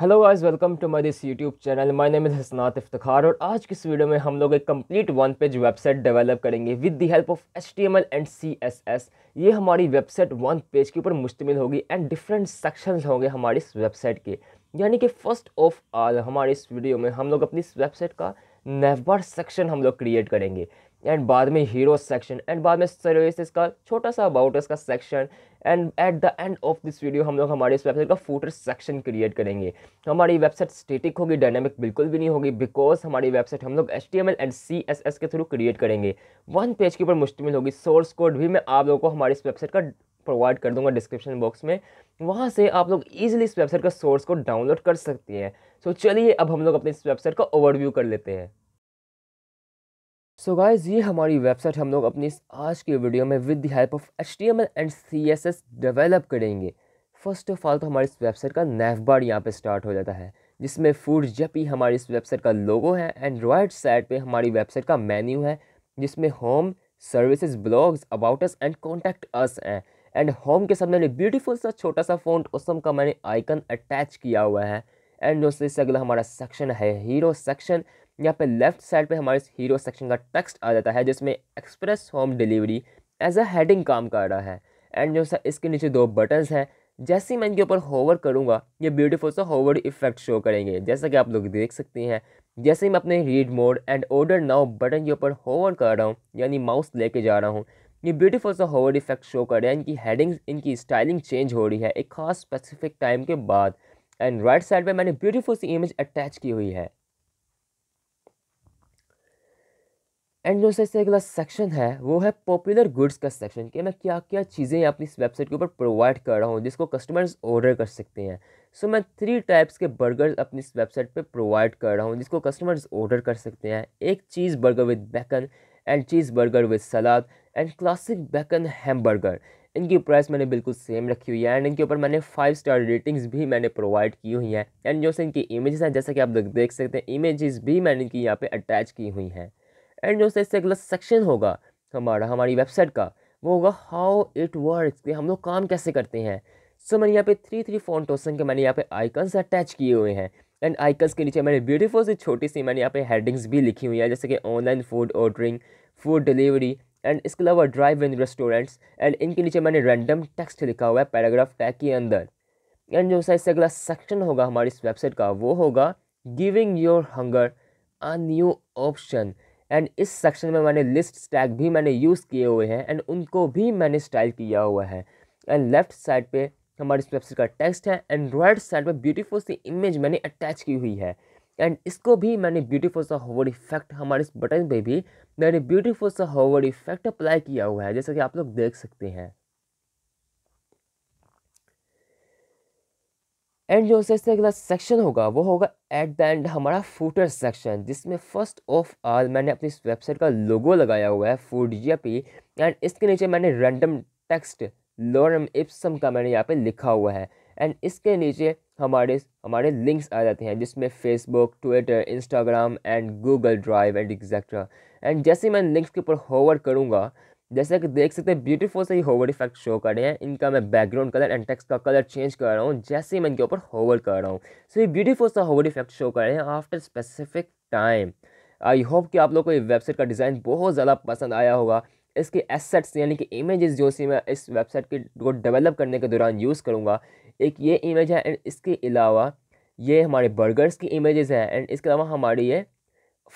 hello guys welcome to my this YouTube channel my name is Hasnat Iftar और आज की इस वीडियो में हम लोग एक complete one page website develop करेंगे with the help of H M L and C S S ये हमारी वेबसाइट वन पेज के ऊपर मुश्तमिल होगी एंड डिफरेंट सेक्शंस होंगे हमारी इस वेबसाइट के यानी कि फर्स्ट ऑफ ऑल हमारे इस वीडियो में हम लोग अपनी इस वेबसाइट का नेवबार सेक्शन हम लोग क्रिएट करेंगे एंड बाद में हीरो सेक्शन एंड बाद में सर्विसेज का छोटा सा अबाउट इसका section and at the end of this video हम लोग हमारी इस वेबसाइट का फूटर सेक्शन क्रिएट करेंगे हमारी वेबसाइट स्टेटिक होगी डायनेमिक बिल्कुल भी नहीं होगी बिकॉज हमारी वेबसाइट हम लोग एच एंड सी के थ्रू क्रिएट करेंगे वन पेज के ऊपर मुश्तमिल होगी सोर्स कोड भी मैं आप लोगों को हमारी इस वेबसाइट का प्रोवाइड कर दूंगा डिस्क्रिप्शन बॉक्स में वहाँ से आप लोग ईजिली इस वेबसाइट का सोर्स को डाउनलोड कर सकते हैं सो so, चलिए अब हम लोग अपनी इस वेबसाइट का ओवरव्यू कर लेते हैं सो गाइज ये हमारी वेबसाइट हम लोग अपनी इस आज की वीडियो में with the help of H T M L and C S S develop करेंगे फर्स्ट ऑफ ऑल तो हमारी इस वेबसाइट का नेफबार बार यहाँ पे स्टार्ट हो जाता है जिसमें फूड ही हमारी इस वेबसाइट का लोगो है एंड राइट साइड पे हमारी वेबसाइट का मेन्यू है जिसमें home services blogs about us and contact us हैं एंड होम के सामने मैंने ब्यूटीफुल सा छोटा सा फोन उसम का मैंने आइकन अटैच किया हुआ है एंड उससे अगला हमारा सेक्शन है हीरो सेक्शन यहाँ पे लेफ्ट साइड पे हमारे हीरो सेक्शन का टेक्स्ट आ जाता है जिसमें express home delivery as a heading काम कर रहा है एंड जो सा इसके नीचे दो बटन्स हैं जैसे ही मैं इनके ऊपर होवर करूँगा ये ब्यूटीफुल सा होवर इफेक्ट शो करेंगे जैसा कि आप लोग देख सकते हैं जैसे ही मैं अपने read more and order now button के ऊपर होवर कर रहा हूँ यानी माउस लेके जा रहा हूँ ये ब्यूटीफुल सा होवर इफेक्ट शो कर रहा है इनकी हेडिंग इनकी स्टाइलिंग चेंज हो रही है एक खास स्पेसिफिक टाइम के बाद एंड राइट साइड पर मैंने ब्यूटीफुल सी इमेज अटैच की हुई है एंड जो सबसे अगला सेक्शन है वो है पॉपुलर गुड्स का सेक्शन कि मैं क्या क्या चीज़ें अपनी वेबसाइट के ऊपर प्रोवाइड कर रहा हूँ जिसको कस्टमर्स ऑर्डर कर सकते हैं सो so, मैं थ्री टाइप्स के बर्गर अपनी वेबसाइट पे प्रोवाइड कर रहा हूँ जिसको कस्टमर्स ऑर्डर कर सकते हैं एक cheese burger with bacon and cheese burger with salad and classic bacon ham burger इनकी प्राइस मैंने बिल्कुल सेम रखी हुई है एंड इनके ऊपर मैंने फाइव स्टार रेटिंग्स भी मैंने प्रोवाइड की हुई हैं एंड जो से इनकी इमेजेस हैं जैसा कि आप देख सकते हैं इमेजेस भी मैंने इनकी यहाँ पे अटैच की हुई हैं एंड जो इससे अगला सेक्शन होगा हमारा हमारी वेबसाइट का वो होगा हाउ इट वर्क कि हम लोग काम कैसे करते हैं सो so, मैंने यहाँ पे थ्री थ्री फोन टोसन के मैंने यहाँ पे आइकन्स अटैच किए हुए हैं एंड आइकन्स के नीचे मैंने ब्यूटीफुल सी छोटी सी मैंने यहाँ पे हेडिंग्स भी लिखी हुई है जैसे कि online food ordering food delivery and इसके अलावा ड्राइव इन रेस्टोरेंट्स एंड इनके नीचे मैंने रैंडम टेक्स्ट लिखा हुआ है पैराग्राफ टैग के अंदर एंड जो इससे अगला सेक्शन होगा हमारी इस वेबसाइट का वो होगा giving your hunger a new option and इस सेक्शन में मैंने लिस्ट टैग भी मैंने यूज़ किए हुए हैं एंड उनको भी मैंने स्टाइल किया हुआ है एंड लेफ्ट साइड पे हमारे इस वेबसाइट का टेक्स्ट है एंड राइट साइड पर ब्यूटीफुल सी इमेज मैंने अटैच की हुई है एंड इसको भी मैंने ब्यूटीफुल सा होवर इफेक्ट हमारे इस बटन पर भी मैंने ब्यूटीफुल सा होवर इफेक्ट अप्लाई किया हुआ है जैसा कि आप लोग देख सकते हैं एंड जो सबसे अगला सेक्शन होगा वो होगा एट द एंड हमारा फूटर सेक्शन जिसमें फर्स्ट ऑफ ऑल मैंने अपनी इस वेबसाइट का लोगो लगाया हुआ है फूडिया पी एंड इसके नीचे मैंने रैंडम टेक्स्ट लोरम इप्सम का मैंने यहाँ पे लिखा हुआ है एंड इसके नीचे हमारे हमारे लिंक्स आ जाते हैं जिसमें Facebook Twitter Instagram and Google drive and etcetera and जैसे मैं लिंक्स के ऊपर होवर करूँगा जैसे कि देख सकते हैं ब्यूटीफुल से ही होवर इफेक्ट शो कर रहे हैं इनका मैं बैकग्राउंड कलर एंड टेक्स्ट का कलर चेंज कर रहा हूँ जैसे ही मैं इनके ऊपर होवर कर रहा हूँ सो ये ब्यूटीफुल सा होवर इफेक्ट शो कर रहे हैं after specific time I hope कि आप लोग को ये वेबसाइट का डिज़ाइन बहुत ज़्यादा पसंद आया होगा इसके एसेट्स यानी कि इमेजेस जो सी मैं इस वेबसाइट के को डेवलप करने के दौरान यूज़ करूँगा एक ये इमेज है एंड इसके अलावा ये हमारे बर्गर्स की इमेजेस हैं एंड इसके अलावा हमारी ये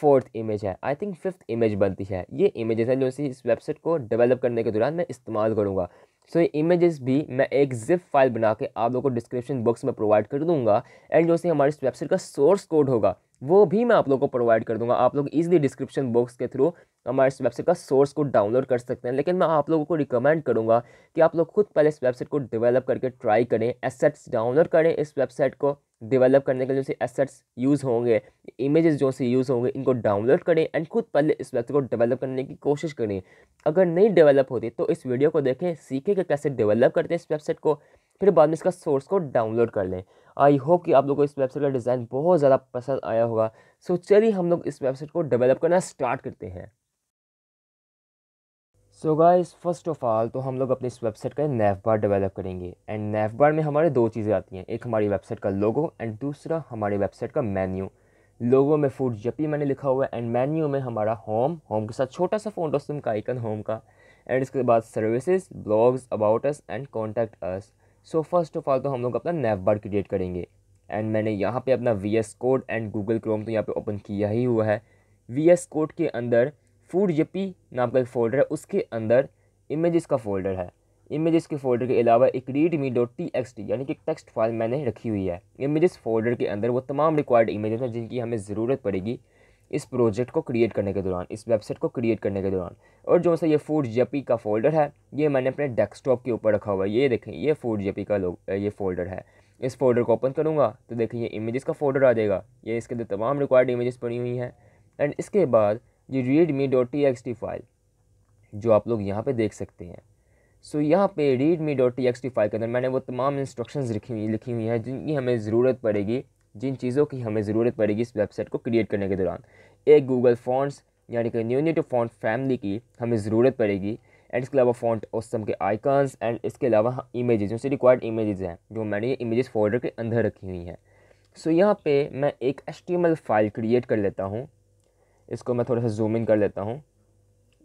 फोर्थ इमेज है आई थिंक फिफ्थ इमेज बनती है ये इमेजेस हैं जो इसी इस वेबसाइट को डेवलप करने के दौरान मैं इस्तेमाल करूँगा सो so, ये इमेजेस भी मैं एक जिप फाइल बना के आप लोगों को डिस्क्रिप्शन बॉक्स में प्रोवाइड कर दूंगा एंड जो से हमारी इस वेबसाइट का सोर्स कोड होगा वो भी मैं आप लोगों को प्रोवाइड कर दूंगा आप लोग इजीली डिस्क्रिप्शन बॉक्स के थ्रू हमारे इस वेबसाइट का सोर्स कोड डाउनलोड कर सकते हैं लेकिन मैं आप लोगों को रिकमेंड करूंगा कि आप लोग खुद पहले इस वेबसाइट को डेवलप करके ट्राई करें एसेट्स डाउनलोड करें इस वेबसाइट को डेवलप करने के जो से एसेट्स यूज़ होंगे इमेजेस जो से यूज़ होंगे इनको डाउनलोड करें एंड खुद पहले इस वेबसाइट को डेवलप करने की कोशिश करें अगर नहीं डेवलप होती तो इस वीडियो को देखें सीखें कि कैसे डेवलप करते हैं इस वेबसाइट को फिर बाद में इसका सोर्स को डाउनलोड कर लें आई होप कि आप लोगों को इस वेबसाइट का डिज़ाइन बहुत ज़्यादा पसंद आया होगा सो so, चलिए हम लोग इस वेबसाइट को डेवलप करना स्टार्ट करते हैं so guys first of all तो हम लोग अपने इस वेबसाइट का नैफ बार डेवलप करेंगे एंड नैफ बार में हमारे दो चीज़ें आती हैं एक हमारी वेबसाइट का लोगो एंड दूसरा हमारी वेबसाइट का मेन्यू लोगो में फूड जपी मैंने लिखा हुआ है एंड मेन्यू में हमारा होम होम के साथ छोटा सा फोन डोस्टम का आइकन होम का एंड इसके बाद services blogs about us and contact us so first of all तो हम लोग अपना नैफ बार क्रिएट करेंगे एंड मैंने यहाँ पे अपना V S code and Google Chrome तो यहाँ पे ओपन किया ही हुआ है वी एस कोड के अंदर फूड यपी नाम का एक फ़ोल्डर है उसके अंदर इमेजेस का फ़ोल्डर है इमेजेस के फोल्डर के अलावा एक read me dot T X T यानी कि टेक्स्ट फाइल मैंने रखी हुई है इमेजेस फोल्डर के अंदर वो तमाम रिक्वायर्ड इमेजेस हैं जिनकी हमें ज़रूरत पड़ेगी इस प्रोजेक्ट को क्रिएट करने के दौरान इस वेबसाइट को क्रिएट करने के दौरान और जो सा ये फूड जपी का फोल्डर है ये मैंने अपने डेस्कटॉप के ऊपर रखा हुआ है ये देखें ये फूड जपी का लोग ये फोल्डर है इस फोल्डर को ओपन करूँगा तो देखें ये इमेजेस का फोल्डर आ जाएगा ये इसके अंदर तमाम रिक्वायर्ड इमेज़ बनी हुई हैं एंड इसके बाद ये read me dot T X T file जो आप लोग यहाँ पे देख सकते हैं सो so, यहाँ पे read me dot T X T file के अंदर मैंने वो तमाम इंस्ट्रक्शंस लिखी हुई लिखी हुई हैं जिनकी हमें ज़रूरत पड़ेगी जिन चीज़ों की हमें ज़रूरत पड़ेगी इस वेबसाइट को क्रिएट करने के दौरान एक गूगल फॉन्ट्स यानी कि new Nunito font family की हमें ज़रूरत पड़ेगी एंड इसके अलावा फॉन्ट ओसम के आइकन्स एंड इसके अलावा इमेजेस जो से रिक्वायर्ड इमेजेस हैं जो मैंने ये इमेजेस फोल्डर के अंदर रखी हुई हैं सो so, यहाँ पे मैं एक एच फाइल क्रिएट कर लेता हूँ इसको मैं थोड़ा सा जूम इन कर लेता हूँ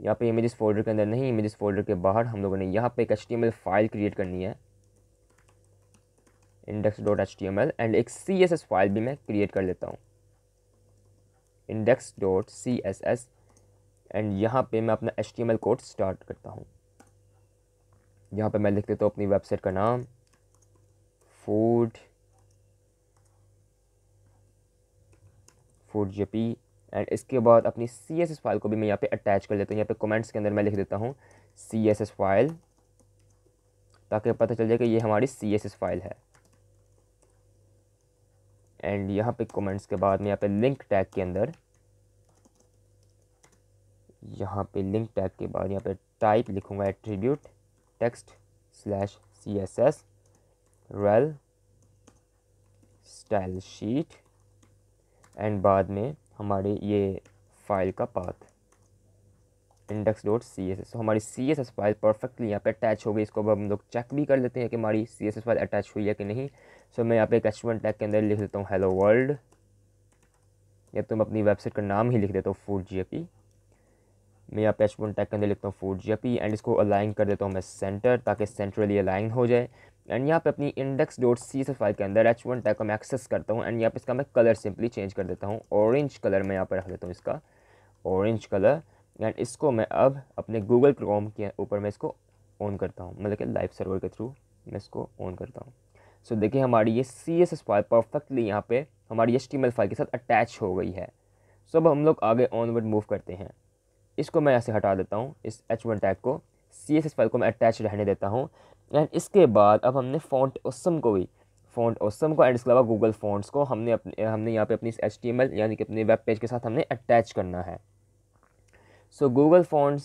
यहाँ पे इमेजेस फोल्डर के अंदर नहीं इमेजेस फोल्डर के बाहर हम लोगों ने यहाँ पे एक एच फाइल क्रिएट करनी है इंडेक्स डॉट एच एंड एक सी एस एस फाइल भी मैं क्रिएट कर लेता हूँ index dot C S S and यहाँ पे मैं अपना एच कोड स्टार्ट करता हूँ यहाँ पे मैं लिख देता हूँ अपनी वेबसाइट का नाम फूड फूड जेपी एंड इसके बाद अपनी सी एस एस फाइल को भी मैं यहाँ पे अटैच कर लेता हूँ यहाँ पे कमेंट्स के अंदर मैं लिख देता हूँ सी एस एस फाइल ताकि पता चल जाए कि ये हमारी सी एस एस फाइल है एंड यहाँ पे कमेंट्स के बाद में यहाँ पे लिंक टैग के अंदर यहाँ पे लिंक टैग के बाद यहाँ पे टाइप लिखूँगा attribute text slash C S S rel style sheet and बाद में हमारे ये फाइल का path index dot C S S हमारी C S S file perfectly यहाँ पे अटैच हो गई इसको अब हम लोग चेक भी कर लेते हैं कि हमारी C S S file attach हुई है कि नहीं सो so, मैं यहाँ पे एक एच वन टैग के अंदर लिख देता हूँ हेलो वर्ल्ड या तो मैं अपनी वेबसाइट का नाम ही लिख देता हूँ फूड जी पी मैं यहाँ पे एच वन टैग के अंदर लिखता हूँ फूड जी पी एंड इसको अलाइन कर देता हूँ मैं सेंटर ताकि सेंट्रली अलाइन हो जाए एंड यहाँ पे अपनी index dot C S file के अंदर एच वन टैग को मैं एक्सेस करता हूँ एंड यहाँ पे इसका मैं कलर सिंपली चेंज कर देता हूँ ऑरेंज कलर मैं यहाँ पर रख देता हूँ इसका ऑरेंज कलर एंड इसको मैं अब अपने गूगल क्रोम के ऊपर मैं इसको ऑन करता हूँ मतलब कि लाइव सर्वर के थ्रू मैं इसको ऑन करता हूँ सो so, देखिए हमारी ये C S S file perfectly यहाँ पर हमारी एच टी फाइल के साथ अटैच हो गई है सो so, अब हम लोग आगे ऑनवर्ड मूव करते हैं इसको मैं यहाँ से हटा देता हूँ इस एच वन टैग को सी एस एस फाइल को मैं अटैच रहने देता हूँ एंड इसके बाद अब हमने फ़ॉन्ट ओसम को भी फ़ॉन्ट ओसम को एंड इसके अलावा गूगल फ़ॉन्ट्स को हमने अपने हमने यहाँ पे अपनी एच यानी कि अपने वेब पेज के साथ हमने अटैच करना है so Google fonts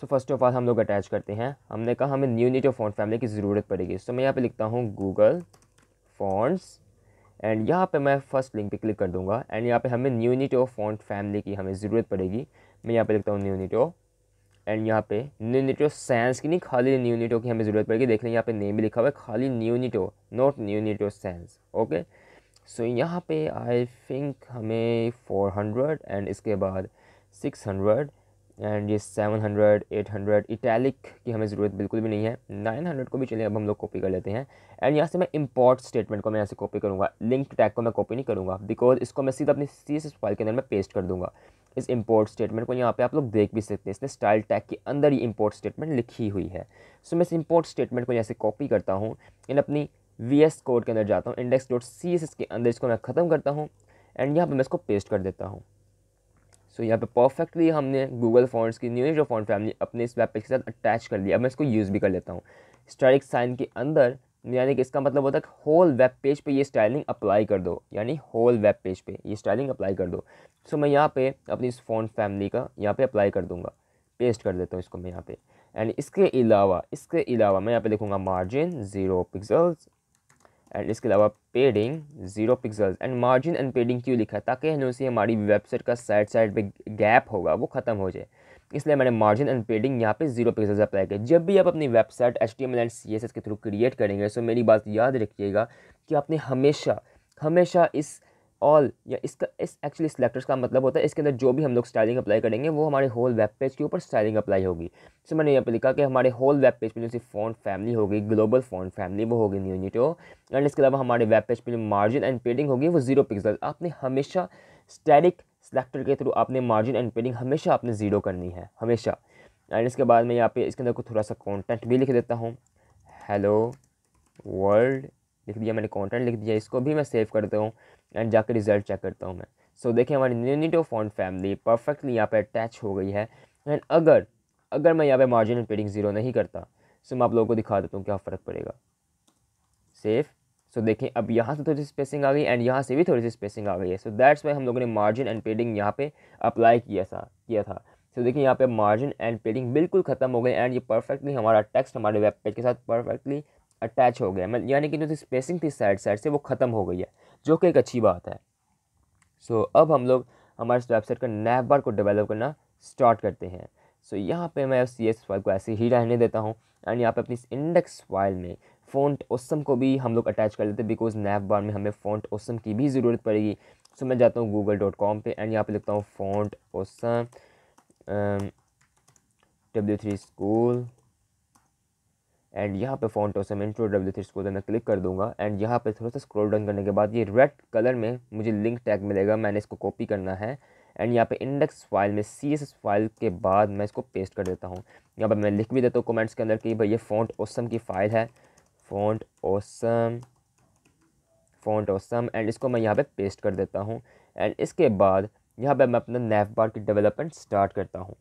so first of all हम लोग अटैच करते हैं हमने कहा हमें Nunito of font family की ज़रूरत पड़ेगी सो so, मैं यहाँ पे लिखता हूँ गूगल फॉन्ट्स एंड यहाँ पे मैं फर्स्ट लिंक पे क्लिक कर दूँगा एंड यहाँ पे हमें Nunito of font family की हमें ज़रूरत पड़ेगी मैं यहाँ पे लिखता हूँ न्यू नीट ऑफ एंड यहाँ पे न्यूनिटो सैंस की नहीं खाली न्यूनिटो की हमें ज़रूरत पड़ेगी देख लें यहाँ पे नेम भी लिखा हुआ है खाली Nunito not Nunito sans okay so यहाँ पे आई थिंक हमें फोर हंड्रेड एंड इसके बाद सिक्स हंड्रेड एंड ये seven hundred eight hundred italic की हमें ज़रूरत बिल्कुल भी नहीं है नाइन हंड्रेड को भी चलिए अब हम लोग कॉपी कर लेते हैं एंड यहाँ से मैं इंपॉर्ट स्टेटमेंट को मैं यहाँ से कॉपी करूँगा लिंक टैग को मैं कॉपी नहीं करूँगा बिकॉज इसको मैं सीधा अपनी सी एस फाइल के अंदर मैं पेस्ट कर दूँगा इस इम्पोर्ट स्टेटमेंट को यहाँ पे आप लोग देख भी सकते हैं इसने स्टाइल टैग के अंदर ही इम्पोर्ट स्टेटमेंट लिखी हुई है सो मैं इस इम्पोर्ट स्टेटमेंट को यहाँ से कॉपी करता हूँ इन अपनी वी एस कोड के अंदर जाता हूँ index dot C S S के अंदर इसको मैं ख़त्म करता हूँ एंड यहाँ पर मैं इसको पेस्ट कर देता हूँ सो so, यहाँ पे परफेक्टली हमने गूगल फॉन्ट्स की न्यू जो फॉन्ट फैमिली अपने इस वेब पेज के साथ अटैच कर लिया अब मैं इसको यूज़ भी कर लेता हूँ स्टाइलिक साइन के अंदर यानी कि इसका मतलब होता है होल वेब पेज पे ये स्टाइलिंग अप्लाई कर दो यानी होल वेब पेज पे ये स्टाइलिंग अप्लाई कर दो सो so, मैं यहाँ पे अपनी इस फॉन्ट फैमिली का यहाँ पे अप्लाई कर दूँगा पेस्ट कर देता हूँ इसको मैं यहाँ पे एंड इसके अलावा इसके अलावा मैं यहाँ पे लिखूँगा मार्जिन ज़ीरो पिक्सल्स एंड इसके अलावा padding zero pixels and margin and padding क्यों लिखा ताकि हमें उसी हमारी वेबसाइट का साइड साइड पर गैप होगा वो ख़त्म हो जाए इसलिए मैंने मार्जिन एंड पेडिंग यहाँ पे जीरो पिक्सल्स अप्लाई किया जब भी आप अपनी website H T M L and C S S के थ्रू क्रिएट करेंगे सो मेरी बात याद रखिएगा कि आपने हमेशा हमेशा इस ऑल या इसका इस एक्चुअली सिलेक्टर्स का मतलब होता है इसके अंदर जो भी हम लोग स्टाइलिंग अप्लाई करेंगे वो हमारे होल वेब पेज के ऊपर स्टाइलिंग अप्लाई होगी सो मैंने यहाँ पे लिखा कि हमारे होल वेब पेज पे जैसे फॉन्ट फैमिली होगी ग्लोबल फॉन्ट फैमिली वो होगी न्यूनिटो एंड इसके अलावा हमारे वेब पेज पर जो मार्जिन एंड पेडिंग होगी वो जीरो पिक्सल आपने हमेशा स्टैटिक सेलेक्टर के थ्रू आपने मार्जिन एंड पेडिंग हमेशा आपने ज़ीरो करनी है हमेशा एंड इसके बाद मैं यहाँ पे इसके अंदर को थोड़ा सा कॉन्टेंट भी लिख देता हूँ हेलो वर्ल्ड लिख दिया मैंने कंटेंट लिख दिया इसको भी मैं सेव कर देता हूँ एंड जाकर रिजल्ट चेक करता हूँ मैं सो so, देखिए हमारी ऑफ फॉन्ट फैमिली परफेक्टली यहाँ पर अटैच हो गई है एंड अगर अगर मैं यहाँ पे मार्जिन एंड पेडिंग ज़ीरो नहीं करता सो मैं आप लोगों को दिखा देता हूँ क्या फ़र्क पड़ेगा सेफ सो so, देखें अब यहाँ से थोड़ी सी स्पेसिंग आ गई एंड यहाँ से भी थोड़ी सी स्पेसिंग आ गई है सो दैट्स वाई हम लोगों ने मार्जिन एंड पेडिंग यहाँ पे अप्लाई किया था किया था सो so, देखिए यहाँ पे मार्जिन एंड पेडिंग बिल्कुल ख़त्म हो गई एंड ये परफेक्टली हमारा टेक्स्ट हमारे वेब पेज के साथ परफेक्टली अटैच हो गया यानी कि जो स्पेसिंग थी साइड साइड से वो ख़त्म हो गई है जो कि एक अच्छी बात है सो so, अब हम लोग हमारे इस वेबसाइट का नैब बार को डेवलप करना स्टार्ट करते हैं सो so, यहाँ पे मैं सी एस फाइल को ऐसे ही रहने देता हूँ एंड यहाँ पे अपनी इस इंडेक्स फाइल में फ़ॉन्ट ओसम को भी हम लोग अटैच कर लेते हैं बिकॉज नैब बार में हमें फ़ॉन्ट ओसम की भी ज़रूरत पड़ेगी सो so, मैं जाता हूँ गूगल डॉट कॉम पर एंड यहाँ पर लिखता हूँ font awesome W three school and यहाँ पे font awesome intro W three school मैं क्लिक कर दूंगा एंड यहाँ पे थोड़ा सा स्क्रॉल डाउन करने के बाद ये रेड कलर में मुझे लिंक टैग मिलेगा मैंने इसको कॉपी करना है एंड यहाँ पे इंडेक्स फाइल में सी एस फाइल के बाद मैं इसको पेस्ट कर देता हूँ यहाँ पर मैं लिख भी देता हूँ कमेंट्स के अंदर कि भाई ये फॉन्ट ओसम की फ़ाइल है font awesome font awesome and इसको मैं यहाँ पे पेस्ट कर देता हूँ एंड इसके बाद यहाँ पर मैं अपना नेफ बार की डेवलपमेंट स्टार्ट करता हूँ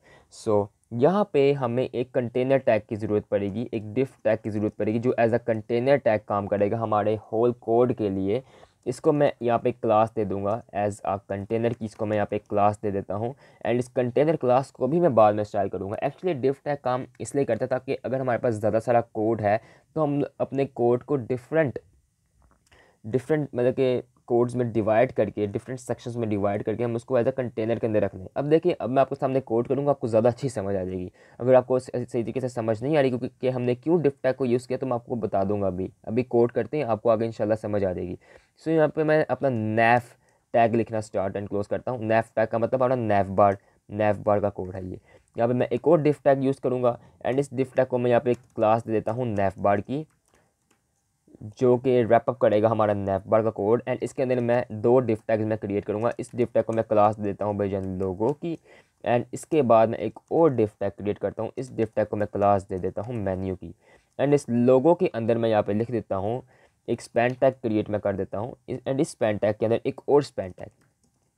सो so, यहाँ पे हमें एक कंटेनर टैग की ज़रूरत पड़ेगी एक डिफ टैग की ज़रूरत पड़ेगी जो एज अ कंटेनर टैग काम करेगा हमारे होल कोड के लिए इसको मैं यहाँ पे क्लास दे दूँगा एज आ कंटेनर की इसको मैं यहाँ पे क्लास दे देता हूँ एंड इस कंटेनर क्लास को भी मैं बाद में स्टाइल करूँगा एक्चुअली डिफ टैग काम इसलिए करता था कि अगर हमारे पास ज़्यादा सारा कोड है तो हम अपने कोड को डिफरेंट डिफरेंट मतलब कि कोड्स में डिवाइड करके डिफरेंट सेक्शंस में डिवाइड करके हम उसको एज अ कंटेनर के अंदर रख लें अब देखिए अब मैं आपको सामने कोड करूँगा आपको ज़्यादा अच्छी समझ आ जाएगी अगर आपको सही तरीके से समझ नहीं आ रही क्योंकि कि हमने क्यों डिफ्टैक को यूज़ किया तो मैं आपको बता दूंगा अभी अभी कोड करते हैं आपको आगे इनशाला समझ आ जाएगी सो यहाँ पर मैं अपना नैफ टैग लिखना स्टार्ट एंड क्लोज करता हूँ नैफ टैग का मतलब अपना नैफ बार नैफ बार का कोड है ये यहाँ पर मैं एक और डिफ टैग यूज़ करूँगा एंड इस डिफ टैग को मैं यहाँ पर एक क्लास दे देता हूँ नैफ बार की जो कि रैपअप करेगा हमारा नेफबार का कोड एंड इसके अंदर मैं दो डिफ्ट टैग्स मैं क्रिएट करूँगा इस डिफ्ट टैग को मैं क्लास देता हूँ भाई जान लोगों की एंड इसके बाद मैं एक और डिफ्ट टैग क्रिएट करता हूँ इस डिफ्ट टैग को मैं क्लास दे देता हूँ मेन्यू की एंड इस लोगों के अंदर मैं यहाँ पर लिख देता हूँ एक स्पैन टैग क्रिएट मैं कर देता हूँ एंड इस स्पैन टैग के अंदर एक और स्पैन टैग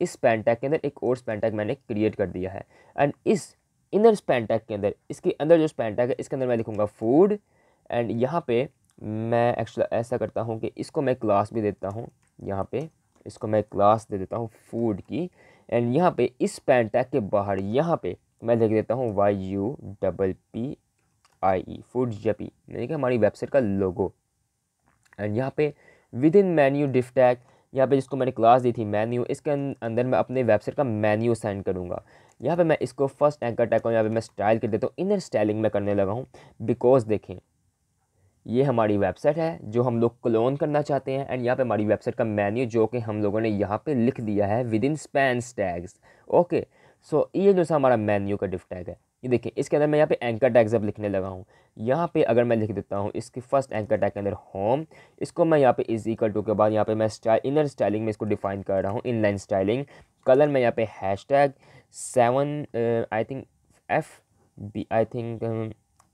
इस स्पैन टैग के अंदर एक और स्पैन टैग मैंने क्रिएट कर दिया है एंड इस इनर स्पैन टैग के अंदर इसके अंदर जो स्पैन टैग है इसके अंदर मैं लिखूँगा फूड एंड यहाँ पे मैं एक्चुअली ऐसा करता हूँ कि इसको मैं क्लास भी देता हूँ यहाँ पे इसको मैं क्लास दे देता हूँ फूड की एंड यहाँ पे इस पैन टैग के बाहर यहाँ पे मैं लिख देता हूँ Y U double P I E food G P यानी कि हमारी वेबसाइट का लोगो एंड यहाँ पे within menu div tag यहाँ पे जिसको मैंने क्लास दी थी मैन्यू इसके अं-, अंदर मैं अपने वेबसाइट का मैन्यू सेंड करूँगा यहाँ पे मैं इसको फर्स्ट एंकर टैग को यहाँ पे मैं स्टाइल कर देता हूँ इनर स्टाइलिंग में करने लगा हूँ बिकॉज देखें ये हमारी वेबसाइट है जो हम लोग क्लोन करना चाहते हैं एंड यहाँ पे हमारी वेबसाइट का मेन्यू जो कि हम लोगों ने यहाँ पे लिख दिया है within spans tags okay so ये जो सा हमारा मेन्यू का डिफ टैग है ये देखिए इसके अंदर मैं यहाँ पे एंकर टैग्स अब लिखने लगा हूँ यहाँ पे अगर मैं लिख देता हूँ इसके फर्स्ट एंकर टैग के अंदर होम इसको मैं यहाँ पे इज इक्वल टू के बाद यहाँ पे मैं स्टाइल इनर स्टाइलिंग में इसको डिफाइन कर रहा हूँ इन स्टाइलिंग कलर में यहाँ पे hash tag seven I think F B I think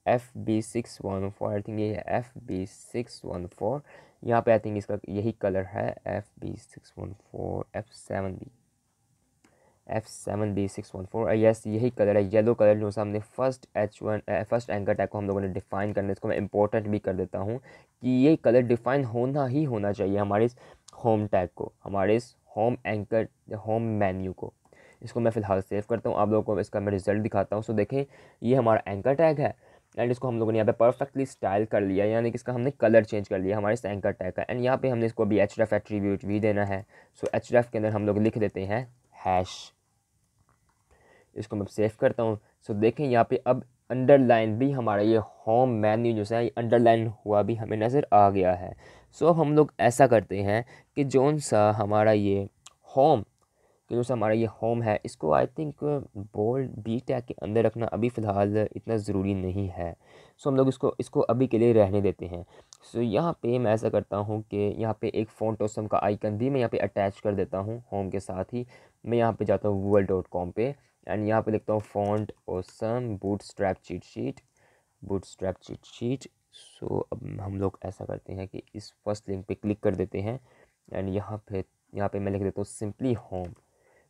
F B six one four I think ये है F B six one four यहाँ पे आई थिंक इसका यही कलर है F B six one four F seven B F seven B six one four yes यही colour है yellow colour जो सामने first H one first anchor tag को हम लोगों ने डिफाइन करना इसको मैं इंपॉर्टेंट भी कर देता हूँ कि ये कलर डिफाइन होना ही होना चाहिए हमारे इस होम टैग को हमारे इस होम एंकर होम मेन्यू को इसको मैं फ़िलहाल सेव करता हूँ आप लोगों को इसका मैं रिज़ल्ट दिखाता हूँ सो देखें ये हमारा एंकर टैग है एंड इसको हम लोगों ने यहाँ पे परफेक्टली स्टाइल कर लिया यानी कि इसका हमने कलर चेंज कर लिया हमारे सैंकर टैग का एंड यहाँ पे हमने इसको अभी एच डेफ एट्रीब्यूट भी देना है सो एच डेफ के अंदर हम लोग लिख देते हैं हैश इसको मैं सेव करता हूँ सो so, देखें यहाँ पे अब अंडरलाइन भी हमारा ये होम मेन्यू जो है अंडरलाइन हुआ भी हमें नज़र आ गया है सो so, अब हम लोग ऐसा करते हैं कि जौन सा हमारा ये होम तो जो हमारा ये होम है इसको I think bold B tag के अंदर रखना अभी फ़िलहाल इतना ज़रूरी नहीं है सो हम लोग इसको इसको अभी के लिए रहने देते हैं सो यहाँ पे मैं ऐसा करता हूँ कि यहाँ पे एक फ़ोन टोसम का आइकन भी मैं यहाँ पे अटैच कर देता हूँ होम के साथ ही मैं यहाँ पे जाता हूँ गूगल डॉट कॉम पर एंड यहाँ पर लिखता हूँ font awesome bootstrap cheat sheet bootstrap cheat sheet so अब हम लोग ऐसा करते हैं कि इस फर्स्ट लिंक पर क्लिक कर देते हैं एंड यहाँ पे यहाँ पे मैं लिख देता हूँ सिंपली होम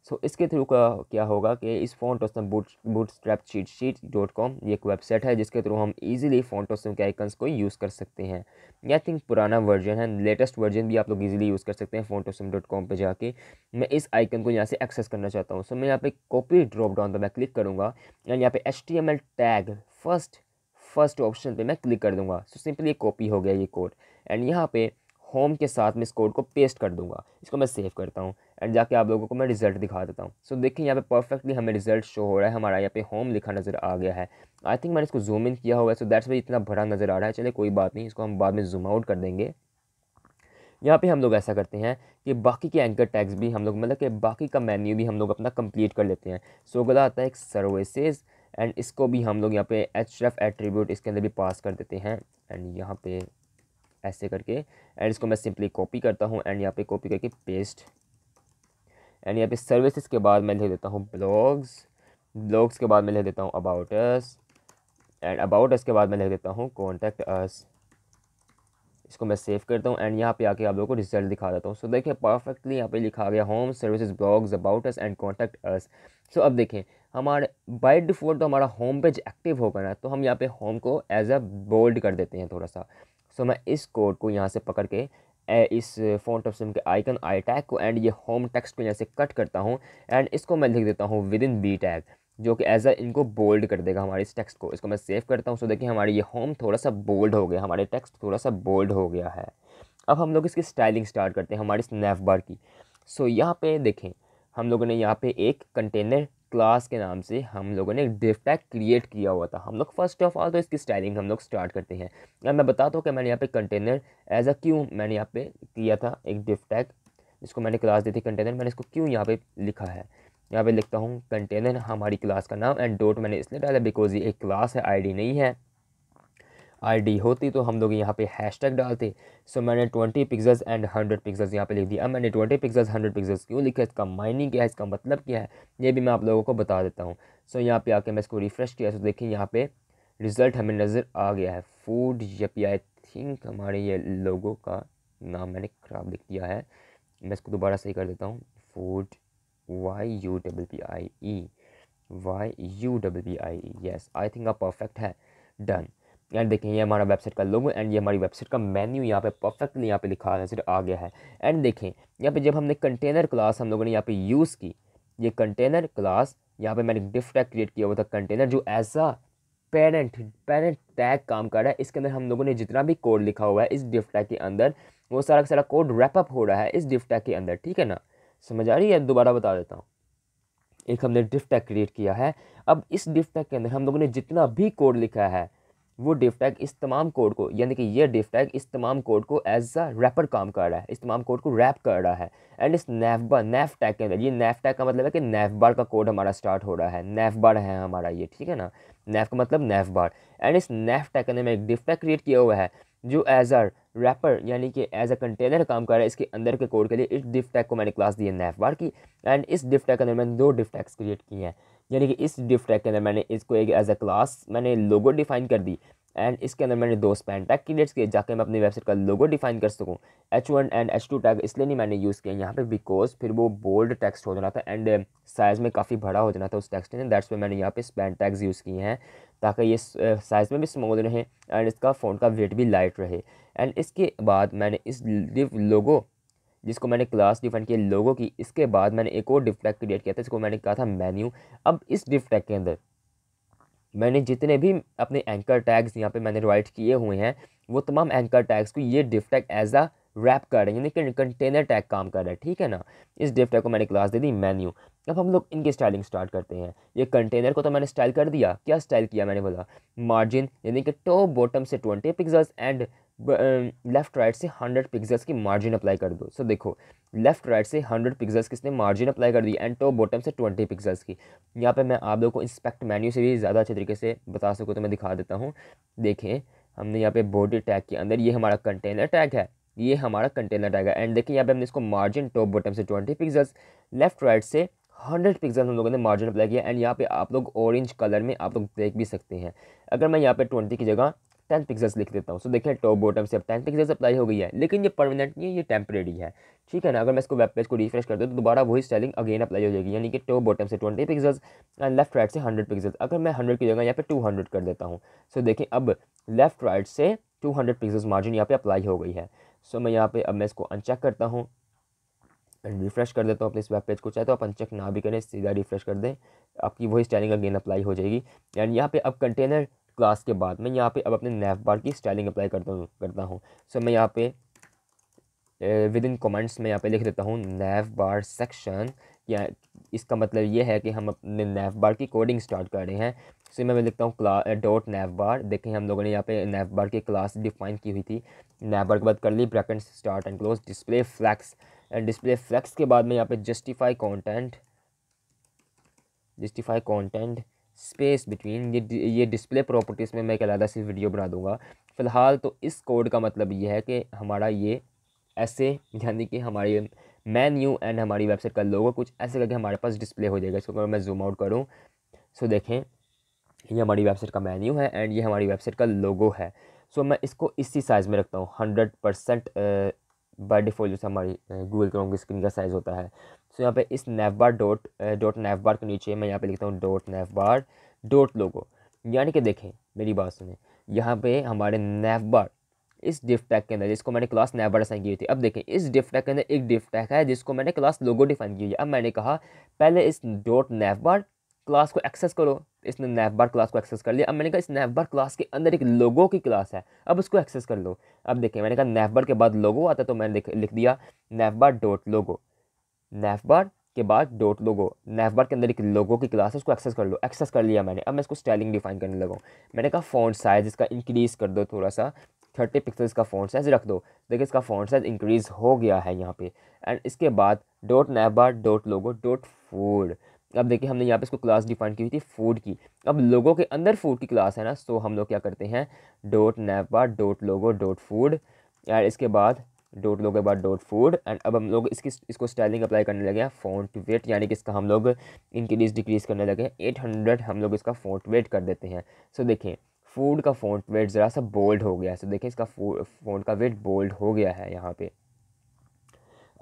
सो so, इसके थ्रू का क्या होगा कि इस font awesome boot bootstrap cheat sheet dot com ये एक वेबसाइट है जिसके थ्रू हम इजीली फोनटोसम के आइकन्स को यूज़ कर सकते हैं आई थिंक पुराना वर्जन है लेटेस्ट वर्जन भी आप लोग इजीली यूज़ कर सकते हैं फोनटोसम डॉट कॉम पर जाके मैं इस आइकन को यहाँ से एक्सेस करना चाहता हूँ सो so, मैं यहाँ पे कॉपी ड्रॉप डाउन पर मैं क्लिक करूँगा एंड यहाँ पे H tag first first option पर मैं क्लिक कर दूँगा सो सिंपली कॉपी हो गया ये कोड एंड यहाँ पर होम के साथ में इस कोड को पेस्ट कर दूंगा इसको मैं सेव करता हूँ एंड जाके आप लोगों को मैं रिजल्ट दिखा देता हूँ सो so, देखिए यहाँ पे परफेक्टली हमें रिजल्ट शो हो रहा है हमारा यहाँ पे होम लिखा नज़र आ गया है आई थिंक मैंने इसको जूम इन किया हुआ है सो दैट्स वे इतना भरा नज़र आ रहा है चले कोई बात नहीं इसको हम बाद में जूम आउट कर देंगे यहाँ पे हम लोग ऐसा करते हैं कि बाकी के एंकर टैग्स भी हम लोग मतलब कि बाकी का मेन्यू भी हम लोग अपना कंप्लीट कर लेते हैं सो गला आता है एक सर्विसेज़ एंड इसको भी हम लोग यहाँ पे एच एफ एट्रीब्यूट इसके अंदर भी पास कर देते हैं एंड यहाँ पे ऐसे करके एंड इसको मैं सिंपली कॉपी करता हूँ एंड यहाँ पे कॉपी करके पेस्ट एंड यहाँ पे सर्विसेज के बाद मैं लिख देता हूँ ब्लॉग्स ब्लॉग्स के बाद मैं लिख देता हूँ about us and about us के बाद मैं लिख देता हूँ कॉन्टैक्ट अस इसको मैं सेव करता हूँ एंड यहाँ पे आके आप लोगों को रिजल्ट दिखा देता हूँ सो so, देखिए परफेक्टली यहाँ पे लिखा गया home services blogs about us and contact us so अब देखें हमारे बाय डिफ़ॉल्ट तो हमारा होम पेज एक्टिव होगा ना तो हम यहाँ पे होम को एज अ बोल्ड कर देते हैं थोड़ा सा सो मैं इस कोड को यहाँ से पकड़ के इस टॉप सिम के आइकन आई टैग को एंड ये होम टेक्स्ट को यहाँ से कट करता हूँ एंड इसको मैं लिख देता हूँ विद इन बी टैग जो कि एज अ इनको बोल्ड कर देगा हमारे इस टेक्स्ट को इसको मैं सेव करता हूँ सो देखिए हमारी ये होम थोड़ा सा बोल्ड हो गया हमारे टेक्स्ट थोड़ा सा बोल्ड हो गया है अब हम लोग इसकी स्टाइलिंग स्टार्ट करते हैं हमारे स्नैफ बार की सो so, यहाँ पे देखें हम लोगों ने यहाँ पे एक कंटेनर क्लास के नाम से हम लोगों ने एक डिफ टैग क्रिएट किया हुआ था हम लोग फर्स्ट ऑफ ऑल तो इसकी स्टाइलिंग हम लोग स्टार्ट करते हैं अब मैं बताता हूँ कि मैंने यहाँ पे कंटेनर एज अ क्यों मैंने यहाँ पे किया था एक डिफ टैग इसको मैंने क्लास दी थी कंटेनर मैंने इसको क्यों यहाँ पे लिखा है यहाँ पे लिखता हूँ कंटेनर हमारी क्लास का नाम एंड डोट मैंने इसलिए डाला बिकॉज ये एक क्लास है आई नहीं है आईडी होती तो हम लोग यहाँ पे हैशटैग डालते सो so, मैंने twenty pixels and hundred pixels यहाँ पे लिख दिया अब मैंने ट्वेंटी पिक्सल्स हंड्रेड पिक्सल्स क्यों लिखा है इसका माइनिंग क्या है इसका मतलब क्या है ये भी मैं आप लोगों को बता देता हूँ सो so, यहाँ पे आके मैं इसको रिफ़्रेश किया तो देखिए यहाँ पे रिज़ल्ट हमें नज़र आ गया है फूड पी आई थिंक हमारे ये लोगों का नाम मैंने खराब लिख दिया है मैं इसको दोबारा सही कर देता हूँ food Y U double P I E Y U double P I E yes I think आप परफेक्ट है डन एंड देखिए ये हमारा वेबसाइट का लोगो एंड ये हमारी वेबसाइट का मेन्यू यहाँ पे परफेक्टली यहाँ पे लिखा सिर्फ आ गया है एंड देखें यहाँ पे जब हमने कंटेनर क्लास हम लोगों ने यहाँ पे यूज़ की ये कंटेनर क्लास यहाँ पे मैंने डिफ टैग क्रिएट किया हुआ था कंटेनर जो as a parent parent tag काम कर रहा है इसके अंदर हम लोगों ने जितना भी कोड लिखा हुआ है इस डिफ टैग के अंदर वो सारा का सारा कोड रैपअप हो रहा है इस डिफ टैग के अंदर ठीक है ना समझ आ रही है दोबारा बता देता हूँ एक हमने डिफ टैग क्रिएट किया है अब इस डिफ टैग के अंदर हम लोगों ने जितना भी कोड लिखा है वो डिफ टैग इस तमाम कोड को यानी कि ये डिफ टैग इस तमाम कोड को एज अ रैपर काम कर रहा है इस तमाम कोड को रैप कर रहा है एंड इस बार नेफ टैग के अंदर ये नेफ टैग का मतलब है कि नैफ बार का कोड हमारा स्टार्ट हो रहा है नैफ बार है हमारा ये ठीक है ना नेफ का मतलब नेफ बार एंड इस नेफ टैग के अंदर मैं एक डिफ टैग क्रिएट किया हुआ है जो एज अ रैपर यानी कि एज अ कंटेनर काम कर रहा है इसके अंदर के कोड के लिए इस डिफ टैग को मैंने क्लास दी है नेफ बार की एंड इस डिफ टैग के अंदर मैंने दो डिफ टैग्स क्रिएट किए हैं यानी कि इस डिफ टैग के अंदर मैंने इसको एक एज अ क्लास मैंने लोगो डिफाइन कर दी एंड इसके अंदर मैंने दो स्पैन टैग क्रिएट किए जाके मैं अपनी वेबसाइट का लोगो डिफाइन कर सकूँ H one and H two tag इसलिए नहीं मैंने यूज़ किया यहाँ पे बिकॉज फिर वो बोल्ड टेक्स्ट हो जाना था एंड साइज़ में काफ़ी बड़ा हो जाना था उस टेक्स्ट ने दैट्स वे मैंने यहाँ पे स्पैन टैग्स यूज़ किए हैं ताकि ये साइज़ में भी स्मॉल रहे एंड इसका फ़ोन का वेट भी लाइट रहे एंड इसके बाद मैंने इस लोगो जिसको मैंने क्लास डिफाइन किया लोगों की इसके बाद मैंने एक और डिव टैग क्रिएट किया था जिसको मैंने कहा था मेन्यू अब इस डिव टैग के अंदर मैंने जितने भी अपने एंकर टैग्स यहाँ पे मैंने राइट किए हुए हैं वो तमाम एंकर टैग्स को ये div tag as a wrap कर रहे हैं यानी कंटेनर टैग काम कर रहा है ठीक है ना इस डिव टैग को मैंने क्लास दे दी मेन्यू अब हम लोग इनकी स्टाइलिंग स्टार्ट करते हैं ये कंटेनर को तो मैंने स्टाइल कर दिया क्या स्टाइल किया मैंने बोला मार्जिन यानी कि टॉप बॉटम से twenty pixels and left right से हंड्रेड पिक्सल्स की मार्जिन अप्लाई कर दो सो so, देखो लेफ़्ट राइट से हंड्रेड पिक्सल्स किसने मार्जिन अप्लाई कर दी एंड टॉप बॉटम से ट्वेंटी पिक्सल्स की यहाँ पे मैं आप लोगों को इंस्पेक्ट मेन्यू से भी ज़्यादा अच्छे तरीके से बता सकूँ तो मैं दिखा देता हूँ देखें हमने यहाँ पे बॉडी टैग के अंदर ये हमारा कंटेनर टैग है ये हमारा कंटेनर टैग है एंड देखिए यहाँ पे हमने इसको मार्जिन टॉप बॉटम से ट्वेंटी पिक्सल्स लेफ़्ट राइट से हंड्रेड पिक्सल हम लोगों ने मार्जिन अप्लाई किया एंड यहाँ पे आप लोग ऑरेंज कलर में आप लोग देख भी सकते हैं अगर मैं यहाँ पे ट्वेंटी की जगह टेन एग्जाम लिख देता हूँ सो देखिए टॉप बॉटम से अब टेन एग्जाम अप्लाई हो गई है लेकिन ये परमानेंट नहीं है ये टेम्प्रेरी है ठीक है ना अगर मैं इसको वेब पेज को रिफ्रेश कर दूँ तो दोबारा वही स्टाइलिंग अगेन अप्लाई हो जाएगी यानी कि टॉप बॉटम से twenty pixels and left right से हंड्रेड पिक्सल्स अगर मैं हंड्रेड की जगह यहाँ पर टू हंड्रेड कर देता हूँ सो देखें अब लेफ्ट राइट से टू हंड्रेड पिक्सल्स मार्जिन यहाँ पर अप्लाई हो गई है सो मैं यहाँ पर अब मैं इसको अनचेक करता हूँ एंड रिफ्रेश कर देता हूँ अपने इस वेब पेज को चाहे तो आप अनचेक ना भी करें सीधा रिफ्रेश कर दें आपकी वही स्टाइलिंग अगेन अप्लाई हो जाएगी एंड यहाँ पे अब कंटेनर क्लास के बाद मैं यहाँ पे अब अपने नेफ बार की स्टाइलिंग अप्लाई करता हूँ करता हूँ सो so, मैं यहाँ पे विद इन कमेंट्स में यहाँ पे लिख देता हूँ नेफ बार सेक्शन या इसका मतलब ये है कि हम अपने नेफ बार की कोडिंग स्टार्ट कर रहे हैं सो so, मैं लिखता हूँ क्ला डॉट नेफ बार देखें हम लोगों ने यहाँ पे नेफ बार की क्लास डिफाइन की हुई थी नेफ बार के बाद curly bracket start and close display flex and display flex के बाद में यहाँ पे justify content justify content space between ये ये डिस्प्ले प्रॉपर्टीज़ में मैं एक अलहदा से वीडियो बना दूंगा फ़िलहाल तो इस कोड का मतलब ये है कि हमारा ये ऐसे यानी कि हमारी मेन्यू एंड हमारी वेबसाइट का लोगो कुछ ऐसे करके हमारे पास डिस्प्ले हो जाएगा इसको मैं जूम आउट करूँ सो देखें ये हमारी वेबसाइट का मेन्यू है एंड ये हमारी वेबसाइट का लोगो है सो मैं इसको इसी साइज़ में रखता हूँ हंड्रेड परसेंट बाई डिफ़ॉल्ट जैसे हमारी गूगल क्रोम की स्क्रीन का साइज़ होता है सो यहाँ पे इस navbar dot dot dot bar के नीचे मैं यहाँ पे लिखता हूँ डॉट नेफ बार डॉट लोगो यानी कि देखें मेरी बात सुने यहाँ पे हमारे नेफ बार इस डिफ टैग के अंदर जिसको मैंने क्लास नेफ बार असाइन की थी अब देखें इस डिफ टैग के अंदर एक डिफ टैग है जिसको मैंने क्लास लोगो डिफाइन की हुई है अब मैंने कहा पहले इस डॉट नेफ बार क्लास को एक्सेस करो इसने नैफ बार क्लास को एक्सेस कर लिया अब मैंने कहा इस नैफ बार क्लास के अंदर एक लोगो की क्लास है अब उसको एक्सेस कर लो अब देखें मैंने कहा नैफ के बाद लोगो आता तो मैंने लिख दिया नेफबार डॉट लोगो नेफ बार के बाद डोट लोगो नेफ बार के अंदर एक लोगो की क्लास है उसको एक्सेस कर लो एक्सेस कर लिया मैंने अब मैं इसको स्टाइलिंग डिफाइन करने लगा मैंने कहा फ़ॉन्ट साइज़ इसका इंक्रीज़ कर दो थोड़ा सा थर्टी पिक्सल्स का फ़ॉन्ट साइज़ रख दो देखिए इसका फ़ॉन्ट साइज़ इंक्रीज़ हो गया है यहाँ पे एंड इसके बाद dot nav bar logo dot food अब देखिए हमने यहाँ पे इसको क्लास डिफाइन की हुई थी फूड की अब लोगों के अंदर फूड की क्लास है ना सो हम लोग क्या करते हैं dot nav bar dot logo dot food and इसके बाद डोट लोग के बाद डोट फूड एंड अब हम लोग इसकी इसको स्टाइलिंग अप्लाई करने लगे हैं फ़ॉन्ट वेट यानी कि इसका हम लोग इंक्रीज डिक्रीज़ करने लगे हैं एट हंड्रेड हम लोग इसका फ़ॉन्ट वेट कर देते हैं सो so, फूड का फ़ॉन्ट वेट ज़रा सा बोल्ड हो गया है सो देखें इसका फोन का वेट बोल्ड हो गया है यहाँ पे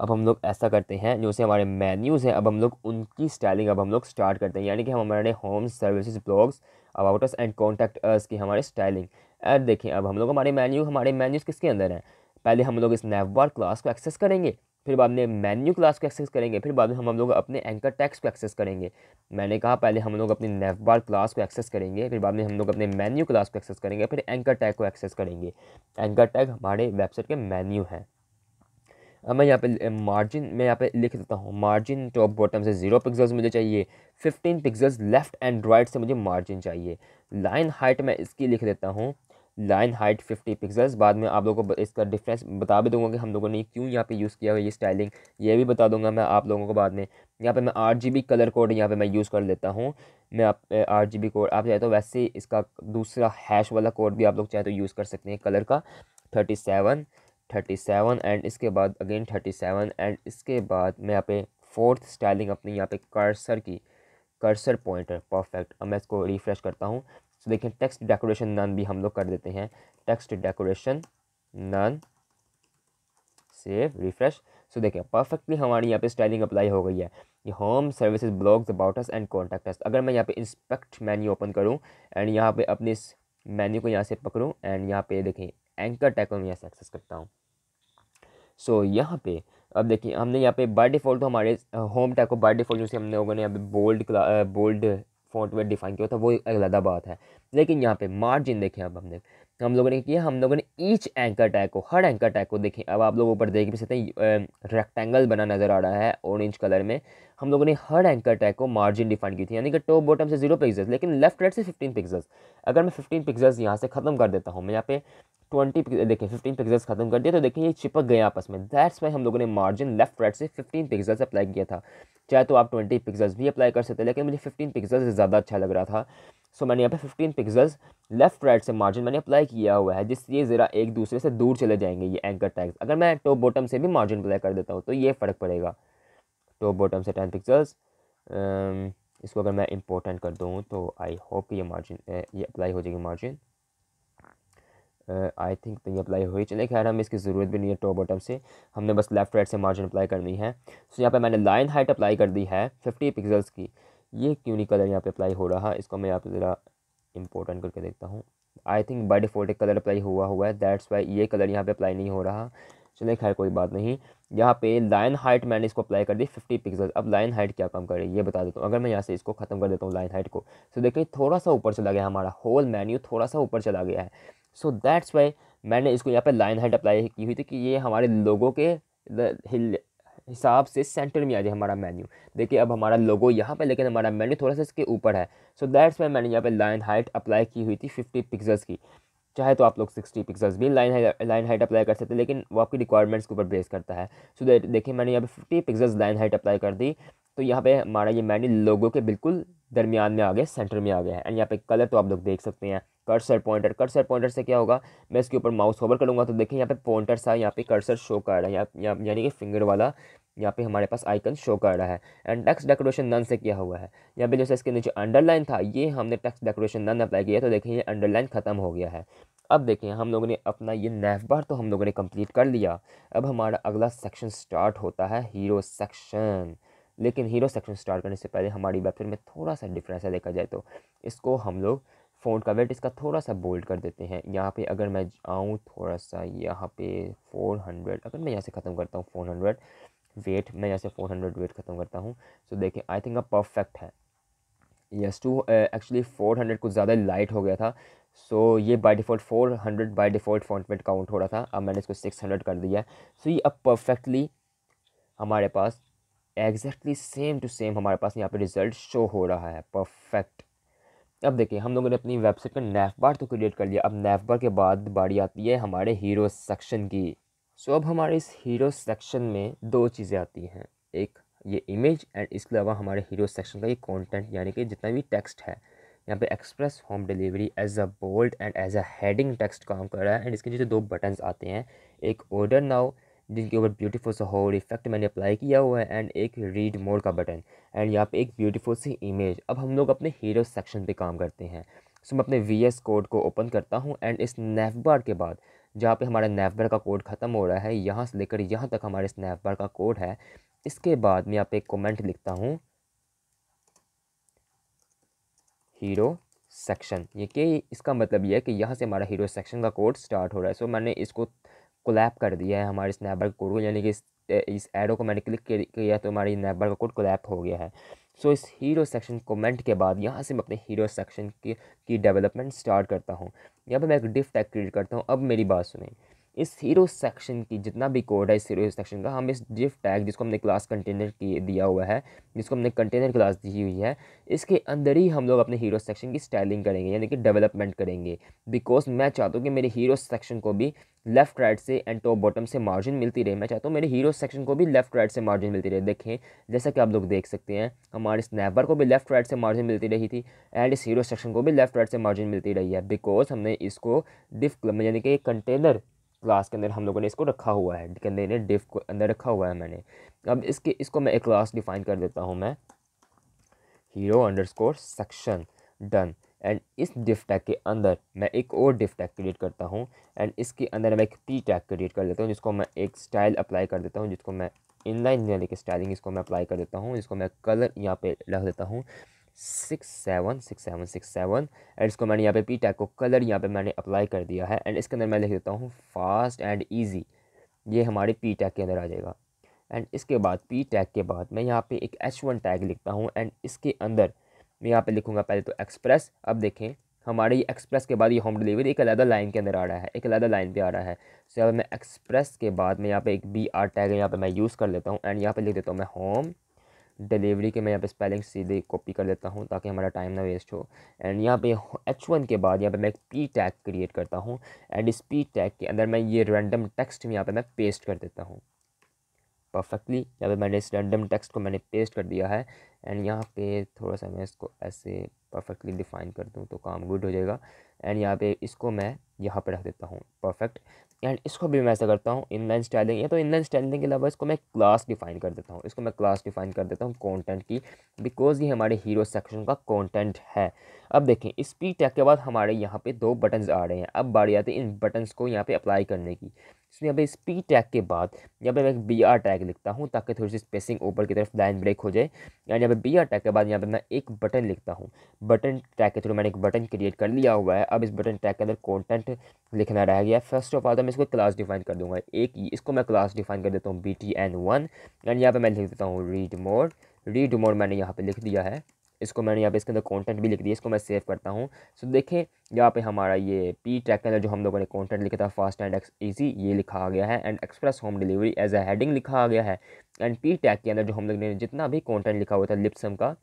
अब हम लोग ऐसा करते हैं जो से हमारे मेन्यूज़ हैं अब हम लोग उनकी स्टाइलिंग अब हम लोग स्टार्ट करते हैं यानी कि हम हमारे home services blogs about us and contact us की हमारे स्टाइलिंग देखें अब हम लोग हमारे मेन्यू हमारे मेन्यूज़ किसके अंदर हैं पहले हम लोग इस नेवबार क्लास को एक्सेस करेंगे फिर बाद में मेन्यू क्लास को एक्सेस करेंगे फिर बाद में हम लोग अपने एंकर टैक्स को एक्सेस करेंगे मैंने कहा पहले हम लोग अपनी नेवबार क्लास को एक्सेस करेंगे फिर बाद में हम लोग अपने मेन्यू क्लास को एक्सेस करेंगे फिर एंकर टैग को एक्सेस करेंगे एंकर टैग हमारे वेबसाइट के मेन्यू हैं अब मैं यहाँ पे मार्जिन मैं यहाँ पे लिख देता हूँ मार्जिन टॉप बॉटम से जीरो पिक्सल्स मुझे चाहिए fifteen pixels left and right से मुझे मार्जिन चाहिए लाइन हाइट मैं इसकी लिख देता हूँ लाइन हाइट 50 पिक्सल्स बाद में आप लोगों को इसका डिफरेंस बता भी दूंगा कि हम लोगों ने क्यों यहाँ पे यूज़ किया हुआ ये स्टाइलिंग ये भी बता दूंगा मैं आप लोगों को बाद में यहाँ पे मैं आठ जी बी कलर कोड यहाँ पे मैं यूज़ कर लेता हूँ मैं आप आठ जी बी कोड आप चाहे तो वैसे इसका दूसरा हैश वाला कोड भी आप लोग चाहे तो यूज़ कर सकते हैं कलर का thirty seven thirty seven and इसके बाद अगेन थर्टी सेवन एंड इसके बाद मैं यहाँ पे फोर्थ स्टाइलिंग अपनी यहाँ पे कर्सर की कर्सर पॉइंटर परफेक्ट अब मैं इसको रिफ़्रेश करता हूँ सो देखिए टेक्स्ट डेकोरेशन नन भी हम लोग कर देते हैं text decoration none save refresh so देखिए परफेक्टली हमारी यहाँ पे स्टाइलिंग अप्लाई हो गई है ये home services blogs about us and contact us अगर मैं यहाँ पे इंस्पेक्ट मेन्यू ओपन करूँ एंड यहाँ पे अपने इस मेन्यू को यहाँ से पकड़ूँ एंड यहाँ पे देखें एंकर टैक को मैं यहाँ से एक्सेस करता हूँ सो so, यहाँ पे अब देखिए हमने यहाँ पे बाय डिफ़ॉल्ट हमारे होम टैक को बाय डिफ़ॉल्ट जो हमने लोगों ने यहाँ पे बोल्ड बोल्ड फॉन्ट में डिफाइन किया होता है वो एक अलग बात है लेकिन यहाँ पे मार्जिन देखें अब हमने तो हम लोगों ने किया हम लोगों ने ईच एंकर टैग को हर एंकर टैग को देखें अब आप लोग ऊपर देख भी सकते हैं रेक्टेंगल बना नज़र आ रहा है ऑरेंज कलर में हम लोगों ने हर एंकर टैग को मार्जिन डिफाइन की थी यानी कि टॉप बॉटम से जीरो पिक्सल्स लेकिन लेफ्ट राइट से फिफ्टीन पिक्सल्स अगर मैं फिफ्टीन पिक्सल्स यहाँ से ख़त्म कर देता हूँ मैं यहाँ पे ट्वेंटी देखिए फिफ्टीन पिक्सल्स खत्म कर दिया तो देखिए ये चिपक गए आपस में दैट्स वाई हम लोगों ने मार्जिन लेफ्ट राइट से फिफ्टीन पिक्सल्स अप्लाई किया था चाहे तो आप ट्वेंटी पिक्सल्स भी अप्लाई कर सकते लेकिन मुझे फिफ्टीन पिक्सल्स ज़्यादा अच्छा लग रहा था सो मैंने यहाँ पे 15 पिक्सल्स लेफ्ट राइट से मार्जिन मैंने अप्लाई किया हुआ है जिससे ये ज़रा एक दूसरे से दूर चले जाएंगे ये एंकर टैग्स अगर मैं टॉप बॉटम से भी मार्जिन अप्लाई कर देता हूँ तो ये फ़र्क पड़ेगा टॉप बॉटम से टेन पिक्सल्स इसको अगर मैं इम्पोर्टेंट कर दूँ तो आई होप ये मार्जिन ये अप्लाई हो जाएगी मार्जिन आई थिंक तो ये अप्लाई हो ही चले खैर हमें इसकी ज़रूरत भी नहीं है टॉप बॉटम से हमने बस लेफ्ट राइट से मार्जिन अप्लाई करनी है सो so, यहाँ पर मैंने लाइन हाइट अप्लाई कर दी है फिफ्टी पिक्सल्स की ये नहीं कलर यहाँ पे अप्लाई हो रहा है इसको मैं यहाँ पे ज़रा इंपॉर्टेंट करके देखता हूँ I think by default colour apply हुआ हुआ है दैट्स वाई ये कलर यहाँ पे अप्लाई नहीं हो रहा चलिए खैर कोई बात नहीं यहाँ पे लाइन हाइट मैंने इसको अप्लाई कर दी फिफ्टी पिक्सल अब लाइन हाइट क्या कम कर रही है ये बता देता हूँ अगर मैं यहाँ से इसको ख़त्म कर देता हूँ लाइन हाइट को तो देखिए थोड़ा सा ऊपर चला गया हमारा होल मैन्यू थोड़ा सा ऊपर चला गया है सो दैट्स वाई मैंने इसको यहाँ पर लाइन हाइट अप्लाई की हुई थी कि ये हमारे लोगों के हिल हिसाब से सेंटर में आ जाए हमारा मेन्यू देखिए अब हमारा लोगो यहाँ पे लेकिन हमारा मेन्यू थोड़ा सा इसके ऊपर है सो दैट्स वाई मैंने यहाँ पे लाइन हाइट अप्लाई की हुई थी फिफ्टी पिक्सल्स की चाहे तो आप लोग सिक्सटी पिक्सल्स भी लाइन लाइन हाइट अप्लाई कर सकते हैं लेकिन वो आपकी रिक्वायरमेंट्स के ऊपर बेस करता है सो so देखिए मैंने यहाँ पे fifty pixels line height apply कर दी तो यहाँ पे हमारा ये मेन्यू लोगों के बिल्कुल दरमियान में आ गया सेंटर में आ गया है एंड यहाँ पे कलर तो आप लोग देख सकते हैं कर्सर पॉइंटर कर्सर पॉइंटर से क्या होगा मैं इसके ऊपर माउस होवर करूँगा तो देखिए यहाँ पे पॉइंटर सा यहाँ पे कर्सर शो कर रहा है यहाँ यानी कि फिंगर वाला यहाँ पे हमारे पास आइकन शो कर रहा है एंड टेक्स डेकोरेशन नन से किया हुआ है यहाँ पे जैसे इसके नीचे अंडरलाइन था ये हमने टेक्स डेकोरेशन नन अप्लाई किया तो देखिए ये अंडरलाइन ख़त्म हो गया है अब देखिए हम लोगों ने अपना ये नेफ बार तो हम लोगों ने कंप्लीट कर लिया अब हमारा अगला सेक्शन स्टार्ट होता है हीरो सेक्शन लेकिन हीरो सेक्शन स्टार्ट करने से पहले हमारी वेबसाइट में थोड़ा सा डिफरेंस है देखा जाए तो इसको हम लोग फ़ोन का वेट इसका थोड़ा सा बोल्ड कर देते हैं यहाँ पे अगर मैं आऊँ थोड़ा सा यहाँ पे 400 अगर मैं यहाँ से ख़त्म करता हूँ हंड्रेड वेट मैं जैसे फोर हंड्रेड वेट ख़त्म करता हूँ सो so, देखें आई थिंक अब परफेक्ट है yes to actually four hundred कुछ ज़्यादा लाइट हो गया था सो so, ये by default four hundred by default font weight count हो रहा था अब मैंने इसको सिक्स हंड्रेड कर दिया सो so, ये अब परफेक्टली हमारे पास एग्जैक्टली सेम टू सेम हमारे पास यहाँ पे रिज़ल्ट शो हो रहा है परफेक्ट अब देखिए हम लोगों ने अपनी वेबसाइट पर नैफबार बार तो क्रिएट कर लिया अब नैफबार बार के बाद बारी आती है हमारे हीरो सेक्शन की सो अब हमारे इस हीरो सेक्शन में दो चीज़ें आती हैं एक ये इमेज एंड इसके अलावा हमारे हीरो सेक्शन का ये कंटेंट यानी कि जितना भी टेक्स्ट है यहाँ पे express home delivery as a bold and as a heading text काम कर रहा है एंड इसके नीचे दो बटन्स आते हैं एक ऑर्डर नाउ जिनके ऊपर ब्यूटीफुल सा होल इफेक्ट मैंने अप्लाई किया हुआ है एंड एक रीड मोड का बटन एंड यहाँ पे एक ब्यूटीफुल सी इमेज अब हम लोग अपने हीरो सेक्शन पे काम करते हैं सो so, मैं अपने वी एस कोड को ओपन करता हूँ एंड इस नेफबार के बाद जहाँ पे हमारा नैफबर का कोड ख़त्म हो रहा है यहाँ से लेकर यहाँ तक हमारे इस का कोड है इसके बाद मैं यहाँ पे एक कमेंट लिखता हूँ हीरो सेक्शन ये कि इसका मतलब ये है कि यहाँ से हमारा हीरो सेक्शन का कोड स्टार्ट हो रहा है सो मैंने इसको कोलैप कर दिया है हमारे इस कोड को यानी कि इस एडो को मैंने क्लिक किया तो हमारी नैबर का कोड कोलैप हो गया है सो so, इस हीरो सेक्शन कमेंट के बाद यहाँ से मैं अपने हीरो सेक्शन की की डेवलपमेंट स्टार्ट करता हूँ यहाँ पर मैं एक डिफ टैग क्रिएट करता हूँ अब मेरी बात सुने इस हीरो सेक्शन की जितना भी कोड है इस हीरो सेक्शन का हम इस डिफ टैग जिसको हमने क्लास कंटेनर की दिया हुआ है जिसको हमने कंटेनर क्लास दी हुई है इसके अंदर ही हम लोग अपने हीरो सेक्शन की स्टाइलिंग करेंगे यानी कि डेवलपमेंट करेंगे बिकॉज मैं चाहता हूँ कि मेरे हीरो सेक्शन को भी लेफ्ट राइट से एंड टॉप बॉटम से मार्जिन मिलती रहे मैं चाहता हूँ मेरे हीरो सेक्शन को भी लेफ्ट राइट से मार्जिन मिलती रहे देखें जैसा कि आप लोग देख सकते हैं हमारे स्नैपर को भी लेफ्ट राइट से मार्जिन मिलती रही थी एंड इस हीरो सेक्शन को भी लेफ्ट राइट से मार्जिन मिलती रही है बिकॉज हमने इसको डिफ यानी कि कंटेनर क्लास के अंदर हम लोगों ने इसको रखा हुआ है के अंदर डिफ को अंदर रखा हुआ है मैंने अब इसके इसको मैं एक क्लास डिफाइन कर देता हूँ मैं hero underscore section done and इस डिफ टैग के अंदर मैं एक और डिफ टैग क्रिएट करता हूँ एंड इसके अंदर मैं एक पी टैग क्रिएट कर लेता हूँ जिसको मैं एक स्टाइल अप्लाई कर देता हूँ जिसको मैं इनलाइन यानी स्टाइलिंग इसको मैं अप्लाई कर देता हूँ इसको मैं कलर यहाँ पे रख देता हूँ six seven six seven six seven and इसको मैंने यहाँ पे पी टैग को कलर यहाँ पे मैंने अप्लाई कर दिया है एंड इसके अंदर मैं लिख देता हूँ फास्ट एंड ईजी ये हमारे पी टैग के अंदर आ जाएगा एंड इसके बाद पी टैग के बाद मैं यहाँ पे एक एच वन टैग लिखता हूँ एंड इसके अंदर मैं यहाँ पे लिखूँगा पहले तो एक्सप्रेस अब देखें हमारे ये एक्सप्रेस के बाद ये होम डिलीवरी एक अलग लाइन के अंदर आ रहा है एक अलग लाइन पे आ रहा है सो so, यहाँ मैं एक्सप्रेस के बाद मैं यहाँ पे एक बी आर टैग यहाँ पे मैं यूज़ कर लेता हूँ एंड यहाँ पे लिख देता हूँ मैं होम डिलीवरी के मैं यहाँ पे स्पेलिंग सीधे कॉपी कर लेता हूँ ताकि हमारा टाइम ना वेस्ट हो एंड यहाँ पे एच वन के बाद यहाँ पे मैं एक पी टैग क्रिएट करता हूँ एंड इस पी टैग के अंदर मैं ये रैंडम टेक्स्ट में यहाँ पे मैं पेस्ट कर देता हूँ परफेक्टली यहाँ पे मैंने इस रैंडम टेक्स्ट को मैंने पेस्ट कर दिया है एंड यहाँ पे थोड़ा सा मैं इसको ऐसे परफेक्टली डिफ़ाइन कर दूँ तो काम गुड हो जाएगा एंड यहाँ पे इसको मैं यहाँ पे रख देता हूँ परफेक्ट एंड इसको भी मैं ऐसा करता हूँ इनलाइन स्टाइलिंग या तो इनलाइन स्टाइलिंग के अलावा इसको मैं क्लास डिफाइन कर देता हूँ इसको मैं क्लास डिफाइन कर देता हूँ कंटेंट की बिकॉज ये हमारे हीरो सेक्शन का कंटेंट है अब देखें इस पी टैग के बाद हमारे यहाँ पे दो बटन्स आ रहे हैं अब बारी आती है इन बटन्स को यहाँ पे अप्लाई करने की इसमें अब इस पी टैग के बाद यहाँ पर मैं बी आर टैग लिखता हूँ ताकि थोड़ी सी स्पेसिंग ऊपर की तरफ लाइन ब्रेक हो जाए एंड यहाँ पर बी आर टैग के बाद यहाँ पर मैं एक बटन लिखता हूँ बटन टैग के थ्रू मैंने एक बटन क्रिएट कर लिया हुआ है अब इस बटन टैग के अंदर कॉन्टेंट लिखना रह गया फर्स्ट ऑफ ऑल तो मैं इसको क्लास डिफाइन कर दूँगा एक इसको मैं क्लास डिफाइन कर देता हूँ B T N one and यहाँ पर मैं लिख देता हूँ रीड मोर रीड मोर मैंने यहाँ पर लिख दिया है इसको मैंने यहाँ पे इसके अंदर कंटेंट भी लिख दिया इसको मैं सेव करता हूँ सो देखें यहाँ पे हमारा ये पी ट्रैक के अंदर जो हम लोगों ने कंटेंट लिखा था फास्ट एंड ईजी ये लिखा गया है and express home delivery as a heading लिखा गया है एंड पी ट्रैक के अंदर जो हम लोग ने जितना भी कॉन्टेंट लिखा हुआ था लिप्सम का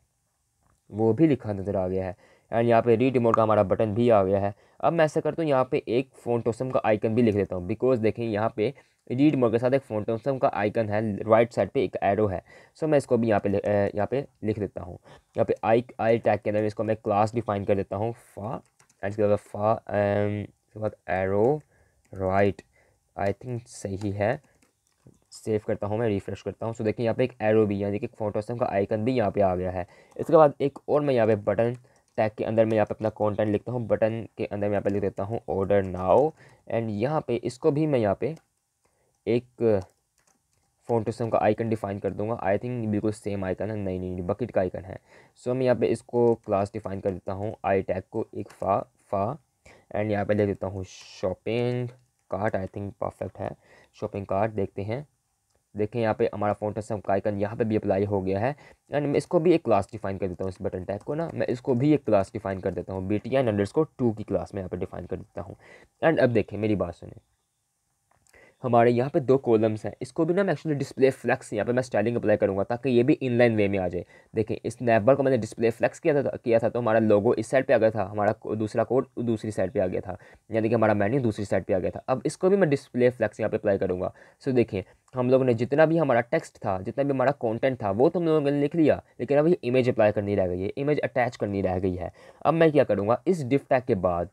वो भी लिखा नज़र आ गया है एंड यहाँ पे रीड रिमोट का हमारा बटन भी आ गया है अब मैं ऐसा करता हूँ यहाँ पे एक फ़ोन टोसम का आइकन भी लिख देता हूँ बिकॉज देखें यहाँ पे एडिट मोड के साथ एक फोटोसम का आइकन है राइट साइड पे एक एरो है सो मैं इसको भी यहाँ पे यहाँ पे लिख देता हूँ यहाँ पे आई आई टैग के अंदर इसको मैं क्लास डिफाइन कर देता हूँ फा एंड इसके बाद फा इसके बाद एरो राइट आई थिंक सही है सेव करता हूँ मैं रिफ्रेश करता हूँ सो देखिए यहाँ पे एक एरो भी यानी कि फोटोसम का आइकन भी यहाँ पे आ गया है इसके बाद एक और मैं यहाँ पे बटन टैग के अंदर मैं यहाँ पे अपना कंटेंट लिखता हूँ बटन के अंदर मैं यहाँ पे लिख देता हूँ ऑर्डर नाउ एंड यहाँ पे इसको भी मैं यहाँ पे एक फ़ॉन्ट सिस्टम का आइकन डिफाइन कर दूंगा आई थिंक बिल्कुल सेम आइकन है नई नई नई बकेट का आइकन है सो so, मैं यहाँ पे इसको क्लास डिफाइन कर देता हूँ आई टैग को एक फा फा एंड यहाँ पे ले देता हूँ shopping cart I think perfect है शॉपिंग कार्ट देखते हैं देखें यहाँ पे हमारा फ़ॉन्ट सिस्टम का आइकन यहाँ पे भी अप्लाई हो गया है एंड मैं इसको भी एक क्लास डिफाइन कर देता हूँ इस बटन टैग को ना मैं इसको भी एक क्लास डिफाइन कर देता हूँ बी टी एन को टू की क्लास में यहाँ पर डिफाइन कर देता हूँ एंड अब देखें मेरी बात सुने हमारे यहाँ पे दो कॉलम्स हैं इसको भी ना मैं एक्चुअली डिस्प्ले फ्लैक्स यहाँ पे मैं स्टाइलिंग अप्लाई करूँगा ताकि ये भी इनलाइन वे में आ जाए देखें इस नेबर को मैंने डिस्प्ले फ्लैक्स किया था किया था तो हमारा लोगो इस साइड पे आ गया था हमारा दूसरा कोड दूसरी साइड पर आ गया था यानी कि हमारा मैन्यू दूसरी साइड पर आ गया था अब इसको भी मैं डिस्प्ले फ्लैक्स यहाँ पर अप्लाई करूँगा सो देखिए हम लोगों ने जितना भी हमारा टेक्स्ट था जितना भी हमारा कॉन्टेंट था वो तो हम लोगों ने लिख लिया लेकिन अब ये इमेज अप्लाई करनी रह गई है इमेज अटैच करनी रह गई है अब मैं क्या करूँगा इस डिफ टैग के बाद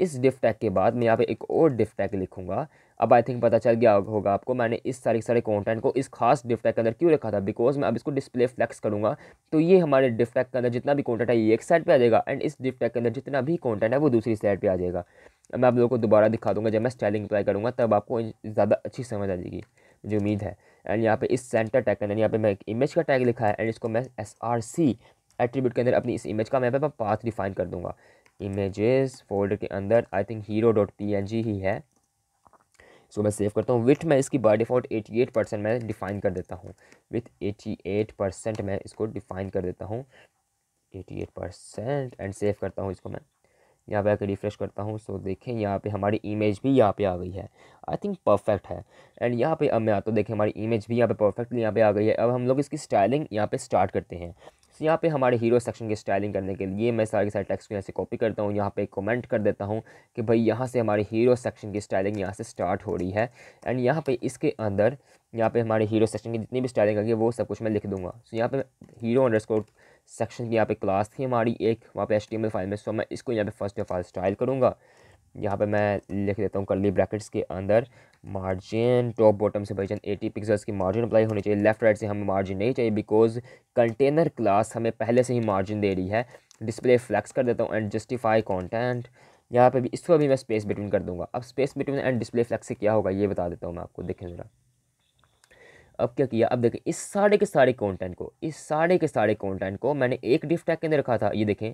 इस डिफ टैग के बाद मैं यहाँ पे एक और डिफ टैग लिखूँगा अब आई थिंक पता चल गया होगा आपको मैंने इस सारे सारे कॉन्टेंट को इस खास डिफ्टैक के अंदर क्यों रखा था बिकॉज मैं अब इसको डिस्प्ले फ्लैक्स करूँगा तो ये हमारे डिफ्टैक के अंदर जितना भी कॉन्टेंट है ये एक साइड पर आ जाएगा एंड इस डिफ्टैक के अंदर जितना भी कॉन्टेंट है वो दूसरी साइड पर आ जाएगा मैं आप लोगों को दोबारा दिखा दूँगा जब मैं स्टाइलिंग अप्लाई करूँगा तब आपको ज़्यादा अच्छी समझ आ जाएगी मुझे उम्मीद है एंड यहाँ पे इस सेंटर टैग के अंदर यहाँ पे मैं एक इमेज का टैग लिखा है एंड इसको मैं एस आर सी एट्रीब्यूट के अंदर अपनी इस इमेज का मैं पाथ डिफाइन कर दूँगा इमेजेस फोल्डर के अंदर I think hero dot P N G ही है सो मैं सेव करता हूँ विथ मैं इसकी बाई डिफ़ॉल्ट 88 परसेंट मैं डिफ़ाइन कर देता हूँ विथ 88 परसेंट मैं इसको डिफ़ाइन कर देता हूँ 88 परसेंट एंड सेव करता हूँ इसको मैं यहाँ पे आकर रिफ़्रेश करता हूँ सो देखें यहाँ पे हमारी इमेज भी यहाँ पे आ गई है आई थिंक परफेक्ट है एंड यहाँ पे अब मैं आता हूँ देखें हमारी इमेज भी यहाँ पे परफेक्टली यहाँ पे आ गई है अब हम लोग इसकी स्टाइलिंग यहाँ पे स्टार्ट करते हैं तो यहाँ पे हमारे हीरो सेक्शन की स्टाइलिंग करने के लिए मैं सारे के सारे टेक्स्ट को यहाँ से कॉपी करता हूँ यहाँ पे कमेंट कर देता हूँ कि भाई यहाँ से हमारे हीरो सेक्शन की स्टाइलिंग यहाँ से स्टार्ट हो रही है एंड यहाँ पे इसके अंदर यहाँ पे हमारे हीरो सेक्शन की जितनी भी स्टाइलिंग आगे वो सब कुछ मैं लिख दूँगा सो यहाँ पर हीरो अंडर सेक्शन की यहाँ पे क्लास थी हमारी एक वहाँ पर एच फाइल में सो मैं इसको यहाँ पे फर्स्ट ऑफ ऑल स्टाइल करूँगा यहाँ पे मैं लिख देता हूँ कर्ली ब्रैकेट्स के अंदर मार्जिन टॉप बॉटम से भाई एटी पिक्सल्स की मार्जिन अप्लाई होनी चाहिए लेफ्ट राइट से हमें मार्जिन नहीं चाहिए बिकॉज कंटेनर क्लास हमें पहले से ही मार्जिन दे रही है डिस्प्ले फ्लैक्स कर देता हूँ एंड जस्टिफाई कॉन्टेंट यहाँ पर भी इस पर भी मैं स्पेस बिटवीन कर दूंगा अब space between and display flex से क्या होगा ये बता देता हूँ मैं आपको देखें ज़रा अब क्या किया अब देखें इस सारे के सारे कंटेंट को इस सारे के सारे कंटेंट को मैंने एक डिफ टैग के अंदर रखा था ये देखें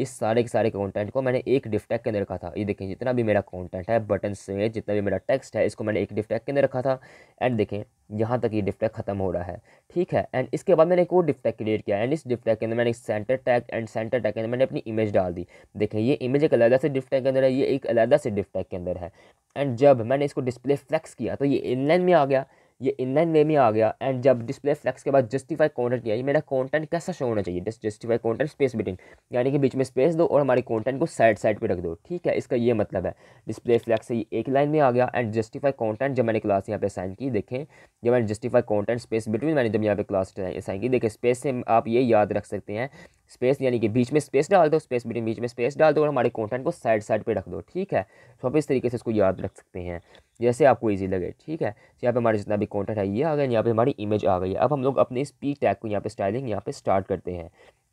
इस सारे के सारे कंटेंट को मैंने एक डिफ्टैक के अंदर रखा था ये देखें जितना भी मेरा कंटेंट है बटन से जितना भी मेरा टेक्स्ट है इसको मैंने एक डिफ्टैक के अंदर रखा था एंड देखें यहाँ तक ये डिफ्टैक खत्म हो रहा है ठीक है एंड इसके बाद मैंने एक और डिफ्टैक क्रिएट किया एंड इस डिफ्टैक के अंदर मैंने centre tag and centre tag के अंदर मैंने अपनी इमेज डाल दी देखें ये इमेज एक अलहदा से डिफ्टैक के अंदर है ये एक अलहदा से डिफ्टैक के अंदर है एंड जब मैंने इसको डिस्प्ले फ्लैक्स किया तो ये इनलाइन में आ गया ये इनलाइन वे में आ गया एंड जब डिस्प्ले फ्लेक्स के बाद जस्टिफाई कॉन्टेंट किया ये मेरा कॉन्टेंट कैसा शो होना चाहिए जस्टिफाई कॉन्टेंट स्पेस बिटिंग यानी कि बीच में स्पेस दो और हमारे कॉन्टेंट को साइड साइड पर रख दो ठीक है इसका ये मतलब है डिस्प्ले फ्लैक्स से ये एक लाइन में आ गया एंड जस्टिफाई कॉन्टेंट जब मैंने क्लास यहाँ पे असाइन की देखें जब मैंने जस्टिफाई कॉन्टेंट स्पेस बिटवीन मैंने जब यहाँ पे क्लास असाइन की देखें स्पेस से आप ये याद रख सकते हैं स्पेस यानी कि बीच में स्पेस डाल दो स्पेस बिटवीन बीच में स्पेस डाल दो और हमारे कॉन्टेंट को साइड साइड पर रख दो ठीक है तो आप इस तरीके से इसको याद रख सकते हैं जैसे आपको ईजी लगे ठीक है तो यहाँ पर हमारे जितना भी कॉन्टेंट है ये आ गया यहाँ पर हमारी इमेज आ गई है अब हम लोग अपने इस पी टैग को यहाँ पर स्टाइलिंग यहाँ पे स्टार्ट करते हैं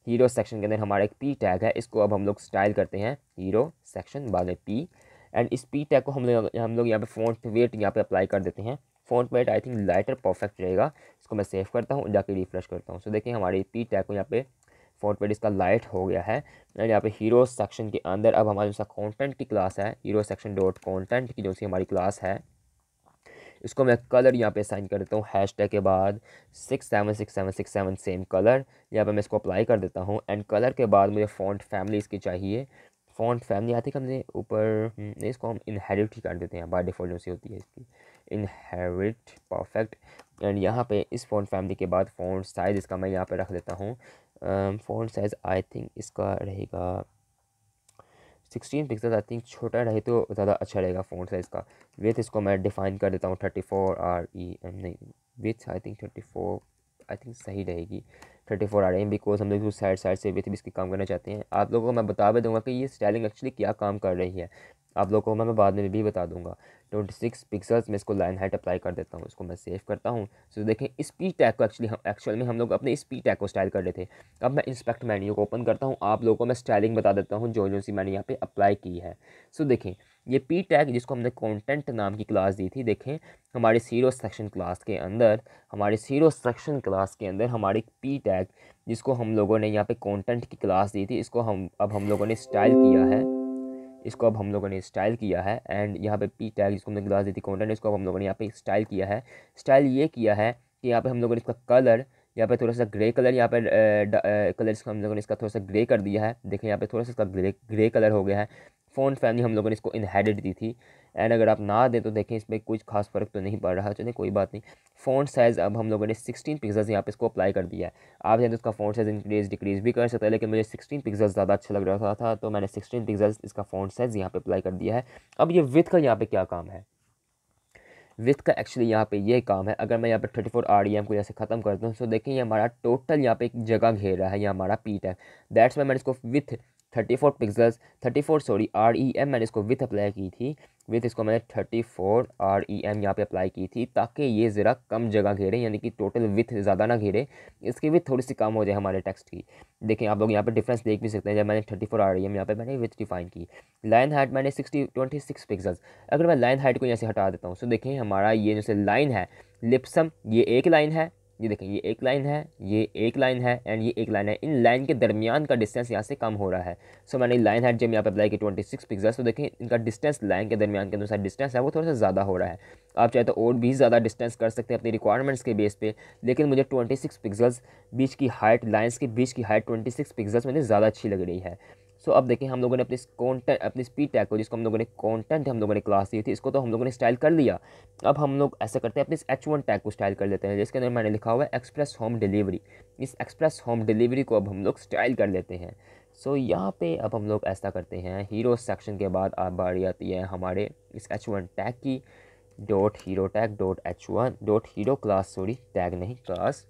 हीरो सेक्शन के अंदर हमारा एक पी टैग है इसको अब हम लोग स्टाइल करते हैं हीरो सेक्शन वाले पी एंड इस पी टैग को हम लोग हम लोग यहाँ पे फॉन्ट वेट यहाँ पे अप्लाई कर देते हैं font weight I think lighter perfect रहेगा इसको मैं सेव करता हूँ जाके रिफ्रेश करता हूँ सो so, देखिए हमारे पी टैग को यहाँ पे फोन पेज इसका लाइट हो गया है एंड यहाँ पे हीरो सेक्शन के अंदर अब हमारी जो कॉन्टेंट की क्लास है हीरो सेक्शन डॉट कॉन्टेंट की जो सी हमारी क्लास है इसको मैं कलर यहाँ पे असाइन कर देता हूँ हैश टैग के बाद six seven six seven six seven same colour यहाँ पे मैं इसको अप्लाई कर देता हूँ एंड कलर के बाद मुझे फॉन्ट फैमिली इसकी चाहिए फॉन्ट फैमिली आती है हमने ऊपर हम्म, नहीं इसको हम इनहेरिट ही कर देते हैं बाई डिफ़ॉल्ट से होती है इसकी इनहेरिट परफेक्ट एंड यहाँ पे इस फॉन्ट फैमिली के बाद फॉन्ट साइज़ इसका मैं यहाँ पे रख देता हूँ फोन साइज़ आई थिंक इसका रहेगा सिक्सटीन पिक्सल आई थिंक छोटा रहे तो ज़्यादा अच्छा रहेगा फोन साइज़ का विथ इसको मैं डिफ़ाइन कर देता हूँ thirty four R E M नहीं width I think thirty four I think सही रहेगी thirty four R M because हम लोग साइड साइड से भी इसकी काम करना चाहते हैं आप लोगों को मैं बता भी दूंगा कि ये स्टाइलिंग एक्चुअली क्या काम कर रही है आप लोगों को मैं, मैं बाद में भी बता दूंगा ट्वेंटी सिक्स पिक्सल्स में इसको लाइन हाइट अप्लाई कर देता हूँ इसको मैं सेव करता हूँ सो so, देखें इस पी टैग को एक्चुअली हम एक्चुअल में हम लोग अपने इस पी टैग को स्टाइल कर रहे थे अब मैं इंस्पेक्ट मैन्यू को ओपन करता हूँ आप लोगों को मैं स्टाइलिंग बता देता हूँ जो जो सी मैंने यहाँ पे अप्लाई की है सो so, देखें ये पी टैग जिसको हमने कॉन्टेंट नाम की क्लास दी थी देखें हमारे सीरो सेक्शन क्लास के अंदर हमारे सीरो सेक्शन क्लास के अंदर हमारी पी टैग जिसको हम लोगों ने यहाँ पे कॉन्टेंट की क्लास दी थी इसको हम अब हम लोगों ने स्टाइल किया है इसको अब हम लोगों ने स्टाइल किया है एंड यहाँ पे पी टैग जिसको हमने ग्लास दी थी कॉन्टेंट इसको अब हम लोगों ने यहाँ पे स्टाइल किया है स्टाइल ये किया है कि यहाँ पे हम लोगों ने इसका कलर यहाँ पे थोड़ा सा ग्रे कलर यहाँ पे कलर इसका हम लोगों ने इसका थोड़ा सा ग्रे कर दिया है देखें यहाँ पे थोड़ा सा इसका ग्रे ग्रे कलर हो गया है फ़ोन फैमिली हम लोगों ने इसको इनहेरिट दी थी एंड अगर आप ना दें तो देखें इसमें कुछ खास फ़र्क तो नहीं पड़ रहा चले कोई बात नहीं फ़ोन साइज़ अब हम लोगों ने 16 पिक्सल्स यहाँ पे इसको अप्लाई कर दिया है आप चाहें तो इसका फ़ोन साइज़ इंक्रीज डिक्रीज भी कर सकते हैं लेकिन मुझे 16 पिक्सल्स ज़्यादा अच्छा लग रहा था तो मैंने 16 पिक्सल्स इसका फ़ोन साइज़ यहाँ पर अप्लाई कर दिया है अब ये विथ का यहाँ पर क्या काम है विथ का एक्चुअली यहाँ पे ये काम है अगर मैं यहाँ पे थर्टी फोर आर को यहाँ से ख़त्म कर दूँ तो देखें ये हमारा टोटल यहाँ पे एक जगह घेर रहा है ये हमारा पीट है दैट्स वाई मैंने इसको width thirty four pixels thirty four sorry R E M मैंने इसको विथ अप्लाई की थी विथ इसको मैंने thirty four R E M यहाँ पे अप्लाई की थी ताकि ये ज़रा कम जगह घेरे यानी कि टोटल विथ ज़्यादा ना घेरे इसकी विथ थोड़ी सी कम हो जाए हमारे टेक्स्ट की देखें आप लोग यहाँ पे डिफरेंस देख भी सकते हैं जब मैंने thirty four R E M यहाँ पर मैंने विथ डिफाइन की लाइन हाइट मैंने सिक्सटी ट्वेंटी सिक्स पिक्सल्स अगर मैं लाइन हाइट को यहाँ से हटा देता हूँ तो देखें हमारा ये जैसे लाइन है लिप्सम ये एक लाइन है ये देखें ये एक लाइन है ये एक लाइन है एंड ये एक लाइन है इन लाइन के दरमियान का डिस्टेंस यहाँ से कम हो रहा है सो so, मैंने लाइन हाइट जब यहाँ पर अप्लाई की ट्वेंटी सिक्स पिक्सल्स तो देखें इनका डिस्टेंस लाइन के दरमियान के अनुसार डिस्टेंस है वो थोड़ा सा ज़्यादा हो रहा है आप चाहे तो और भी ज़्यादा डिस्टेंस कर सकते हैं अपनी रिक्वायरमेंट्स के बेस पर लेकिन मुझे ट्वेंटी सिक्स बीच की हाइट लाइन्स के बीच की हाइट ट्वेंटी सिक्स मुझे ज़्यादा अच्छी लग रही है सो तो अब देखें हम लोगों ने अपनी कॉन्टेंट अपनी स्पीड टैग को जिसको हम लोगों ने कॉन्टेंट हम लोगों ने क्लास दी थी इसको तो हम लोगों ने स्टाइल कर लिया अब हम लोग ऐसा करते हैं अपने एच वन टैग को स्टाइल कर लेते हैं जिसके अंदर मैंने लिखा हुआ है एक्सप्रेस होम डिलीवरी इस एक्सप्रेस होम डिलीवरी को अब हम लोग स्टाइल कर लेते हैं सो so, यहाँ पे अब हम लोग ऐसा करते हैं हीरो सेक्शन के बाद आप बारी आती है हमारे इस एच वन टैग की dot hero tag dot H one dot hero class sorry tag नहीं क्लास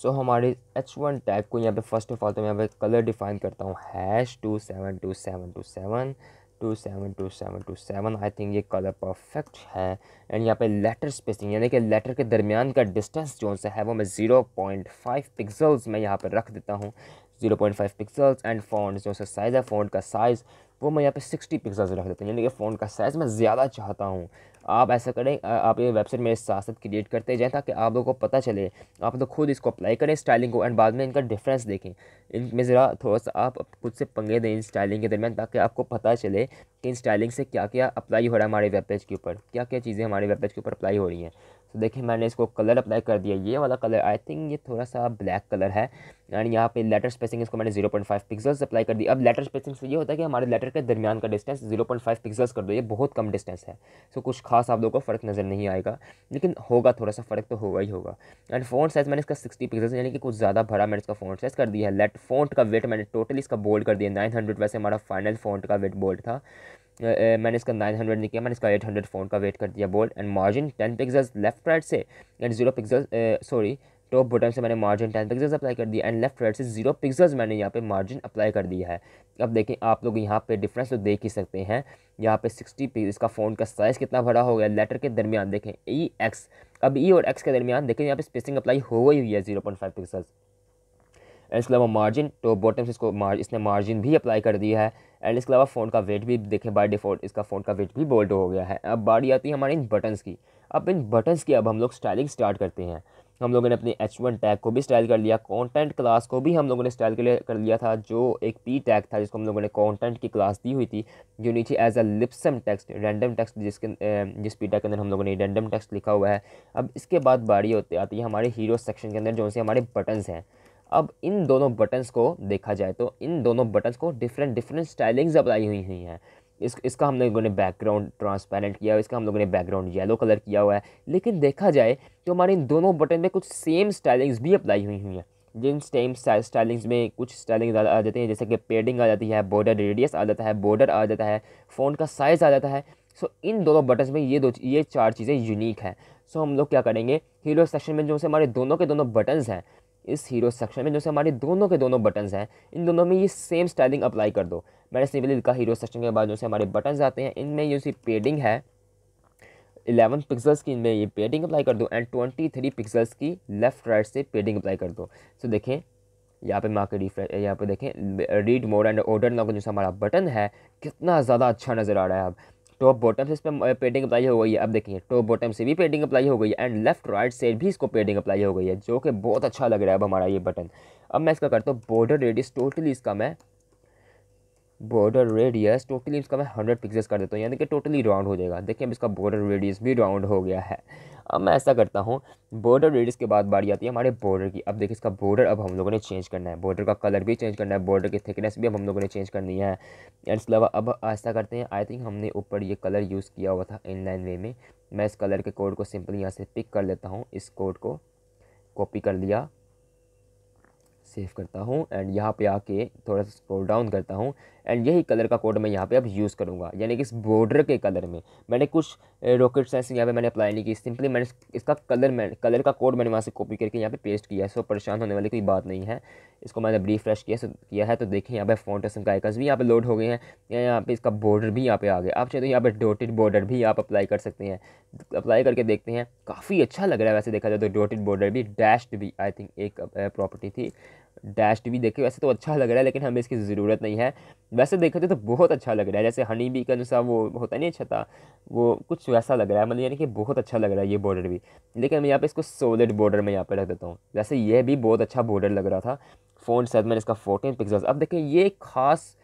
सो so, हमारे एच वन टैग को यहाँ पे फर्स्ट ऑफ ऑल तो मैं यहाँ पे कलर डिफाइन करता हूँ hash two seven two seven two seven two seven two seven two seven I think ये कलर परफेक्ट है एंड यहाँ पे लेटर स्पेसिंग यानी कि लेटर के दरमियान का डिस्टेंस जो सा है वो मैं ज़ीरो पॉइंट फाइव पिक्सल्स में यहाँ पर रख देता हूँ zero point five pixels and font जो साइज़ है फ़ोन का साइज़ वो मैं यहाँ पे सिक्सटी पिक्सल्स रख देता हूँ यानी कि फ़ोन का साइज़ मैं ज़्यादा चाहता हूँ आप ऐसा करें आप ये वेबसाइट मेरे साथ साथ क्रिएट करते जाएँ ताकि आप लोगों को पता चले आप लोग तो खुद इसको अप्लाई करें स्टाइलिंग को एंड बाद में इनका डिफरेंस देखें इनमें ज़रा थोड़ा सा आप खुद से पंगे दें इन स्टाइलिंग के दरमियान ताकि आपको पता चले कि इन स्टाइलिंग से क्या क्या अप्लाई हो रहा है हमारे वेब पेज के ऊपर क्या क्या चीज़ें हमारे वेब पेज के ऊपर अप्लाई हो रही हैं तो देखिए मैंने इसको कलर अप्लाई कर दिया ये वाला कलर आई थिंक ये थोड़ा सा ब्लैक कलर है एंड यहाँ पे लेटर स्पेसिंग इसको मैंने 0.5 पिक्सल्स अप्लाई कर दी अब लेटर स्पेसिंग से ये होता है कि हमारे लेटर के दरमियान का डिस्टेंस 0.5 पिक्सल्स कर दो ये बहुत कम डिस्टेंस है सो कुछ खास आप लोगों को फ़र्क नज़र नहीं आएगा लेकिन होगा थोड़ा सा फ़र्क तो होगा ही होगा एंड फोन साइज़ मैंने इसका सिक्सटी पिक्सल्स यानी कि कुछ ज़्यादा भरा मैंने इसका फोन साइज़ कर दिया है लेट फोन का वेट मैंने टोटली इसका बोल्ड कर दिया नाइन वैसे हमारा फाइनल फोन का वेट बोल्ड था मैंने इसका नाइन हंड्रेड नहीं किया मैंने इसका एट हंड्रेड फ़ोन का वेट कर दिया bold and margin ten pixels left right से and zero pixel sorry top button से मैंने मार्जिन टेन पिक्सल्स अप्लाई कर दिया एंड लेफ्ट राइट से जीरो पिक्सल्स मैंने यहाँ पे मार्जिन अप्लाई कर दिया है अब देखें आप लोग यहाँ पे डिफरेंस तो देख ही सकते हैं यहाँ पे सिक्सटी पिक्स इसका फ़ोन का साइज़ कितना बड़ा हो गया लेटर के दरमियान देखें ई e एक्स अब ई e और एक्स के दरमियान देखें यहाँ पे स्पेसिंग अप्लाई हो गई हुई है zero point five pixels and इसके अलावा मार्जिन टॉप बॉटम से इसको मार्ज इसने मार्जिन भी अप्लाई कर दिया है एंड इसके अलावा फ़ोन का वेट भी देखें बाय डिफ़ॉल्ट इसका फ़ोन का वेट भी बोल्ड हो गया है अब बारी आती है हमारे इन बटन्स की अब इन बटन्स की अब हम लोग स्टाइलिंग स्टार्ट करते हैं हम लोगों ने अपने एच वन टैग को भी स्टाइल कर लिया कॉन्टेंट क्लास को भी हम लोगों ने स्टाइल के लिए कर लिया था जो एक पी टैग था जिसको हम लोगों ने कॉन्टेंट की क्लास दी हुई थी जो नीचे as a lipsum text random text जिसके जिस पी टैग के अंदर हम लोगों ने रैंडम टेक्स्ट लिखा हुआ है अब इसके बाद बारी होती आती है हमारे हीरो सेक्शन के अंदर जो से हमारे बटन्स हैं अब इन दोनों बटन्स को देखा जाए तो इन दोनों बटन्स को डिफरेंट डिफरेंट स्टाइलिंग्स अप्लाई हुई हुई हैं इस इसका हम लोगों ने बैकग्राउंड ट्रांसपेरेंट किया इसका हम लोगों ने बैकग्राउंड येलो कलर किया हुआ है लेकिन देखा जाए तो हमारे इन दोनों बटन में कुछ सेम स्टाइलिंग्स भी अप्लाई हुई हुई हैं जिन सेम स्टाइलिंग्स में कुछ स्टाइलिंग्स आ जाती हैं जैसे कि पेडिंग आ जाती है बॉर्डर रेडियस आ जाता है बॉर्डर आ जाता है फ़ोन का साइज़ आ जाता है सो इन दोनों बटन्स में ये दो ये चार चीज़ें यूनिक हैं सो हम लोग क्या करेंगे हीरो सेक्शन में जो से हमारे दोनों के दोनों बटन्स हैं इस हीरो सेक्शन में जैसे हमारे दोनों के दोनों बटन्स हैं इन दोनों में ये सेम स्टाइलिंग अप्लाई कर दो मैंने सिंपली लिखा हीरो सेक्शन के बाद जो से हमारे बटन्स आते हैं इनमें ये सी पेडिंग है इलेवन पिक्सल्स की इनमें ये पेडिंग अप्लाई कर दो एंड ट्वेंटी थ्री पिक्सल्स की लेफ्ट राइट से पेडिंग अप्लाई कर दो सो so, देखें यहाँ पे मैं आकर रिफ्रेश यहाँ पे देखें रीड मोड एंड ऑर्डर का जो हमारा बटन है कितना ज़्यादा अच्छा नज़र आ रहा है अब टॉप बॉटम से इस पर पेंटिंग अप्लाई हो गई है अब देखिए टॉप बॉटम से भी पेंटिंग अप्लाई हो गई है एंड लेफ्ट राइट साइड भी इसको पेंटिंग अप्लाई हो गई है जो कि बहुत अच्छा लग रहा है अब हमारा ये बटन अब मैं इसका करता हूँ बॉर्डर रेडियस टोटली इसका मैं बॉर्डर रेडियस टोटली इसका मैं हंड्रेड पिक्सेस कर देता हूँ यानी कि टोटली राउंड हो जाएगा देखिए अब इसका बॉर्डर रेडियस भी राउंड हो गया है अब मैं ऐसा करता हूँ बॉर्डर रेडियस के बाद बारी आती है हमारे बॉर्डर की अब देखिए इसका बॉर्डर अब हम लोगों ने चेंज करना है बॉर्डर का कलर भी चेंज करना है बॉर्डर की थिकनेस भी अब हम लोगों ने चेंज करनी है एंड इसके अलावा अब ऐसा करते हैं आई थिंक हमने ऊपर ये कलर यूज़ किया हुआ था इनलाइन वे में मैं इस कलर के कोड को सिंपली यहाँ से पिक कर लेता हूँ इस कोड को कॉपी कर लिया सेव करता हूँ एंड यहाँ पे आके थोड़ा सा स्क्रॉल डाउन करता हूँ एंड यही कलर का कोड मैं यहाँ पे अब यूज़ करूँगा यानी कि इस बॉर्डर के कलर में मैंने कुछ रॉकेट साइंस यहाँ पे मैंने अप्लाई नहीं की सिंपली मैंने इसका कलर मैं कलर का कोड मैंने वहाँ से कॉपी करके यहाँ पे पेस्ट किया है सो परेशान होने वाली कोई बात नहीं है इसको मैंने रिफ्रेश किया किया है तो देखिए यहाँ पे फोटोसन का भी यहाँ पे लोड हो गए हैं या यहाँ पर इसका बॉर्डर भी यहाँ पे आ गया आप चाहे तो यहाँ पर डोटेड बॉर्डर भी आप अप्लाई कर सकते हैं अप्लाई करके देखते हैं काफ़ी अच्छा लग रहा है वैसे देखा जाए तो डोटेड बॉर्डर भी डैश्ड भी आई थिंक एक प्रॉपर्टी थी डैश टी देखे वैसे तो अच्छा लग रहा है लेकिन हमें इसकी ज़रूरत नहीं है वैसे देखा जाए तो, तो बहुत अच्छा लग रहा है जैसे हनी बी का अनुसार वो होता नहीं अच्छा था वो कुछ वैसा लग रहा है मतलब यानी कि बहुत अच्छा लग रहा है ये बॉर्डर भी लेकिन मैं यहाँ पे इसको सोलिड बॉर्डर में यहाँ पे रख देता हूँ वैसे ये भी बहुत अच्छा बॉर्डर लग रहा था फ़ोन शायद मैंने इसका फोर्टीन पिक्सल्स अब देखें ये खास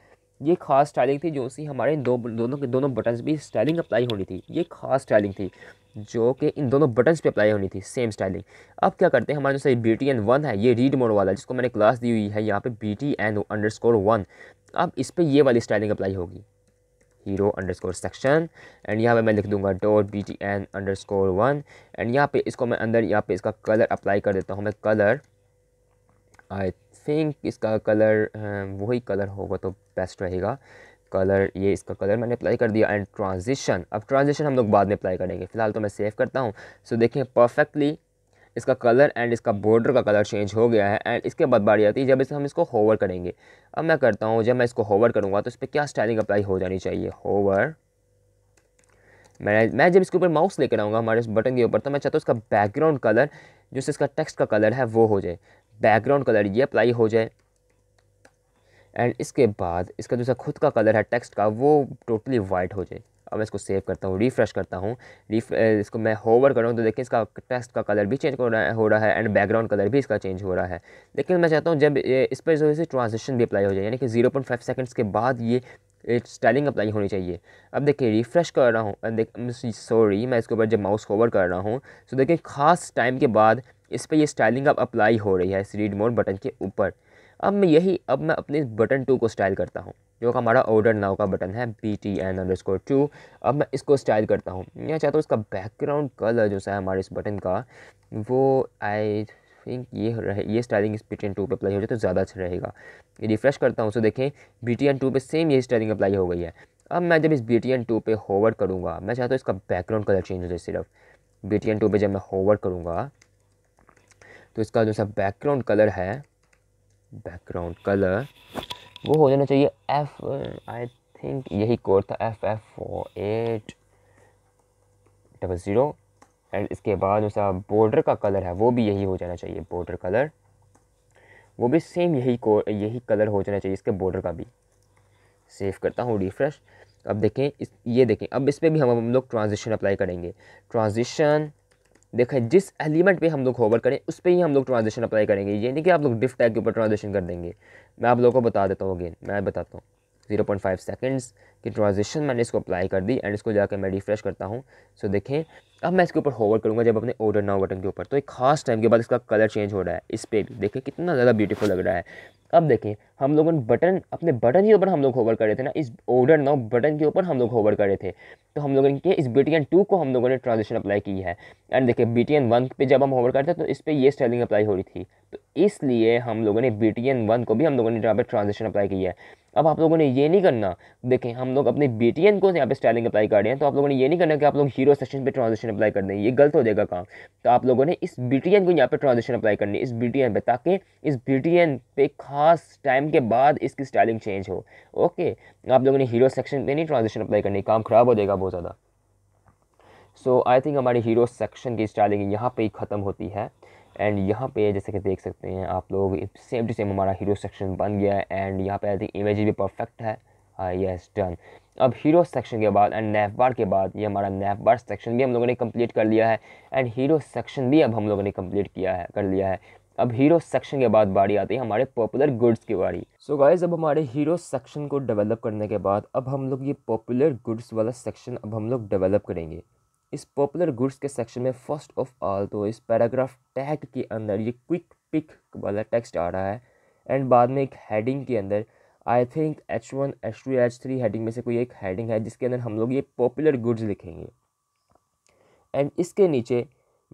ये खास स्टाइलिंग थी जो सी हमारे दो दोनों के दोनों बटन्स भी स्टाइलिंग अप्लाई होनी थी ये खास स्टाइलिंग थी जो कि इन दोनों बटन्स पे अप्लाई होनी थी सेम स्टाइलिंग अब क्या करते हैं हमारे जो सही बी टी एन वन है ये रीड मोड वाला जिसको मैंने क्लास दी हुई है यहाँ पे B T N underscore one अब इस पर ये वाली स्टाइलिंग अप्लाई होगी hero underscore section and यहाँ पे मैं लिख दूंगा dot B T N underscore one and यहाँ पे इसको मैं अंदर यहाँ पे इसका कलर अप्लाई कर देता हूँ मैं कलर आई थिंक इसका कलर वही कलर होगा तो बेस्ट रहेगा कलर ये इसका कलर मैंने अप्लाई कर दिया एंड ट्रांजिशन अब ट्रांजिशन हम लोग बाद में अप्लाई करेंगे फ़िलहाल तो मैं सेव करता हूँ सो so, देखें परफेक्टली इसका कलर एंड इसका बॉर्डर का कलर चेंज हो गया है एंड इसके बाद बारी आती है जब इसे हम इसको होवर करेंगे अब मैं करता हूँ जब मैं इसको होवर करूँगा तो इस पर क्या स्टाइलिंग अप्लाई हो जानी चाहिए होवर मैं मैं जब इसके ऊपर माउस लेकर आऊँगा हमारे इस बटन के ऊपर तो मैं चाहता हूँ इसका बैकग्राउंड कलर जो इसका टेक्स्ट का कलर है वो हो जाए बैकग्राउंड कलर ये अप्लाई हो जाए एंड इसके बाद इसका जो खुद का कलर है टेक्स्ट का वो टोटली वाइट हो जाए अब मैं इसको सेव करता हूँ रिफ़्रेश करता हूँ रिफ इसको मैं होवर कर रहा हूँ तो देखिए इसका टेक्स्ट का कलर भी चेंज हो रहा है एंड बैकग्राउंड कलर भी इसका चेंज हो रहा है लेकिन मैं चाहता हूँ जब इस पर जो है ट्रांजेक्शन भी अप्लाई हो जाए यानी कि जीरो पॉइंट फाइव सेकेंड्स के बाद ये स्टाइलिंग अप्लाई होनी चाहिए अब देखिए रिफ़्रेश कर रहा हूँ सॉरी मैं इसके ऊपर जब माउस होवर कर रहा हूँ तो देखिए खास टाइम के बाद इस पर यह स्टाइलिंग अब अप्लाई हो रही है इस रीड मोड बटन के ऊपर अब मैं यही अब मैं अपने बटन टू को स्टाइल करता हूँ जो कि हमारा ऑर्डर नाव का बटन है B T N underscore two अब मैं इसको स्टाइल करता हूँ मैं चाहता हूँ इसका बैकग्राउंड कलर जो है हमारे इस बटन का वो आई थिंक ये रहे ये स्टाइलिंग इस बी टी एन टू पर अप्लाई हो जाए तो ज़्यादा अच्छा रहेगा रिफ्रेश करता हूँ उसे देखें बी टी एन टू पर सेम ये स्टाइलिंग अप्लाई हो गई है अब मैं जब इस बी टी एन टू पर होवर करूँगा मैं चाहता हूँ इसका बैकग्राउंड कलर चेंज हो जाए सिर्फ बी टी एन टू पर जब मैं होवर करूँगा तो इसका जो सा बैकग्राउंड कलर है बैकग्राउंड कलर वो हो जाना चाहिए एफ आई थिंक यही कोड था F F four eight double zero and इसके बाद सा बॉर्डर का कलर है वो भी यही हो जाना चाहिए बॉर्डर कलर वो भी सेम यही को यही कलर हो जाना चाहिए इसके बॉर्डर का भी सेव करता हूँ रिफ्रेश अब देखें इस ये देखें अब इस पर भी हम हम लोग ट्रांजिशन अप्लाई करेंगे ट्रांजिशन देखें जिस एलिमेंट पे हम लोग होवर करें उस पर ही हम लोग ट्रांजेक्शन अप्लाई करेंगे ये नहीं कि आप लोग डिफ टैग के ऊपर ट्रांजेक्शन कर देंगे मैं आप लोगों को बता देता हूँ अगेन मैं बताता हूँ जीरो पॉइंट फाइव सेकेंड्स की ट्रांजेक्शन मैंने इसको अप्लाई कर दी एंड इसको जाकर मैं रिफ्रेश करता हूँ सो देखें अब मैं इसके ऊपर होवर करूँगा जब अपने ऑर्डर नाउ बटन के ऊपर तो एक खास टाइम के बाद इसका कलर चेंज हो रहा है इस पर भी देखें कितना ज़्यादा ब्यूटीफुल लग रहा है अब देखिए हम लोगों ने बटन अपने बटन के ऊपर हम लोग होवर कर रहे थे ना इस ऑर्डर नाउ बटन के ऊपर हम लोग होवर कर रहे थे तो हम लोगों ने इस बी टी एन टू को हम लोगों ने ट्रांजेक्शन अप्लाई की है एंड देखिए बी टी एन वन पर जब हम होवर करते हैं तो इस पर ये स्टाइलिंग अप्लाई हो रही थी तो इसलिए हम लोगों ने बी टी एन वन को भी हम लोगों ने यहाँ पर ट्रांजेक्शन अप्लाई की है अब आप लोगों ने ये नहीं करना देखें हम लोग अपने बी को यहाँ पे स्टाइलिंग अप्लाई कर रहे हैं तो आप लोगों ने ये नहीं करना कि आप लोग हीरो सेशन पे ट्रांजेक्शन अप्लाई कर दें ये गलत हो जाएगा काम तो आप लोगों ने इस बी को यहाँ पे ट्रांजेक्शन अप्लाई करनी है इस बी पे ताकि इस बी पे खास टाइम के बाद इसकी स्टाइलिंग चेंज हो ओके आप लोगों ने हीरो सेक्शन पर नहीं ट्रांजेक्शन अप्लाई करनी काम ख़राब हो जाएगा बहुत ज़्यादा सो आई थिंक हमारी हीरो सेक्शन की स्टाइलिंग यहाँ पर ही ख़त्म होती है एंड यहाँ पे जैसे कि देख सकते हैं आप लोग सेम टू सेम हमारा हीरो सेक्शन बन गया है एंड यहाँ पे आई थिंक इमेज भी परफेक्ट है यस हाँ, डन अब हीरो सेक्शन के बाद एंड नैफ बार के बाद ये हमारा नेफबार बार सेक्शन भी हम लोगों ने कंप्लीट कर लिया है एंड हीरो सेक्शन भी अब हम लोगों ने कंप्लीट किया है कर लिया है अब हीरो सेक्शन के बाद बारी आती है हमारे पॉपुलर गुड्स की बारी सो so गाइज अब हमारे हीरो सेक्शन को डेवलप करने के बाद अब हम लोग ये पॉपुलर गुड्स वाला सेक्शन अब हम लोग डेवलप करेंगे इस पॉपुलर गुड्स के सेक्शन में फर्स्ट ऑफ ऑल तो इस पैराग्राफ टैग के अंदर ये क्विक पिक वाला टेक्स्ट आ रहा है एंड बाद में एक हेडिंग के अंदर I think H one H two H three heading में से कोई एक हेडिंग है जिसके अंदर हम लोग ये पॉपुलर गुड्स लिखेंगे एंड इसके नीचे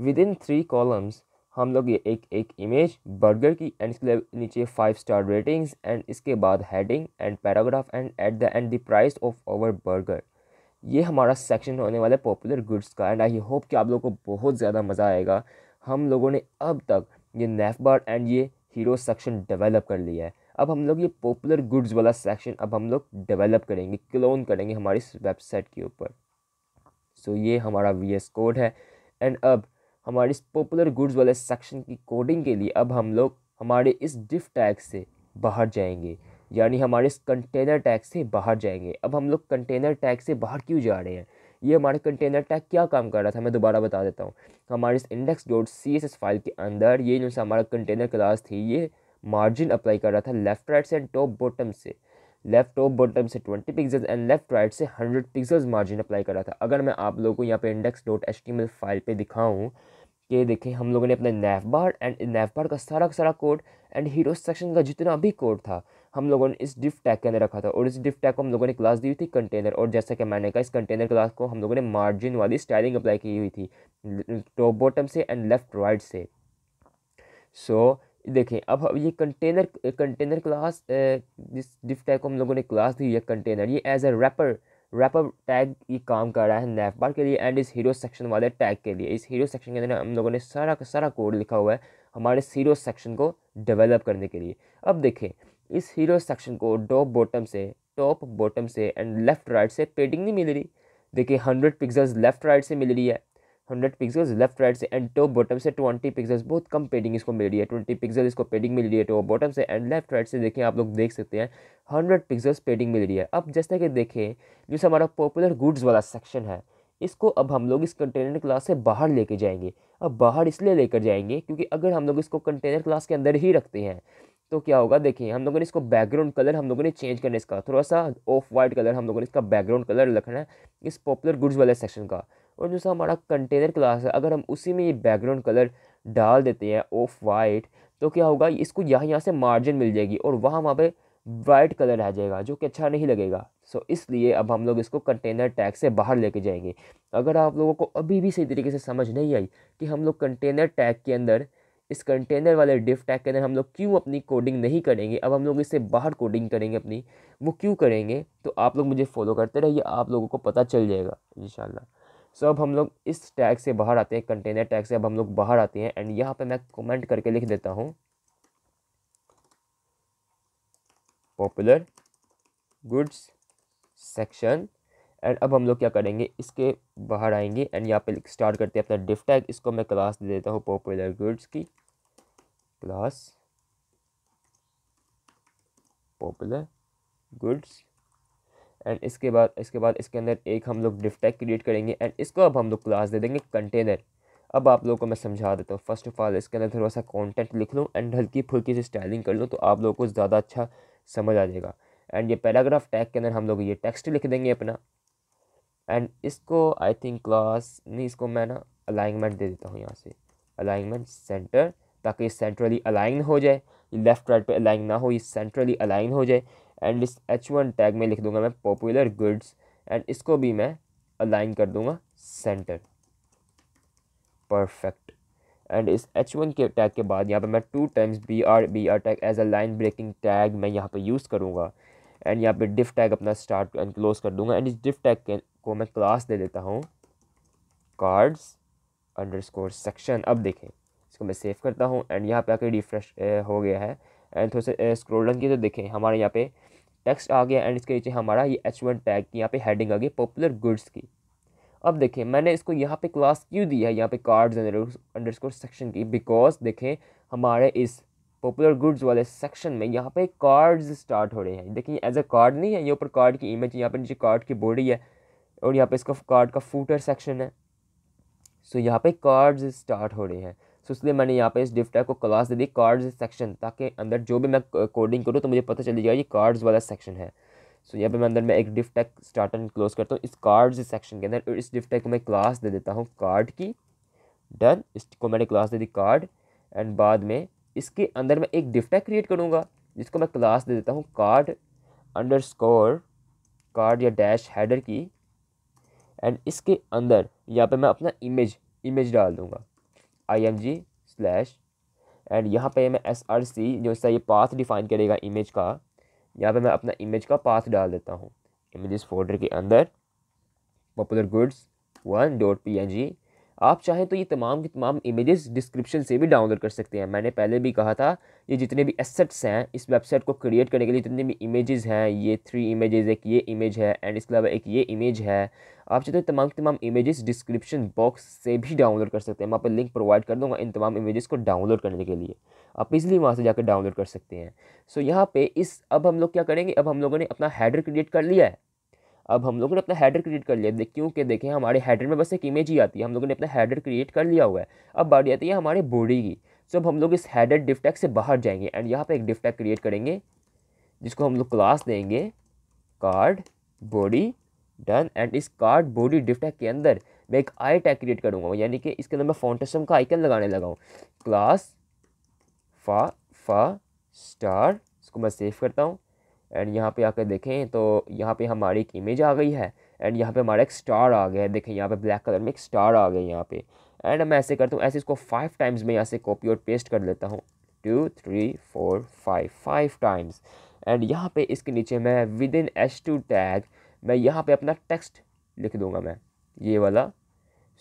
विद इन थ्री कॉलम्स हम लोग ये एक एक इमेज बर्गर की एंड इसके नीचे फाइव स्टार रेटिंग्स एंड इसके बाद heading and paragraph and at the end the price of our burger ये हमारा सेक्शन होने वाला है पॉपुलर गुड्स का एंड आई होप कि आप लोगों को बहुत ज़्यादा मज़ा आएगा हम लोगों ने अब तक ये नेफबार एंड ये हीरो सेक्शन डेवलप कर लिया है अब हम लोग ये पॉपुलर गुड्स वाला सेक्शन अब हम लोग डेवलप करेंगे क्लोन करेंगे हमारी वेबसाइट के ऊपर सो so, ये हमारा वी एस कोड है एंड अब हमारे इस पॉपुलर गुड्स वाले सेक्शन की कोडिंग के लिए अब हम लोग हमारे इस डिफ टैग से बाहर जाएंगे यानी हमारे इस कंटेनर टैग से बाहर जाएंगे अब हम लोग कंटेनर टैग से बाहर क्यों जा रहे हैं ये हमारे कंटेनर टैग क्या काम कर रहा था मैं दोबारा बता देता हूँ हमारे इस index dot C S S file के अंदर ये जो हमारा कंटेनर क्लास थी ये मार्जिन अप्लाई कर रहा था लेफ्ट राइट से एंड टॉप बॉटम से लेफ्ट टॉप बॉटम से twenty pixels and left right से हंड्रेड पिक्सल्स मार्जिन अप्लाई कर रहा था अगर मैं आप लोगों को यहाँ पे index dot H T M L file पे दिखाऊँ कि देखें हम लोगों ने अपने नेफ बार एंड नेफ बार का सारा का सारा कोड एंड हीरो सेक्शन का जितना भी कोड था हम लोगों ने इस डिफ टैग के अंदर रखा था और इस डिफ टैग को हम लोगों ने क्लास दी हुई थी कंटेनर और जैसा कि मैंने कहा इस कंटेनर क्लास को हम लोगों ने मार्जिन वाली स्टाइलिंग अप्लाई की हुई थी टॉप बॉटम से एंड लेफ्ट राइट से सो so, देखें अब ये कंटेनर कंटेनर क्लास जिस डिफ टैग को हम लोगों ने क्लास दी हुई है कंटेनर ये as a wrapper wrapper tag ये काम कर रहा है नेफ बार के लिए एंड इस हीरो सेक्शन वाले टैग के लिए इस हीरो सेक्शन के अंदर हम लोगों ने सारा का सारा कोड लिखा हुआ है हमारे सीरो सेक्शन को डेवलप करने के लिए अब देखें इस हीरो सेक्शन को टॉप बॉटम से टॉप बॉटम से एंड लेफ़्ट राइट से पेडिंग नहीं मिल रही देखिए हंड्रेड पिक्सल्स लेफ़्ट राइट से मिल रही है हंड्रेड पिक्सल्स लेफ्ट राइट से एंड टॉप बॉटम से ट्वेंटी पिक्सल्स बहुत कम पेडिंग इसको मिल रही है ट्वेंटी पिक्सल इसको पेडिंग मिल रही है टॉप बॉटम से एंड लेफ्ट राइट से देखें आप लोग देख सकते हैं हंड्रेड पिक्सल्स पेडिंग मिल रही है अब जैसा कि देखें जो हमारा पॉपुलर गुड्स वाला सेक्शन है इसको अब हम लोग इस कंटेनर क्लास से बाहर लेके जाएंगे अब बाहर इसलिए लेकर जाएंगे क्योंकि अगर हम लोग इसको कंटेनर क्लास के अंदर ही रखते हैं तो क्या होगा देखिए हम लोगों ने इसको बैकग्राउंड कलर हम लोगों ने चेंज करना है इसका थोड़ा सा ऑफ वाइट कलर हम लोगों ने इसका बैकग्राउंड कलर रखना है इस पॉपुलर गुड्स वाले सेक्शन का और जो सा हमारा कंटेनर क्लास है अगर हम उसी में ये बैकग्राउंड कलर डाल देते हैं ऑफ वाइट तो क्या होगा इसको यहाँ यहाँ से मार्जिन मिल जाएगी और वहाँ वहाँ पर वाइट कलर आ जाएगा जो कि अच्छा नहीं लगेगा सो so, इसलिए अब हम लोग इसको कंटेनर टैग से बाहर लेके जाएंगे अगर आप लोगों को अभी भी सही तरीके से समझ नहीं आई कि हम लोग कंटेनर टैग के अंदर इस कंटेनर वाले डिफ टैग के अंदर हम लोग क्यों अपनी कोडिंग नहीं करेंगे अब हम लोग इससे बाहर कोडिंग करेंगे अपनी वो क्यों करेंगे तो आप लोग मुझे फॉलो करते रहिए आप लोगों को पता चल जाएगा इन सो so, अब हम लोग इस टैग से बाहर आते हैं कंटेनर टैग से अब हम लोग बाहर आते हैं एंड यहाँ पर मैं कमेंट करके लिख देता हूँ पॉपुलर गुड्स सेक्शन एंड अब हम लोग क्या करेंगे इसके बाहर आएंगे एंड यहाँ पे स्टार्ट करते हैं अपना डिफ टैग इसको मैं क्लास दे देता हूँ पॉपुलर गुड्स की क्लास पॉपुलर गुड्स एंड इसके बाद इसके बाद इसके अंदर एक हम लोग डिफ टैग क्रिएट करेंगे एंड इसको अब हम लोग क्लास दे देंगे कंटेनर अब आप लोगों को मैं समझा देता हूँ फर्स्ट ऑफ ऑल इसके अंदर थोड़ा सा कॉन्टेंट लिख लूँ एंड हल्की फुल्की से स्टाइलिंग कर लूँ तो आप लोगों को ज़्यादा अच्छा समझ आ जाएगा एंड ये पैराग्राफ टैग के अंदर हम लोग ये टेक्स्ट लिख देंगे अपना एंड इसको आई थिंक क्लास नहीं इसको मैं ना अलाइनमेंट दे देता हूँ यहाँ से अलाइनमेंट सेंटर ताकि सेंट्रली अलाइन हो जाए लेफ़्ट राइट पे अलाइन ना हो ये सेंट्रली अलाइन हो जाए एंड इस एच वन टैग में लिख दूंगा मैं पॉपुलर गुड्स एंड इसको भी मैं अलाइन कर दूंगा सेंटर परफेक्ट एंड इस एच वन के टैग के बाद यहाँ पर मैं two times B R B R tag as a line breaking tag मैं यहाँ पर यूज़ करूँगा एंड यहाँ पर डिफ टैग अपना स्टार्ट एंड क्लोज कर दूँगा एंड इस डिफ टैग को मैं क्लास दे देता हूँ कार्ड्स अंडर स्कोर सेक्शन अब देखें इसको मैं सेव करता हूँ एंड यहाँ पर आकर रिफ्रेश हो गया है एंड थोड़े से स्क्रोल रंग की तो देखें हमारे यहाँ पे टेक्स्ट आ गया एंड इसके नीचे हमारा ये एच वन टैग की यहाँ पे हेडिंग आ गई पॉपुलर गुड्स की अब देखें मैंने इसको यहाँ पे क्लास क्यों दी है यहाँ पे कार्ड्स अंडर स्कोर सेक्शन की बिकॉज देखें हमारे इस पॉपुलर गुड्स वाले सेक्शन में यहाँ पे कार्ड्स स्टार्ट हो रहे हैं देखिए एज अ कार्ड नहीं है ये ऊपर कार्ड की इमेज यहाँ पे नीचे कार्ड की बॉडी है और यहाँ पे इसका कार्ड का फूटर सेक्शन है सो so, यहाँ पे कार्ड्स स्टार्ट हो रहे हैं सो so, इसलिए मैंने यहाँ पे इस डिफ्टा को क्लास दे दी कार्ड्स सेक्शन ताकि अंदर जो भी मैं कोडिंग करूँ तो मुझे पता चल जाएगा ये कार्ड्स वाला सेक्शन है सो यहाँ पे मैं अंदर मैं एक डिफ स्टार्ट एंड क्लोज करता हूँ इस कार्ड सेक्शन के अंदर इस डिफ को मैं क्लास दे देता हूँ कार्ड की डन इसको मैंने क्लास दे दी कार्ड एंड बाद में इसके अंदर मैं एक डिफ क्रिएट करूँगा जिसको मैं क्लास दे देता हूँ कार्ड अंडर स्कोर कार्ड या डैश हैडर की एंड इसके अंदर यहाँ पे मैं अपना इमेज इमेज डाल दूँगा I M G slash and यहाँ पे मैं एस आर सी जो सा ये पाथ डिफाइन करेगा इमेज का यहाँ पे मैं अपना इमेज का पाथ डाल देता हूँ इमेजेस फोल्डर के अंदर popular goods one dot P N G आप चाहें तो ये तमाम की तमाम इमेजेस डिस्क्रिप्शन से भी डाउनलोड कर सकते हैं मैंने पहले भी कहा था ये जितने भी एसेट्स हैं इस वेबसाइट को क्रिएट करने के लिए जितने भी इमेजेस हैं ये थ्री इमेजेस एक ये इमेज है एंड इसके अलावा एक ये इमेज है आप चाहते तो हो तमाम की तमाम इमेजेस डिस्क्रिप्शन बॉक्स से भी डाउनलोड कर सकते हैं मैं पर लिंक प्रोवाइड कर दूँगा इन तमाम इमेजेस को डाउनलोड करने के लिए आप इजीली वहाँ से जाकर डाउनलोड कर सकते हैं सो so, यहाँ पर इस अब हम लोग क्या करेंगे अब हम लोगों ने अपना हैडर क्रिएट कर लिया है अब हम लोगों ने अपना हेडर क्रिएट कर लिया देख क्योंकि देखें हमारे हेडर में बस एक इमेज ही आती है हम लोगों ने अपना हेडर क्रिएट कर लिया हुआ है अब बारी आती है हमारे बॉडी की सो अब हम लोग इस हेडर डिफ्टैक से बाहर जाएंगे एंड यहाँ पर एक डिफ्टैक क्रिएट करेंगे जिसको हम लोग क्लास देंगे कार्ड बॉडी डन एंड इस कार्ड बॉडी डिफ्टैक के अंदर मैं एक आई टैग क्रिएट करूँगा यानी कि इसके अंदर मैं फॉन्टसम का आइकन लगाने लगा हूँ क्लास फा फा स्टार इसको मैं सेव करता हूँ एंड यहाँ पे आकर देखें तो यहाँ पे हमारी एक इमेज आ गई है एंड यहाँ पे हमारा एक स्टार आ गया है देखें यहाँ पे ब्लैक कलर में एक स्टार आ गया यहाँ पे एंड मैं ऐसे करता हूँ ऐसे इसको फाइव टाइम्स में यहाँ से कॉपी और पेस्ट कर लेता हूँ two three four five five times and यहाँ पे इसके नीचे मैं within H two tag मैं यहाँ पे अपना टेक्स्ट लिख दूँगा मैं ये वाला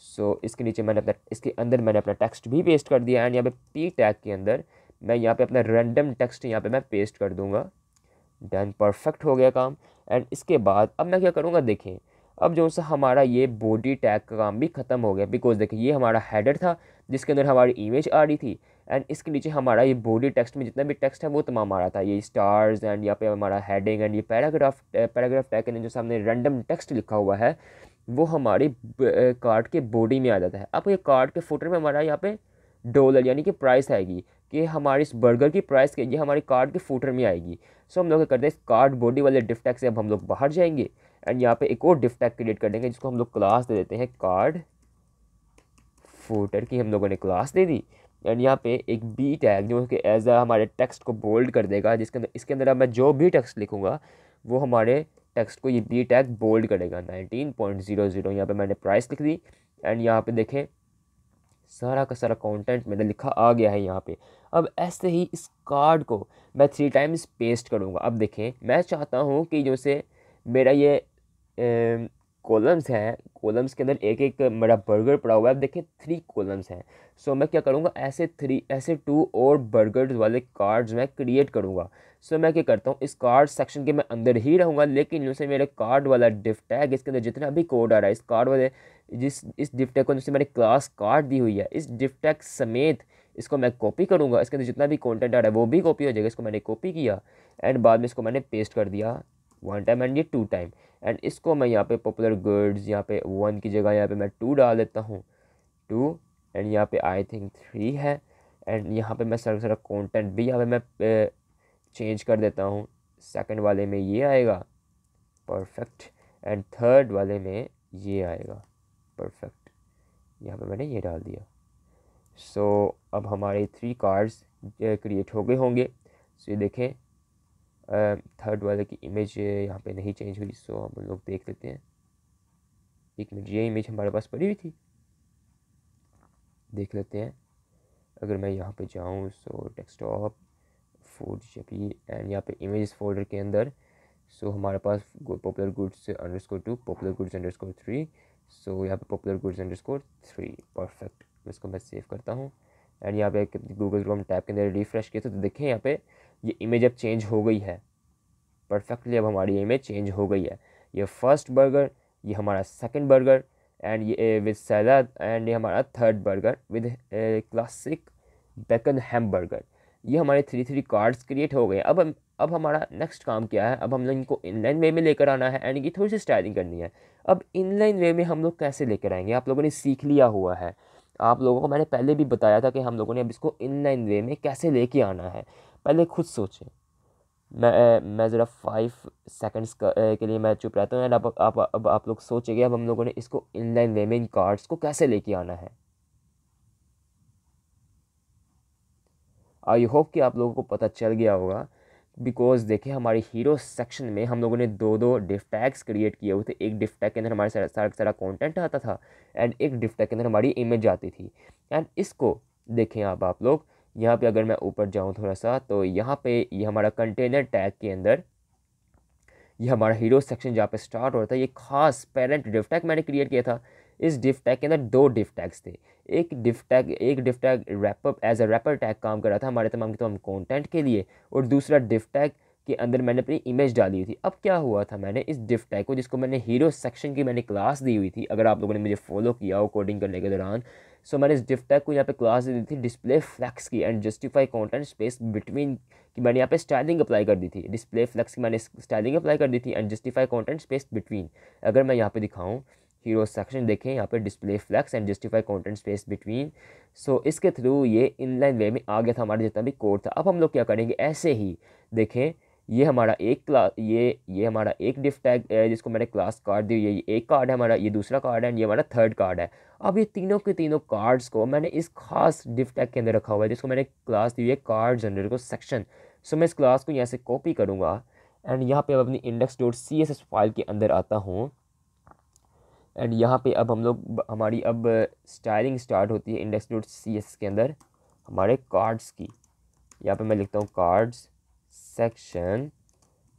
सो so, इसके नीचे मैंने अपना इसके अंदर मैंने अपना टेक्स्ट भी पेस्ट कर दिया एंड यहाँ पे पी टैग के अंदर मैं यहाँ पे अपना रैंडम टेक्स्ट यहाँ पे मैं पेस्ट कर दूँगा डन परफेक्ट हो गया काम एंड इसके बाद अब मैं क्या करूँगा देखें अब जो सा हमारा ये बॉडी टैग का काम भी ख़त्म हो गया बिकॉज देखिए ये हमारा हेडर था जिसके अंदर हमारी इमेज आ रही थी एंड इसके नीचे हमारा ये बॉडी टेक्स्ट में जितना भी टेक्स्ट है वो तमाम आ रहा था ये स्टार्स एंड यहाँ पे हमारा हेडिंग एंड ये पैराग्राफ पैराग्राफ टैग के जो सामने रैंडम टेक्स्ट लिखा हुआ है वो हमारी कार्ड eh, के बॉडी में आ जाता है अब ये कार्ड के फोटो में हमारा यहाँ पे डॉलर यानी कि प्राइस आएगी कि हमारी इस बर्गर की प्राइस के ये हमारी कार्ड के फूटर में आएगी सो हम लोग करते हैं इस कार्ड बॉडी वाले डिफ्टैक से अब हम लोग बाहर जाएंगे एंड यहाँ पे एक और डिफ्टैक क्रिएट कर देंगे जिसको हम लोग क्लास दे देते हैं कार्ड फूटर की हम लोगों ने क्लास दे दी एंड यहाँ पे एक बी टैग जो कि एज अ हमारे टेक्स्ट को बोल्ड कर देगा जिसके अंदर इसके अंदर मैं जो भी टेक्स्ट लिखूँगा वो हमारे टेक्स्ट को ये बी टैग बोल्ड करेगा नाइनटीन पॉइंट जीरो जीरो यहाँ पर मैंने प्राइस लिख दी एंड यहाँ पे देखें सारा का सारा कंटेंट मेरा लिखा आ गया है यहाँ पे अब ऐसे ही इस कार्ड को मैं थ्री टाइम्स पेस्ट करूँगा अब देखें मैं चाहता हूँ कि जो से मेरा ये ए, कॉलम्स हैं कॉलम्स के अंदर एक एक मेरा बर्गर पड़ा हुआ है आप देखें थ्री कॉलम्स हैं सो मैं क्या करूँगा ऐसे थ्री ऐसे टू और बर्गर वाले कार्ड्स मैं क्रिएट करूँगा सो मैं क्या करता हूँ इस कार्ड सेक्शन के मैं अंदर ही रहूँगा लेकिन जैसे मेरे कार्ड वाला डिफ इसके अंदर जितना भी कोड आ रहा है इस कार्ड वाले जिस इस डिफ को जैसे मैंने क्लास कार्ड दी हुई है इस डिफ समेत इसको मैं कॉपी करूँगा इसके अंदर जितना भी कॉन्टेंट आ रहा है वो भी कॉपी हो जाएगा इसको मैंने कॉपी किया एंड बाद में इसको मैंने पेस्ट कर दिया वन टाइम एंड ये टू टाइम एंड इसको मैं यहाँ पे पॉपुलर गर्ड्स यहाँ पे वन की जगह यहाँ पे मैं टू डाल देता हूँ टू एंड यहाँ पे आई थिंक थ्री है एंड यहाँ पे मैं सारा सारा कॉन्टेंट भी यहाँ पे मैं चेंज कर देता हूँ सेकेंड वाले में ये आएगा परफेक्ट एंड थर्ड वाले में ये आएगा परफेक्ट यहाँ पे मैंने ये डाल दिया सो so, अब हमारे थ्री कार्ड्स क्रिएट हो गए होंगे सो so, ये देखें थर्ड वाले की इमेज यहाँ पे नहीं चेंज हुई सो हम लोग देख लेते हैं एक मिनट ये इमेज हमारे पास पड़ी हुई थी देख लेते हैं अगर मैं यहाँ पे जाऊँ सो डेस्कटॉप फोल्ड जेपी एंड यहाँ पे इमेज फोल्डर के अंदर सो so, हमारे पास popular goods underscore two popular goods underscore three so यहाँ पे popular goods underscore three perfect इसको मैं सेव करता हूँ एंड यहाँ पे गूगल क्रोम टैप के अंदर रिफ्रेश किया तो देखें यहाँ पे ये इमेज अब चेंज हो गई है परफेक्टली अब हमारी इमेज चेंज हो गई है ये फर्स्ट बर्गर ये हमारा सेकंड बर्गर एंड ये विद सैलाद एंड ये हमारा third burger with classic bacon ham burger ये हमारे थ्री थ्री कार्ड्स क्रिएट हो गए अब हम अब हमारा नेक्स्ट काम क्या है अब हम लोग इनको इनलाइन वे में लेकर आना है एंड ये थोड़ी सी स्टाइलिंग करनी है अब इनलाइन वे में हम लोग कैसे लेकर आएंगे आप लोगों ने सीख लिया हुआ है आप लोगों को मैंने पहले भी बताया था कि हम लोगों ने अब इसको इनलाइन वे में कैसे लेके आना है पहले खुद सोचें मैं मैं ज़रा फाइव सेकंड्स के लिए मैं चुप रहता हूँ एंड अब आप अब आप लोग सोचेंगे अब हम लोगों ने इसको इनलाइन वे में इन कार्ड्स को कैसे लेके आना है आई होप कि आप लोगों को पता चल गया होगा बिकॉज देखिए हमारे हीरो सेक्शन में हम लोगों ने दो दो डिफ टैग्स क्रिएट किए हुए थे एक डिफ टैग के अंदर हमारे सारा सारा सारा कॉन्टेंट आता था एंड एक डिफ टैग के अंदर हमारी इमेज आती थी एंड इसको देखें आप आप लोग यहाँ पे अगर मैं ऊपर जाऊँ थोड़ा सा तो यहाँ पे ये यह हमारा कंटेनर टैग के अंदर ये हमारा हीरो सेक्शन जहाँ पे स्टार्ट होता है ये खास पेरेंट डिफ टैग मैंने क्रिएट किया था इस डिफ टैग के अंदर दो डिफ टैग्स थे एक डिफ टैग एक div tag wrap up as a wrapper tag काम कर रहा था हमारे तमाम के तमाम कॉन्टेंट के लिए और दूसरा डिफ टैग के अंदर मैंने अपनी इमेज डाली हुई थी अब क्या हुआ था मैंने इस डिफ टैग को जिसको मैंने हीरो सेक्शन की मैंने क्लास दी हुई थी अगर आप लोगों ने मुझे फॉलो किया हो कोडिंग करने के दौरान सो मैंने इस डिफ टैग को यहाँ पे क्लास दे दी थी डिस्प्ले फ्लैक्स की and justify content space between की मैंने यहाँ पे स्टाइलिंग अप्लाई कर दी थी डिस्प्ले फ्लैक्स की मैंने स्टाइलिंग अप्लाई कर दी थी and justify content space between अगर मैं यहाँ पे दिखाऊँ हीरो सेक्शन देखें यहाँ पे display flex and justify content space between so इसके थ्रू ये इनलाइन वे में आ गया था हमारा जितना भी कोड था अब हम लोग क्या करेंगे ऐसे ही देखें ये हमारा एक क्लास ये ये हमारा एक डिफ टैग जिसको मैंने क्लास कार्ड दी ये एक कार्ड है हमारा ये दूसरा कार्ड है ये हमारा थर्ड कार्ड है अब ये तीनों के तीनों कार्ड्स को मैंने इस खास डिफ के अंदर रखा हुआ है जिसको मैंने क्लास दी हुई है कार्ड जनरेटर को सेक्शन सो मैं इस क्लास को यहाँ से कॉपी करूँगा एंड यहाँ पे अब अपनी index dot C S S file के अंदर आता हूँ एंड यहाँ पे अब हम लोग हमारी अब स्टाइलिंग स्टार्ट होती है इंडेक्स डॉट सी एस के अंदर हमारे कार्ड्स की यहाँ पे मैं लिखता हूँ कार्ड्स सेक्शन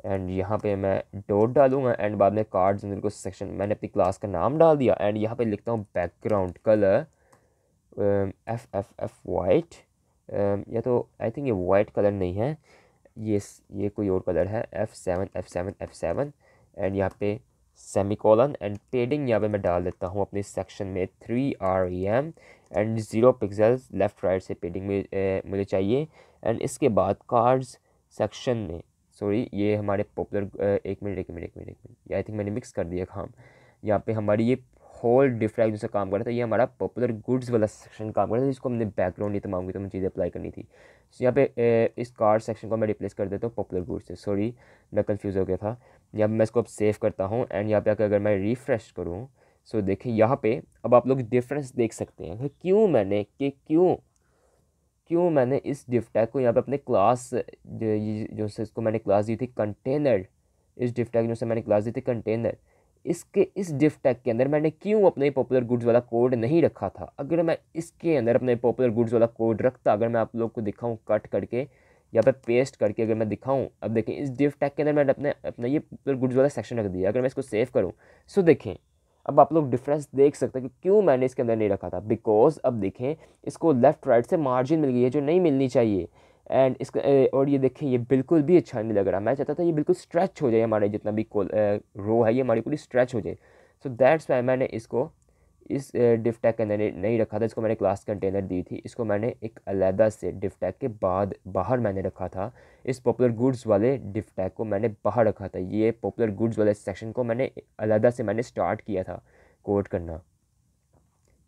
एंड यहाँ पे मैं डोट डालूंगा एंड बाद में कार्ड्स मेरे को सेक्शन मैंने अपनी क्लास का नाम डाल दिया एंड यहाँ पे लिखता हूँ background colour F F F white या तो आई थिंक ये वाइट कलर नहीं है ये ये कोई और कलर है F seven F seven F seven and यहाँ पे सेमी कॉलन एंड पेडिंग यहाँ पे मैं डाल देता हूँ अपने सेक्शन में three R E M and zero pixels left right से पेडिंग में uh, मुझे चाहिए एंड इसके बाद कार्ड्स सेक्शन में सॉरी ये हमारे पॉपुलर एक मिनट एक मिनट एक मिनट एक मिनट आई थिंक मैंने मिक्स कर दिया काम यहाँ पे हमारी ये होल डिफ्रैक्ट जैसा काम कर रहा था ये हमारा पॉपुलर गुड्स वाला सेक्शन काम कर रहा था जिसको हमने बैकग्राउंड ये तमाम की तमाम चीज़ें अप्लाई करनी थी तो यहाँ पे इस कार सेक्शन को मैं रिप्लेस कर देता हूँ पॉपुलर गुड्स से सॉरी मैं कन्फ्यूज़ हो गया था यहाँ पर मैं इसको अब सेव करता हूँ एंड यहाँ पे आकर अगर मैं रिफ़्रेश करूँ सो so, यहाँ पे अब आप लोग डिफरेंस देख सकते हैं क्यों मैंने कि क्यों क्यों मैंने इस डिफ टैग को यहाँ पे अपने क्लास जो से इसको मैंने क्लास दी थी कंटेनर इस डिफ टैग जो से मैंने क्लास दी थी कंटेनर इसके इस डिफ टैग के अंदर मैंने क्यों अपने पॉपुलर गुड्स वाला कोड नहीं रखा था अगर मैं इसके अंदर अपने पॉपुलर गुड्स वाला कोड रखता अगर मैं आप लोग को दिखाऊँ कट करके या पे पेस्ट करके अगर मैं दिखाऊँ अब देखें इस डिफ टैग के अंदर मैंने अपने अपना ये गुड्स वाला सेक्शन रख दिया अगर मैं इसको सेव करूँ सो देखें अब आप लोग डिफरेंस देख सकते हैं कि क्यों मैंने इसके अंदर नहीं रखा था बिकॉज अब देखें इसको लेफ़्ट राइट से मार्जिन मिल गई है जो नहीं मिलनी चाहिए एंड इसका और ये देखें ये बिल्कुल भी अच्छा नहीं लग रहा मैं चाहता था ये बिल्कुल स्ट्रेच हो जाए हमारे जितना भी रो है ये हमारी पूरी स्ट्रेच हो जाए सो दैट्स वाई मैंने इसको इस डिफ टैग के अंदर नहीं रखा था इसको मैंने क्लास कंटेनर दी थी इसको मैंने एक अलहदा से डिफ टैग के बाद बाहर मैंने रखा था इस पॉपुलर गुड्स वाले डिफ टैग को मैंने बाहर रखा था ये पॉपुलर गुड्स वाले सेक्शन को मैंने अलहदा से मैंने स्टार्ट किया था कोड करना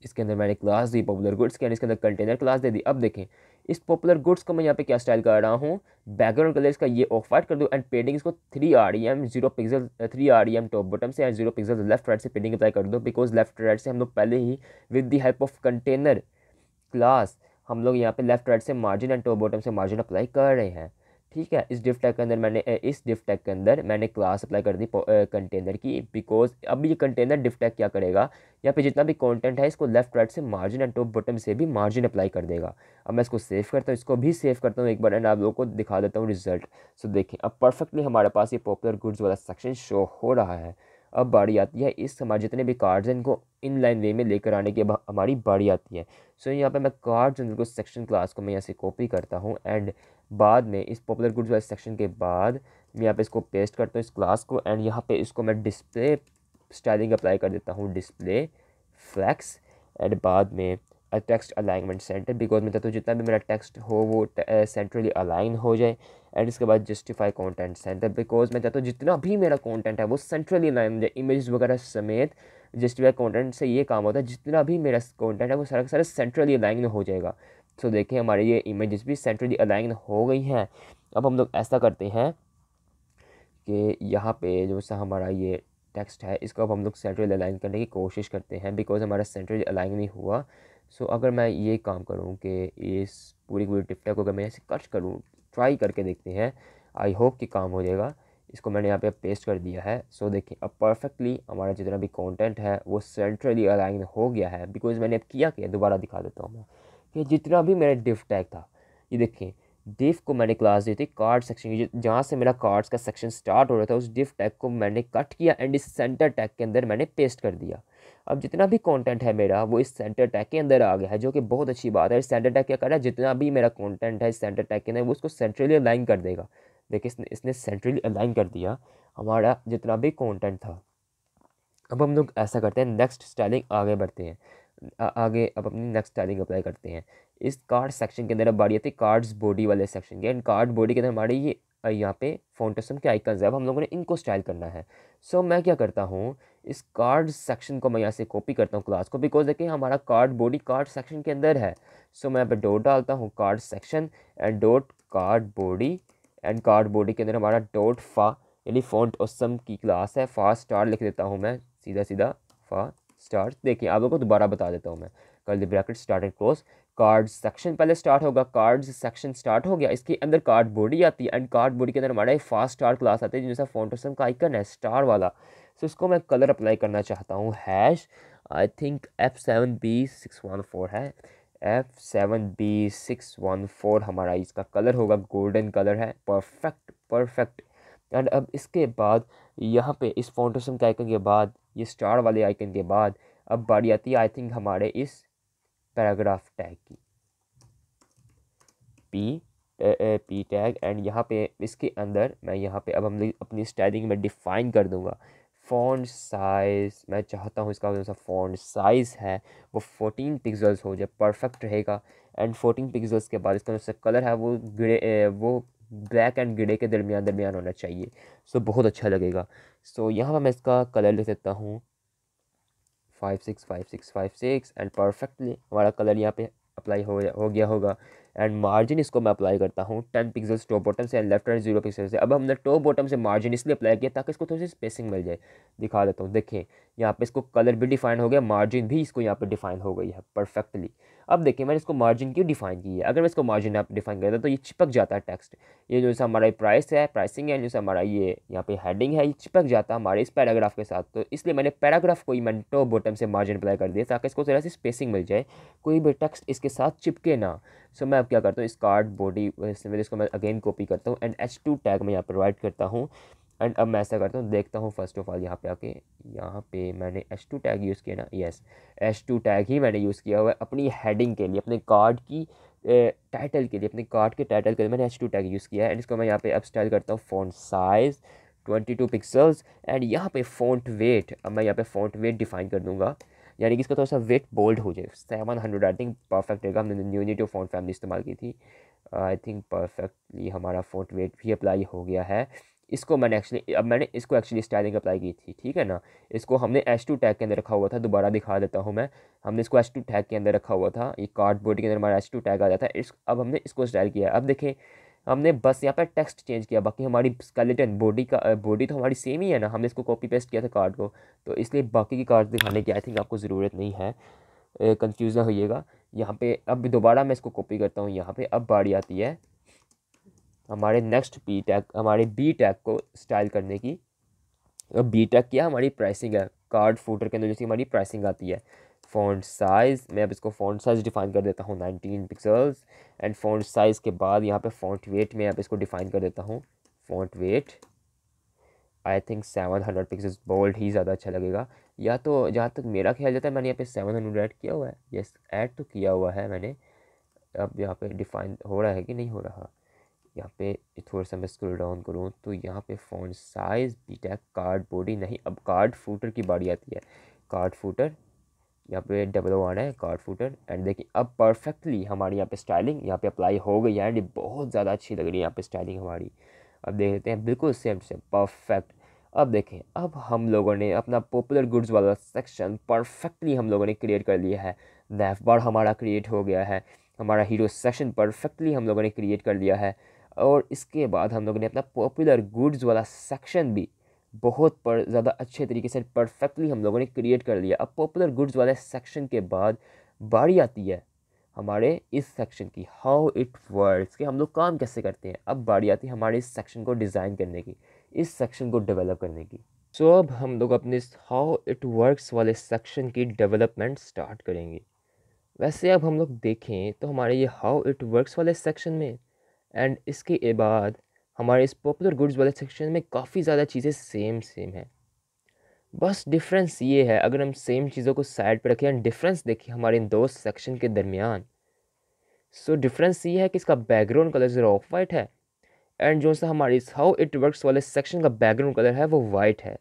इसके अंदर मैंने क्लास दी पॉपुलर गुड्स के अंदर इसके अंदर कंटेनर क्लास दे दी अब देखें इस पॉपुलर गुड्स को मैं यहाँ पे क्या स्टाइल कर रहा हूँ बैकग्राउंड कलर इसका ये ऑफ वाइट कर दूँ एंड पेंटिंग इसको three R E M zero pixel three R E M top bottom से and zero pixel left right से पेंटिंग अप्लाई कर दो बिकॉज लेफ्ट राइट से हम लोग पहले ही with the help of container class हम लोग यहाँ पे लेफ्ट राइट से मार्जिन एंड टॉप बॉटम से मार्जिन अप्लाई कर रहे हैं ठीक है इस डिफ टैग के अंदर मैंने इस डिफ टैग के अंदर मैंने क्लास अप्लाई कर दी कंटेनर की बिकॉज अब ये कंटेनर डिफ टैग क्या करेगा यहाँ पे जितना भी कंटेंट है इसको लेफ्ट राइट से मार्जिन एंड टॉप बटन से भी मार्जिन अप्लाई कर देगा अब मैं इसको सेव करता हूँ इसको भी सेव करता हूँ एक बार एंड आप लोगों को दिखा देता हूँ रिजल्ट सो देखें अब परफेक्टली हमारे पास ये पॉपुलर गुड्स वाला सेक्शन शो हो रहा है अब बाड़ी आती है इस हमारे जितने भी कार्ड्स हैं इनको इन लाइन वे में लेकर आने की हमारी बाड़ी आती है सो so, यहाँ पे मैं कार्ड्स को सेक्शन क्लास को मैं यहाँ से कॉपी करता हूँ एंड बाद में इस पॉपुलर गुड्स वाले सेक्शन के बाद मैं यहाँ पे इसको पेस्ट करता हूँ इस क्लास को एंड यहाँ पे इसको मैं डिस्प्ले स्टाइलिंग अप्लाई कर देता हूँ डिस्प्ले फ्लैक्स एंड बाद में टेक्स्ट अलाइनमेंट सेंटर बिकॉज मैं चाहता हूँ जितना भी मेरा टेक्स्ट हो वो सेंट्रली अलाइन हो जाए एंड इसके बाद जस्टिफाई कॉन्टेंट सेंटर बिकॉज मैं चाहता हूँ जितना भी मेरा कॉन्टेंट है वो सेंट्रली अलाइन हो जाए इमेज वगैरह समेत जस्टिफाई कॉन्टेंट से ये काम होता है जितना भी मेरा कॉन्टेंट है वो सारा सारा सेंट्रली अलाइन हो जाएगा सो देखें हमारी ये इमेजेस भी सेंट्रली अलाइन हो गई हैं अब हम लोग ऐसा करते हैं कि यहाँ पे जो सा हमारा ये टेक्स्ट है इसको अब हम लोग सेंट्रल अलाइन करने की कोशिश करते हैं बिकॉज हमारा सेंट्रल अलाइन नहीं हुआ सो अगर मैं ये काम करूँ कि इस पूरी पूरी टिपटा को अगर मैं ऐसे कट करूँ ट्राई करके देखते हैं आई होप कि काम हो जाएगा इसको मैंने यहाँ पे पेस्ट कर दिया है सो देखिए अब परफेक्टली हमारा जितना भी कॉन्टेंट है वो सेंट्रली अलाइन हो गया है बिकॉज मैंने अब किया क्या दोबारा दिखा देता हूँ मैं कि जितना भी मेरा डिफ टैग था ये देखें डिफ को मैंने क्लास दी थी कार्ड सेक्शन की जहाँ से मेरा कार्ड्स का सेक्शन स्टार्ट हो रहा था उस डिफ टैग को मैंने कट किया एंड इस सेंटर टैग के अंदर मैंने पेस्ट कर दिया अब जितना भी कंटेंट है मेरा वो इस सेंटर टैग के अंदर आ गया है जो कि बहुत अच्छी बात है इस सेंटर टैग क्या कर रहा है जितना भी मेरा कॉन्टेंट है इस सेंटर टैग के अंदर वो उसको सेंट्रली अलाइन कर देगा देखिए इसने इसने सेंट्रली अलाइन कर दिया हमारा जितना भी कॉन्टेंट था अब हम लोग ऐसा करते हैं नेक्स्ट स्टाइलिंग आगे बढ़ते हैं आगे अब अपनी नेक्स्ट स्टाइलिंग अप्लाई करते हैं इस कार्ड सेक्शन के अंदर अब बारी आती है कार्ड्स बॉडी वाले सेक्शन के एंड कार्ड बॉडी के अंदर हमारे ये यहाँ पे फोनटसम के आइकन्स है अब हम लोगों ने इनको स्टाइल करना है सो so, मैं क्या करता हूँ इस कार्ड सेक्शन को मैं यहाँ से कॉपी करता हूँ क्लास को बिकॉज देखिए हमारा कार्ड बॉडी कार्ड सेक्शन के अंदर है सो so, मैं यहाँ पर डोट डालता हूँ card section and dot card body and card body के अंदर हमारा डोट फा यानी फोन की क्लास है फा स्टार लिख देता हूँ मैं सीधा सीधा फा स्टार्स देखिए आप लोगों को दोबारा बता देता हूँ मैं the bracket start and close card section पहले स्टार्ट होगा कार्ड सेक्शन स्टार्ट हो गया इसके अंदर कार्ड बॉडी आती है एंड कार्ड बॉडी के अंदर हमारा एक फास्ट स्टार क्लास आती है जिनसे फोनटोसम का आइकन है स्टार वाला सो so, इसको मैं कलर अप्लाई करना चाहता हूँ hash I think F seven B six one four है F seven B six one four हमारा इसका कलर होगा गोल्डन कलर है परफेक्ट परफेक्ट एंड अब इसके बाद यहाँ पे इस फोनटोसम के आइकन के बाद ये स्टार वाले आइकन के बाद अब बारी आती है आई थिंक हमारे इस पैराग्राफ टैग की पी पी टैग एंड यहाँ पे इसके अंदर मैं यहाँ पे अब हम अपनी स्टाइलिंग में डिफ़ाइन कर दूँगा फ़ॉन्ट साइज़ मैं चाहता हूँ इसका जो सा फ़ॉन्ट साइज़ है वो फोटीन पिक्सल्स हो जाए परफेक्ट रहेगा एंड फोटीन पिक्सल्स के बाद इसका जो सा कलर है वो ग्रे वो ब्लैक एंड ग्रे के दरमियान दरमियान होना चाहिए सो so, बहुत अच्छा लगेगा सो so, यहाँ पर मैं इसका कलर ले सकता हूँ five six five six five six and perfectly हमारा कलर यहाँ पे अप्लाई हो हो गया होगा एंड मार्जिन इसको मैं अप्लाई करता हूँ टेन पिक्सल्स टॉप बॉटम से and left and zero pixel से अब हमने टॉप बॉटम से मार्जिन इसलिए अप्लाई किया ताकि इसको थोड़ी सी स्पेसिंग मिल जाए दिखा देता हूँ देखें यहाँ पे इसको कलर भी डिफाइन हो गया मार्जिन भी इसको यहाँ पे डिफाइन हो गई है परफेक्टली अब देखिए मैंने इसको मार्जिन क्यों डिफाइन की है अगर मैं इसको मार्जिन यहाँ पर डिफाइन करता तो ये चिपक जाता है टेक्स्ट ये जो सा हमारा प्राइस है प्राइसिंग है जैसे हमारा ये यहाँ पे हेडिंग है ये चिपक जाता है हमारे इस पैराग्राफ के साथ तो इसलिए मैंने पैराग्राफ को ही मैंने टॉप बॉटम से मार्जिन अप्लाई कर दिया ताकि इसको जरा सी स्पेसिंग मिल जाए कोई भी टेक्स्ट इसके साथ चिपके ना सो मैं अब क्या करता हूँ इस कार्ड बॉडी इसको मैं अगेन कॉपी करता हूँ एंड एच टू टैग में यहाँ पर करता हूँ एंड अब मैं ऐसा करता हूँ देखता हूँ फर्स्ट ऑफ ऑल यहाँ पे आके यहाँ पे मैंने एस टू टैग यूज़ किया ना यस एस टू टैग ही मैंने यूज़ किया हुआ है अपनी हेडिंग के लिए अपने कार्ड की टाइटल के लिए अपने कार्ड के टाइटल के लिए मैंने एस टू टैग यूज़ किया है एंड इसको मैं यहाँ पे अब स्टाइल करता हूँ font size twenty two pixels and यहाँ पे फ़ॉन्ट वेट अब मैं यहाँ पे फ़ॉन्ट वेट डिफाइन कर दूँगा यानी कि इसका थोड़ा सा वेट बोल्ड हो जाए seven hundred I think perfect रहेगा हमने न्यूनिटी ऑफ फ़ॉन्ट फैमिली इस्तेमाल की थी आई थिंक परफेक्टली हमारा फ़ॉन्ट वेट भी अप्लाई हो गया है इसको मैंने एक्चुअली अब मैंने इसको एक्चुअली स्टाइलिंग अप्लाई की थी ठीक है ना इसको हमने एच टू टैग के अंदर रखा हुआ था दोबारा दिखा देता हूँ मैं हमने इसको एच टू टैग के अंदर रखा हुआ था ये कार्डबोर्ड के अंदर हमारा एच टू टैग आ जाता है इस अब हमने इसको स्टाइल किया अब देखें हमने बस यहाँ पर टेक्स्ट चेंज किया बाकी हमारी स्केलेटन बॉडी का बॉडी तो हमारी सेम ही है ना हमने इसको कॉपी पेस्ट किया था कार्ड को तो इसलिए बाकी की कार्ड दिखाने की आई थिंक आपको ज़रूरत नहीं है कन्फ्यूज़ ना होइएगा यहाँ पे अब दोबारा मैं इसको कॉपी करता हूँ यहाँ पे अब बाड़ी आती है हमारे नेक्स्ट बी टैग हमारे बी टैग को स्टाइल करने की बी टैग किया हमारी प्राइसिंग है कार्ड फोटर के अंदर जैसे हमारी प्राइसिंग आती है फ़ॉन्ट साइज़ मैं अब इसको फ़ॉन्ट साइज़ डिफाइन कर देता हूँ nineteen pixels and font size के बाद यहाँ पे फ़ॉन्ट वेट में अब इसको डिफाइन कर देता हूँ font weight I think seven hundred pixels bold ही ज़्यादा अच्छा लगेगा या तो जहाँ तक मेरा ख्याल जाता है मैंने यहाँ पे सेवन हंड्रेड ऐड किया हुआ है यस ऐड तो किया हुआ है मैंने अब यहाँ पे डिफाइन हो रहा है कि नहीं हो रहा यहाँ पे थोड़ा सा मैं स्क्रोल डाउन करूँ तो यहाँ पे फ़ोन साइज़ बीटा कार्ड बॉडी नहीं अब कार्ड फूटर की बारी आती है कार्ड फूटर यहाँ पे डबल वन है कार्ड फूटर एंड देखिए अब परफेक्टली हमारी यहाँ पे स्टाइलिंग यहाँ पे अप्लाई हो गई है एंड बहुत ज़्यादा अच्छी लग रही है यहाँ पे स्टाइलिंग हमारी अब देख लेते हैं बिल्कुल सेम सेम परफेक्ट अब देखें अब हम लोगों ने अपना पॉपुलर गुड्स वाला सेक्शन परफेक्टली हम लोगों ने क्रिएट कर लिया है नैफ बार हमारा क्रिएट हो गया है हमारा हीरो सेक्शन परफेक्टली हम लोगों ने क्रिएट कर लिया है और इसके बाद हम लोगों ने अपना पॉपुलर गुड्स वाला सेक्शन भी बहुत पर ज़्यादा अच्छे तरीके से परफेक्टली हम लोगों ने क्रिएट कर लिया अब पॉपुलर गुड्स वाले सेक्शन के बाद बारी आती है हमारे इस सेक्शन की हाउ इट वर्क्स कि हम लोग काम कैसे करते हैं अब बारी आती है हमारे इस सेक्शन को डिज़ाइन करने की इस सेक्शन को डेवलप करने की सो so, अब हम लोग अपने इस हाउ इट वर्क्स वाले सेक्शन की डेवलपमेंट स्टार्ट करेंगे वैसे अब हम लोग देखें तो हमारे ये हाउ इट वर्क्स वाले सेक्शन में एंड इसके बाद हमारे इस पॉपुलर गुड्स वाले सेक्शन में काफ़ी ज़्यादा चीज़ें सेम सेम हैं बस डिफरेंस ये है अगर हम सेम चीज़ों को साइड पर रखें एंड डिफरेंस देखें हमारे इन दो सेक्शन के दरमियान सो so, डिफरेंस ये है कि इसका बैकग्राउंड कलर ज़रा ऑफ वाइट है एंड जो सा हमारे इस हाउ इट वर्क्स वाले सेक्शन का बैकग्राउंड कलर है वो वाइट है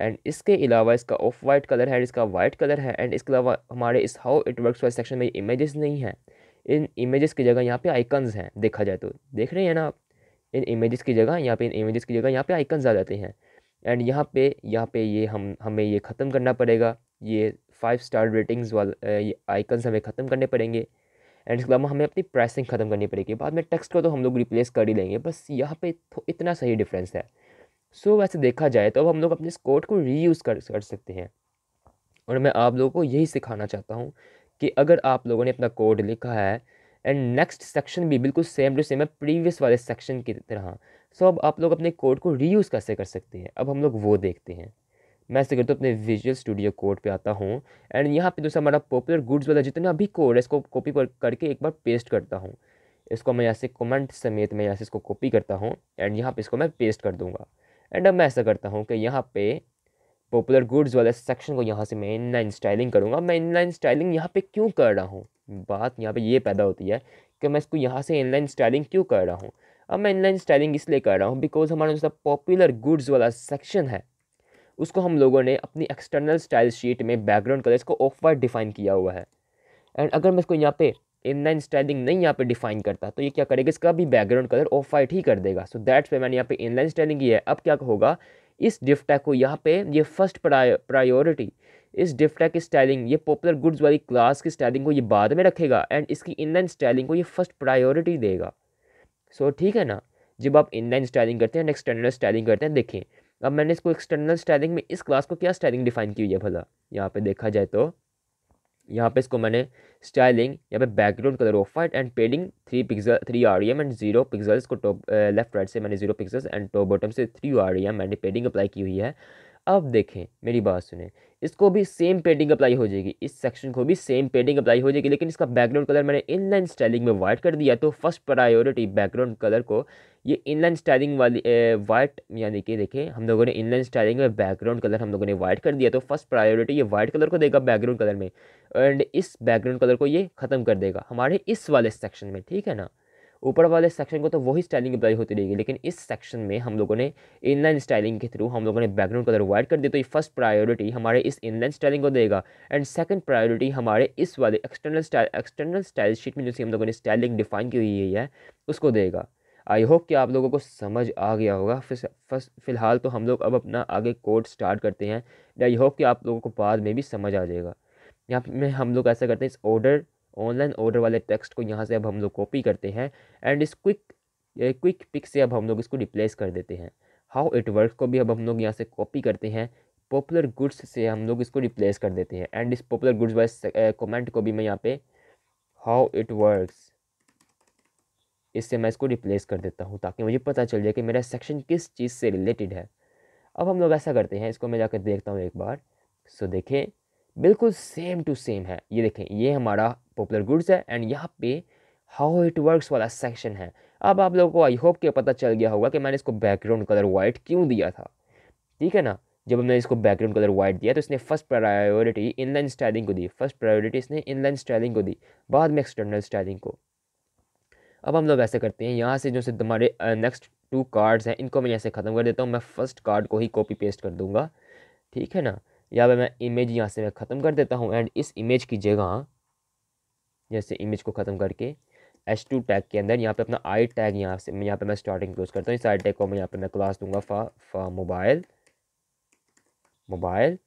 एंड इसके अलावा इसका ऑफ वाइट कलर है इसका वाइट कलर है एंड इसके अलावा हमारे इस हाउ इट वर्क्स वाले सेक्शन में इमेजेस नहीं है इन इमेजेस की जगह यहाँ पे आइकन्स हैं देखा जाए तो देख रहे हैं ना आप इन इमेजेस की जगह यहाँ पे इन इमेजेस की जगह यहाँ पे आइकन्स आ जाते हैं एंड यहाँ पे यहाँ पे ये हम हमें ये ख़त्म करना पड़ेगा ये फाइव स्टार रेटिंग्स वाले ये आइकन्स हमें ख़त्म करने पड़ेंगे एंड इसके अलावा हमें अपनी प्राइसिंग ख़त्म करनी पड़ेगी बाद में टेक्स्ट को तो हम लोग रिप्लेस कर ही लेंगे बस यहाँ पे इतना सही डिफरेंस है सो so, वैसे देखा जाए तो अब हम लोग अपने स्कोट को रीयूज़ कर कर सकते हैं और मैं आप लोगों को यही सिखाना चाहता हूँ कि अगर आप लोगों ने अपना कोड लिखा है एंड नेक्स्ट सेक्शन भी बिल्कुल सेम टू सेम है प्रीवियस वाले सेक्शन की तरह सो अब आप लोग अपने कोड को रीयूज़ कैसे कर सकते हैं अब हम लोग वो देखते हैं मैं ऐसे करता हूँ अपने विजुअल स्टूडियो कोड पे आता हूँ एंड यहाँ पे दूसरा हमारा पॉपुलर गुड्स वाला जितना भी कोड है इसको कॉपी कर करके एक बार पेस्ट करता हूँ इसको मैं यहाँ से कमेंट समेत मैं यहाँ से इसको कॉपी करता हूँ एंड यहाँ पे इसको मैं पेस्ट कर दूँगा एंड अब मैं ऐसा करता हूँ कि यहाँ पे पॉपुलर गुड्स वाले सेक्शन को यहाँ से मैं इनलाइन स्टाइलिंग करूँगा मैं इनलाइन स्टाइलिंग यहाँ पे क्यों कर रहा हूँ बात यहाँ पे ये यह पैदा होती है कि मैं इसको यहाँ से इनलाइन स्टाइलिंग क्यों कर रहा हूँ अब मैं इनलाइन स्टाइलिंग इसलिए कर रहा हूँ बिकॉज हमारा जो पॉपुलर गुड्स वाला सेक्शन है उसको हम लोगों ने अपनी एक्सटर्नल स्टाइल शीट में बैकग्राउंड कलर इसको ऑफ वाइट डिफाइन किया हुआ है एंड अगर मैं इसको यहाँ पे इनलाइन स्टाइलिंग नहीं यहाँ पे डिफाइन करता तो ये क्या करेगा इसका भी बैकग्राउंड कलर ऑफ वाइट ही कर देगा सो दैट्स पे मैंने यहाँ पे इनलाइन स्टाइलिंग की है अब क्या होगा इस डिफ्टा को यहाँ पे ये फर्स्ट प्रायोरिटी इस डिफ्टा की स्टाइलिंग ये पॉपुलर गुड्स वाली क्लास की स्टाइलिंग को ये बाद में रखेगा एंड इसकी इनलाइन स्टाइलिंग को ये फर्स्ट प्रायोरिटी देगा सो so, ठीक है ना जब आप इनलाइन स्टाइलिंग करते हैं एक्सटर्नल स्टाइलिंग करते हैं देखें अब मैंने इसको एक्सटर्नल स्टाइलिंग में इस क्लास को क्या स्टाइलिंग डिफाइन की हुई है भला यहाँ पे देखा जाए तो यहाँ पे इसको मैंने स्टाइलिंग यहाँ पे background colour off white and padding three pixel three R M and zero pixels को टॉप लेफ्ट राइट से मैंने zero pixels and top bottom से थ्री आर ई एम मैंने पेडिंग अप्लाई की हुई है अब देखें मेरी बात सुने इसको भी सेम पेंटिंग अप्लाई हो जाएगी इस सेक्शन को भी सेम पेंटिंग अप्लाई हो जाएगी लेकिन इसका बैकग्राउंड कलर मैंने इनलाइन स्टाइलिंग में वाइट कर दिया तो फर्स्ट प्रायोरिटी बैकग्राउंड कलर को ये इनलाइन स्टाइलिंग वाली वाइट यानी कि देखें हम लोगों ने इनलाइन स्टाइलिंग में बैकग्राउंड कलर हम लोगों ने वाइट कर दिया तो फर्स्ट प्रायोरिटी ये वाइट कलर को देगा बैकग्राउंड कलर में एंड इस बैकग्राउंड कलर को ये ख़त्म कर देगा हमारे इस वाले सेक्शन में ठीक है ना ऊपर वाले सेक्शन को तो वही स्टाइलिंग अप्लाई होती रहेगी लेकिन इस सेक्शन में हम लोगों ने इनलाइन स्टाइलिंग के थ्रू हम लोगों ने बैकग्राउंड कलर वाइट कर दिया तो ये फर्स्ट प्रायोरिटी हमारे इस इनलाइन स्टाइलिंग को देगा एंड सेकंड प्रायोरिटी हमारे इस वाले external style external style sheet में जो हम लोगों ने स्टाइलिंग डिफाइन की हुई है उसको देगा आई होप कि आप लोगों को समझ आ गया होगा फर्स्ट फिलहाल तो हम लोग अब अपना आगे कोड स्टार्ट करते हैं आई होप कि आप लोगों को बाद में भी समझ आ जाएगा यहाँ पर हम लोग ऐसा करते हैं इस ऑर्डर ऑनलाइन ऑर्डर वाले टेक्स्ट को यहाँ से अब हम लोग कॉपी करते हैं एंड इस क्विक क्विक पिक से अब हम लोग इसको रिप्लेस कर देते हैं हाउ इट वर्क को भी अब हम लोग यहाँ से कॉपी करते हैं पॉपुलर गुड्स से हम लोग इसको रिप्लेस कर देते हैं एंड इस पॉपुलर गुड्स वाले कमेंट को भी मैं यहाँ पे हाउ इट वर्क्स इससे मैं इसको रिप्लेस कर देता हूँ ताकि मुझे पता चल जाए कि मेरा सेक्शन किस चीज़ से रिलेटेड है अब हम लोग ऐसा करते हैं इसको मैं जाकर देखता हूँ एक बार सो देखें बिल्कुल सेम टू सेम है ये देखें ये हमारा पॉपुलर गुड्स है एंड यहाँ पे हाउ इट वर्क्स वाला सेक्शन है अब आप लोगों को आई होप के पता चल गया होगा कि मैंने इसको बैकग्राउंड कलर वाइट क्यों दिया था ठीक है ना जब हमने इसको बैकग्राउंड कलर वाइट दिया तो इसने फर्स्ट प्रायोरिटी इनलाइन स्टाइलिंग को दी फर्स्ट प्रायोरिटी इसने इनलाइन स्टाइलिंग को दी बाद में एक्सटर्नल स्टाइलिंग को अब हम लोग ऐसे करते हैं यहाँ से जो से हमारे नेक्स्ट टू कार्ड्स हैं इनको मैं यहाँ से ख़त्म कर देता हूँ मैं फर्स्ट कार्ड को ही कॉपी पेस्ट कर दूँगा ठीक है ना या मैं इमेज यहाँ से मैं ख़त्म कर देता हूँ एंड इस इमेज की जगह जैसे इमेज को ख़त्म करके एच टू टैग के अंदर यहाँ पे अपना आई टैग यहाँ से यहाँ पे मैं स्टार्टिंग क्लोज करता हूँ इस आई टैग को मैं यहाँ पे मैं क्लास दूंगा फा फा मोबाइल मोबाइल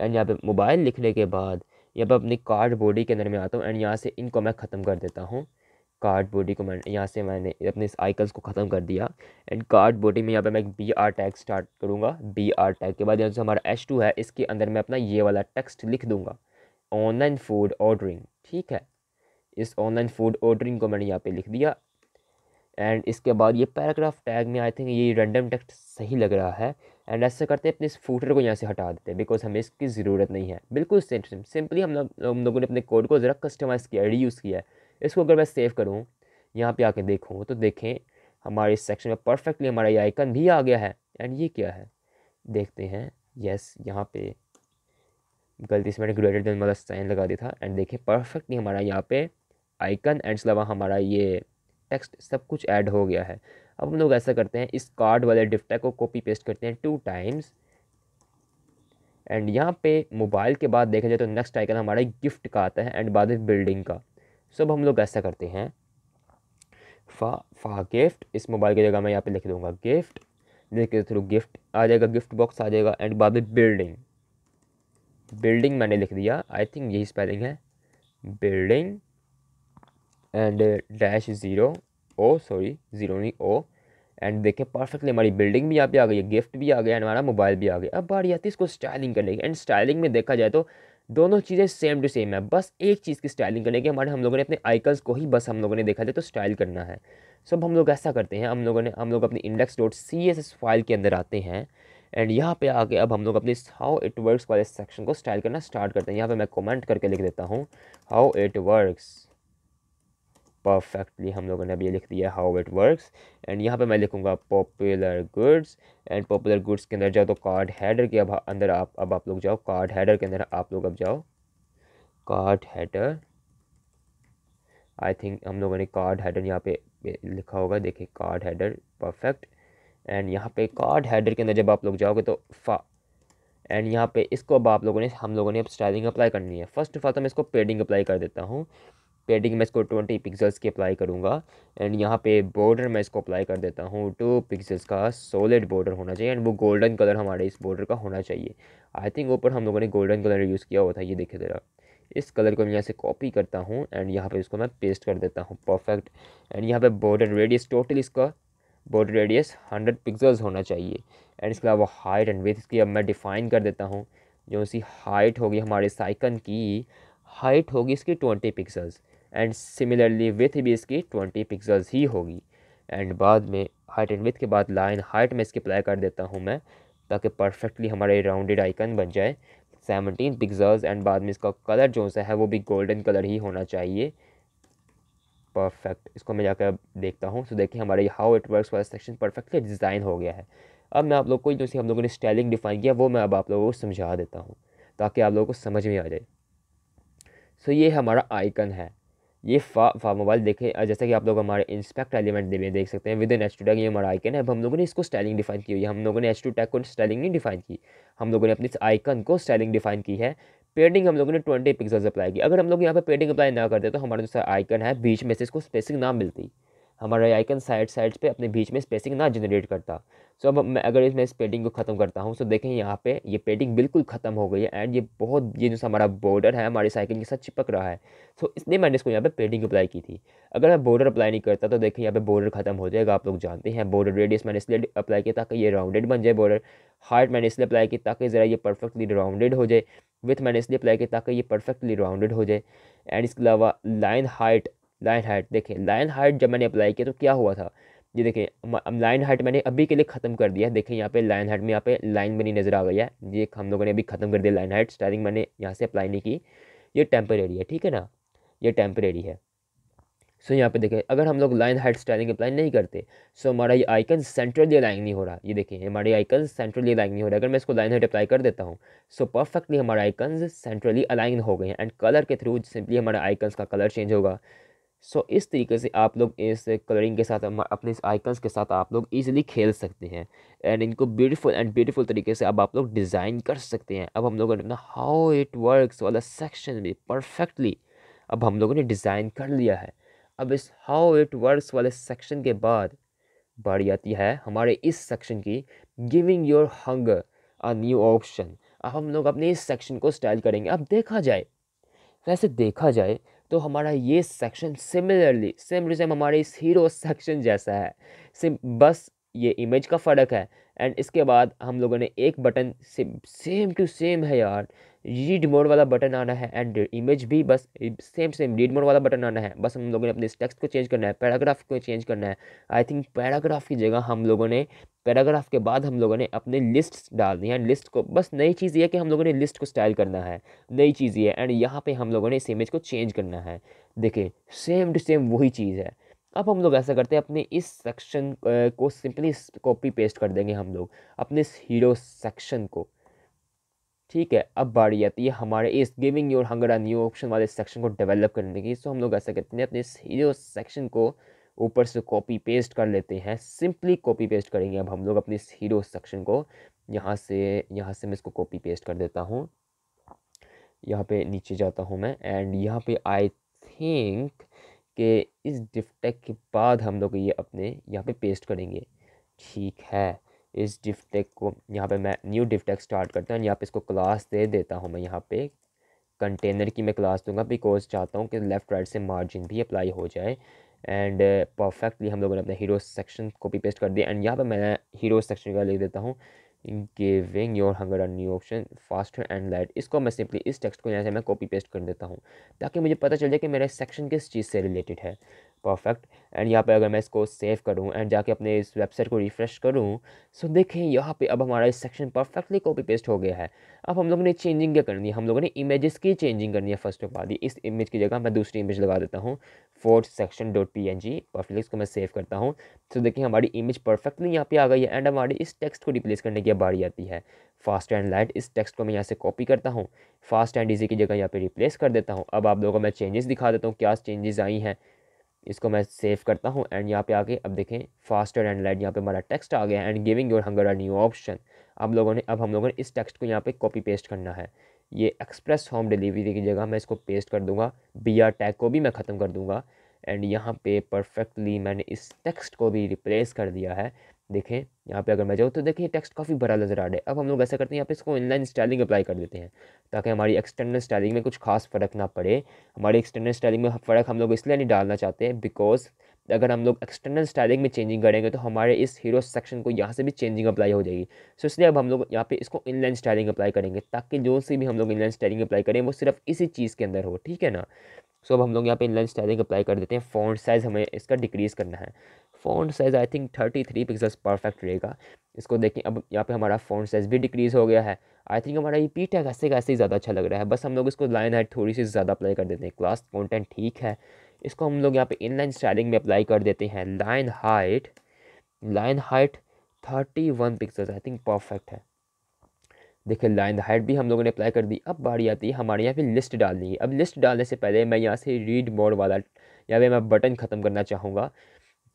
एंड यहाँ पे मोबाइल लिखने के बाद यहाँ पे अपनी कार्ड बॉडी के अंदर मैं आता हूँ एंड यहाँ से इनको मैं ख़त्म कर देता हूँ कार्ड बॉडी को मैंने यहाँ से मैंने अपने इस को ख़त्म कर दिया एंड कार्ड बॉडी में यहाँ पे मैं एक बी आर टैग स्टार्ट करूँगा बी आर टैग के बाद यहाँ से हमारा एच टू है इसके अंदर मैं अपना ये वाला टेक्स्ट लिख दूँगा ऑनलाइन फूड ऑर्डरिंग ठीक है इस ऑनलाइन फूड ऑर्डरिंग को मैंने यहाँ पर लिख दिया एंड इसके बाद ये पैराग्राफ टैग में आई थिंक ये रैंडम टेक्स्ट सही लग रहा है एंड ऐसा करते अपने इस फूटर को यहाँ से हटा देते हैं बिकॉज हमें इसकी ज़रूरत नहीं है बिल्कुल सिंपली हम लोगों ने अपने कोड को ज़रा कस्टमाइज़ किया रीयूज़ किया है इसको अगर मैं सेव करूँ यहाँ पे आके देखूँ तो देखें हमारे इस सेक्शन में परफेक्टली हमारा ये आइकन भी आ गया है एंड ये क्या है देखते हैं यस यहाँ पे गलती से मैंने ग्रेटर देन वाला साइन लगा दिया था एंड देखें परफेक्टली हमारा यहाँ पे आइकन एंड अलावा हमारा ये टेक्स्ट सब कुछ ऐड हो गया है अब हम लोग ऐसा करते हैं इस कार्ड वाले डिफ्टा को कॉपी पेस्ट करते हैं टू टाइम्स एंड यहाँ पे मोबाइल के बाद देखा जाए तो नेक्स्ट आइकन हमारा गिफ्ट का आता है एंड बाद बिल्डिंग का सब हम लोग ऐसा करते हैं फा फा गिफ्ट इस मोबाइल की जगह मैं यहाँ पे लिख दूँगा गिफ्ट देखिए थ्रू गिफ्ट आ जाएगा गिफ्ट बॉक्स आ जाएगा एंड बाद बिल्डिंग बिल्डिंग मैंने लिख दिया आई थिंक यही स्पेलिंग है building and dash zero O sorry zero नहीं ओ एंड देखें परफेक्टली हमारी बिल्डिंग भी यहाँ पे आ गई है गिफ्ट भी आ गया हमारा मोबाइल भी आ गया अब बारी आती है इसको स्टाइलिंग करने की एंड स्टाइलिंग में देखा जाए तो दोनों चीज़ें सेम टू सेम है बस एक चीज़ की स्टाइलिंग करने की हमारे हम लोगों ने अपने आइकल्स को ही बस हम लोगों ने देखा था तो स्टाइल करना है सब हम लोग ऐसा करते हैं हम लोगों ने हम लोग अपनी index dot C S S file के अंदर आते हैं एंड यहाँ पे आके अब हम लोग अपने हाउ इट वर्क्स वाले सेक्शन को स्टाइल करना स्टार्ट करते हैं यहाँ पे मैं कमेंट करके लिख देता हूँ हाउ इट वर्क्स परफेक्टली हम लोगों ने अब ये लिख दिया हाउ इट वर्क्स एंड यहाँ पे मैं लिखूँगा popular goods and popular goods के अंदर जाओ तो कार्ड हैडर के अब अंदर आप अब आप लोग जाओ कार्ड हैडर के अंदर आप लोग अब जाओ कार्ड हैडर आई थिंक हम लोगों ने कार्ड हैडर यहाँ पे लिखा होगा देखिए कार्ड हैडर परफेक्ट एंड यहाँ पे कार्ड हैडर के अंदर जब आप लोग जाओगे तो फा एंड यहाँ पे इसको अब आप लोगों ने हम लोगों ने अब स्टाइलिंग अप्लाई करनी है फर्स्ट ऑफ ऑल तो मैं इसको पेडिंग अप्लाई कर देता हूँ पेडिंग मैं इसको ट्वेंटी पिक्सल्स की अप्लाई करूँगा एंड यहाँ पे बॉर्डर मैं इसको अप्लाई कर देता हूँ टू पिक्सल्स का सॉलिड बॉर्डर होना चाहिए एंड वो गोल्डन कलर हमारे इस बॉर्डर का होना चाहिए आई थिंक ऊपर हम लोगों ने गोल्डन कलर यूज़ किया हुआ था ये देखे ज़रा इस कलर को मैं यहाँ से कॉपी करता हूँ एंड यहाँ पर इसको मैं पेस्ट कर देता हूँ परफेक्ट एंड यहाँ पर बॉर्डर रेडियस टोटल इसका बॉर्डर रेडियस हंड्रेड पिक्सल्स होना चाहिए एंड इसके अलावा हाइट एंड विथ इसकी अब मैं डिफ़ाइन कर देता हूँ जो सी हाइट होगी हमारे साइकन की हाइट होगी इसकी twenty pixels and similarly width भी इसकी ट्वेंटी पिक्सल्स ही होगी एंड बाद में हाइट एंड विथ के बाद लाइन हाइट में इसकी अप्लाई कर देता हूँ मैं ताकि परफेक्टली हमारा राउंडेड आइकन बन जाए सेवनटीन पिक्सल्स एंड बाद में इसका कलर जो सा है वो भी गोल्डन कलर ही होना चाहिए परफेक्ट इसको मैं जाकर देखता हूँ तो देखिए हमारा ये हाउ इट वर्क्स वाला सेक्शन परफेक्टली डिज़ाइन हो गया है अब मैं आप लोग को जो सी हम लोगों ने स्टाइलिंग डिफाइन किया वो मैं अब आप लोगों को समझा देता हूँ ताकि आप लोगों को समझ में आ जाए सो so, ये हमारा आइकन है ये फा फा मोबाइल देखें जैसे कि आप लोग हमारे इंस्पेक्ट एलिमेंट में देख सकते हैं within H two tag ये हमारा आइकन है अब हम लोगों ने इसको स्टाइलिंग डिफाइन की हुई है हम लोगों ने एच टू टैग को स्टाइलिंग नहीं डिफाइन की हम लोगों ने अपने इस आइकन को स्टाइलिंग डिफाइन की है पेडिंग हम लोगों ने ट्वेंटी पिक्सल्स अप्लाई की अगर हम लोग यहाँ पर पेडिंग अप्लाई ना करते तो हमारा जो आइकन है बीच में से इसको स्पेसिंग ना मिलती हमारा आइकन साइड साइड पे अपने बीच में स्पेसिंग ना जनरेट करता सो so, अब मैं अगर इसमें इस पेंटिंग को ख़त्म करता हूँ सो so, देखें यहाँ पे ये पेंटिंग बिल्कुल ख़त्म हो गई है एंड ये बहुत ये जो हमारा बॉर्डर है हमारे साइकिल के साथ चिपक रहा है सो so, इसलिए मैंने इसको यहाँ पे पेंटिंग अप्लाई की थी अगर मैं बॉर्डर अप्लाई नहीं करता तो देखें यहाँ पे बॉर्डर ख़त्म हो जाएगा आप लोग जानते हैं बॉर्डर रेडियस मैंने इसलिए अप्लाई किया ताकि ये राउंडेड बन जाए बॉर्डर हार्ट मैंने इसलिए अप्लाई की ताकि ज़रा ये परफेक्टली राउंडेड हो जाए विथ मैंने इसलिए अप्लाई किया ताकि ये परफेक्टली राउंडेड हो जाए एंड इसके अलावा लाइन हाइट लाइन हाइट देखें लाइन हाइट जब मैंने अप्लाई किया तो क्या हुआ था ये देखें लाइन हाइट मैंने अभी के लिए ख़त्म कर दिया देखें यहाँ पे लाइन हाइट में यहाँ पे लाइन बनी नज़र आ गई है ये हम लोगों ने अभी ख़त्म कर दिया लाइन हाइट स्टाइलिंग मैंने यहाँ से अप्लाई नहीं की ये टेम्परेरी है ठीक है ना ये टेम्परेरी है सो यहाँ पे देखें अगर हम लोग लाइन हाइट स्टाइलिंग अप्लाई नहीं करते सो हमारा ये आइकन सेंट्रली अलाइन नहीं हो रहा ये देखें हमारे आइकन सेंट्रली अलाइन नहीं हो रहा अगर मैं इसको लाइन हाइट अप्लाई कर देता हूँ सो परफेक्टली हमारा आइकन सेंट्रली अलाइन हो गए हैं एंड कलर के थ्रू सिंपली हमारे आइकन्स का कलर चेंज होगा सो इस तरीके से आप लोग इस कलरिंग के साथ अपने इस आइकन्स के साथ आप लोग इजीली खेल सकते हैं एंड इनको ब्यूटीफुल एंड ब्यूटीफुल तरीके से अब आप लोग डिज़ाइन कर सकते हैं अब हम लोगों ने अपना हाउ इट वर्क्स वाला सेक्शन भी परफेक्टली अब हम लोगों ने डिज़ाइन कर लिया है अब इस हाउ इट वर्क्स वाले सेक्शन के बाद बढ़ आती है हमारे इस सेक्शन की गिविंग योर हंग अ न्यू ऑप्शन अब हम लोग अपने इस सेक्शन को स्टाइल करेंगे अब देखा जाए वैसे देखा जाए तो हमारा ये section similarly same to same हमारे इस हीरो सेक्शन जैसा है सिम बस ये इमेज का फ़र्क है एंड इसके बाद हम लोगों ने एक बटन से सेम टू सेम है यार रीड मोड वाला बटन आना है एंड इमेज भी बस सेम सेम रीड मोड वाला बटन आना है बस हम लोगों ने अपने टेक्स्ट को चेंज करना है पैराग्राफ को चेंज करना है आई थिंक पैराग्राफ की जगह हम लोगों ने पैराग्राफ के बाद हम लोगों ने अपने लिस्ट डाल दी है लिस्ट को बस नई चीज़ ये कि हम लोगों ने लिस्ट को स्टाइल करना है नई चीज़ ये एंड यहाँ पर हम लोगों ने इस इमेज को चेंज करना है देखिए सेम टू सेम वही चीज़ है अब हम लोग ऐसा करते हैं अपने इस सेक्शन को सिंपली कॉपी पेस्ट कर देंगे हम लोग अपने इस हीरो सेक्शन को ठीक है अब बारी आती है हमारे इस giving your hunger a new option वाले सेक्शन को डेवलप करने की सो हम लोग ऐसा करते हैं अपने इस हीरो सेक्शन को ऊपर से कॉपी पेस्ट कर लेते हैं सिंपली कॉपी पेस्ट करेंगे अब हम लोग अपने इस हीरो सेक्शन को यहाँ से यहाँ से मैं इसको कॉपी पेस्ट कर देता हूँ यहाँ पे नीचे जाता हूँ मैं एंड यहाँ पे आई थिंक के इस डिफ के बाद हम लोग ये अपने यहाँ पे पेस्ट करेंगे ठीक है इस डिफ को यहाँ पे मैं न्यू डिफ स्टार्ट करता हूँ यहाँ पे इसको क्लास दे देता हूँ मैं यहाँ पे कंटेनर की मैं क्लास दूंगा बिकॉज चाहता हूँ कि लेफ़्ट राइट से मार्जिन भी अप्लाई हो जाए एंड परफेक्टली हम लोगों ने अपने हीरो सेक्शन कॉपी पेस्ट कर दिया एंड यहाँ पर मैं हीरो सेक्शन का लिख देता हूँ giving your hunger a new option faster and light इसको मैं सिंपली इस टेक्स्ट को यहाँ से मैं कॉपी पेस्ट कर देता हूँ ताकि मुझे पता चल जाए कि मेरा सेक्शन किस चीज़ से रिलेटेड है परफेक्ट एंड यहाँ पे अगर मैं इसको सेव करूँ एंड जाके अपने इस वेबसाइट को रिफ़्रेश करूँ सो देखें यहाँ पे अब हमारा इस सेक्शन परफेक्टली कॉपी पेस्ट हो गया है अब हम लोगों ने चेंजिंग क्या करनी है हम लोगों ने इमेजेस की चेंजिंग करनी है फर्स्ट ऑफ ऑल इस इमेज की जगह मैं दूसरी इमेज लगा देता हूँ fourth section dot P N G perfectly इसको मैं सेव करता हूँ सो देखिए हमारी इमेज परफेक्टली यहाँ पर आ गई है एंड हमारी इस टेक्स्ट को रिप्लेस करने की बारी आती है फास्ट एंड लाइट इस टेक्स्ट को मैं यहाँ से कॉपी करता हूँ फास्ट एंड ईजी की जगह यहाँ पर रिप्लेस कर देता हूँ अब आप लोगों को मैं चेंजेस दिखा देता हूँ क्या चेंजेस आई हैं इसको मैं सेव करता हूँ एंड यहाँ पे आके अब देखें फास्टर एंड लाइट यहाँ पे हमारा टेक्स्ट आ गया and giving your hunger a new option अब लोगों ने अब हम लोगों ने इस टेक्स्ट को यहाँ पे कॉपी पेस्ट करना है ये एक्सप्रेस होम डिलीवरी की जगह मैं इसको पेस्ट कर दूँगा बी आर टैग को भी मैं ख़त्म कर दूँगा एंड यहाँ पे परफेक्टली मैंने इस टेक्स्ट को भी रिप्लेस कर दिया है देखें यहाँ पे अगर मैं जाऊँ तो देखिए टेक्स्ट काफ़ी भरा नजर आ रहा है अब हम लोग ऐसा करते हैं यहाँ पे इसको इनलाइन स्टाइलिंग अप्लाई कर देते हैं ताकि हमारी एक्सटर्नल स्टाइलिंग में कुछ खास फ़र्क ना पड़े हमारी एक्सटर्नल स्टाइलिंग में फ़र्क हम लोग इसलिए नहीं डालना चाहते हैं बिकॉज अगर हम लोग एक्सटर्नल स्टाइलिंग में चेंजिंग करेंगे तो हमारे इस हीरो सेक्शन को यहाँ से भी चेंजिंग अप्लाई हो जाएगी सो इसलिए अब हम लोग यहाँ पे इसको इनलाइन स्टाइलिंग अप्लाई करेंगे ताकि जो से भी हम लोग इनलाइन स्टाइलिंग अप्लाई करें वो सिर्फ इसी चीज़ के अंदर हो ठीक है ना सो अब हम लोग यहाँ पे इनलाइन स्टाइलिंग अप्लाई कर देते हैं फ़ॉन्ट साइज़ हमें इसका डिक्रीज़ करना है font size I think thirty three pixels perfect रहेगा इसको देखें अब यहाँ पे हमारा फ़ॉन्ट साइज़ भी डिक्रीज़ हो गया है आई थिंक हमारा ये पीट है ऐसे कैसे ही ज़्यादा अच्छा लग रहा है बस हम लोग इसको लाइन हाइट थोड़ी सी ज़्यादा अप्लाई कर देते हैं क्लास कॉन्टेंट ठीक है इसको हम लोग यहाँ पे इनलाइन स्टाइलिंग में अप्लाई कर देते हैं line height line height thirty one pixels I think perfect है देखिए लाइन हाइट भी हम लोगों ने अप्लाई कर दी अब बारी आती है हमारे यहाँ पे लिस्ट डालनी है अब लिस्ट डालने से पहले मैं यहाँ से रीड मोड वाला यहाँ फिर मैं बटन ख़त्म करना चाहूँगा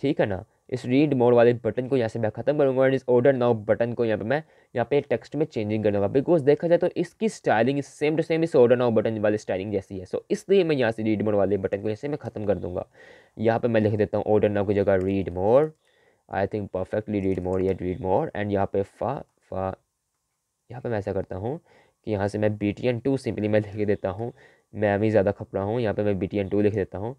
ठीक है ना इस रीड मोड वाले बटन को यहाँ से मैं ख़त्म करूँगा और इस ऑर्डर नाउ बटन को यहाँ पे मैं यहाँ पे टेक्स्ट में चेंजिंग कर दूँगा बिकॉज देखा जाए तो इसकी स्टाइलिंग सेम टू सेम इस ऑर्डर नाउ बटन वाली स्टाइलिंग जैसी है सो so, इसलिए मैं यहाँ से रीड मोड वाले बटन को यहाँ से मैं ख़त्म कर दूँगा यहाँ पर मैं लिख देता हूँ ऑर्डर नाउ की जगह read more I think perfectly read more या रीड मोर एंड यहाँ पे फा फा यहाँ पर मैं ऐसा करता हूँ कि यहाँ से मैं B T N two simply मैं लिख देता हूँ मैं अभी ज़्यादा खपरा हूँ यहाँ पर मैं बी टी एन टू लिख देता हूँ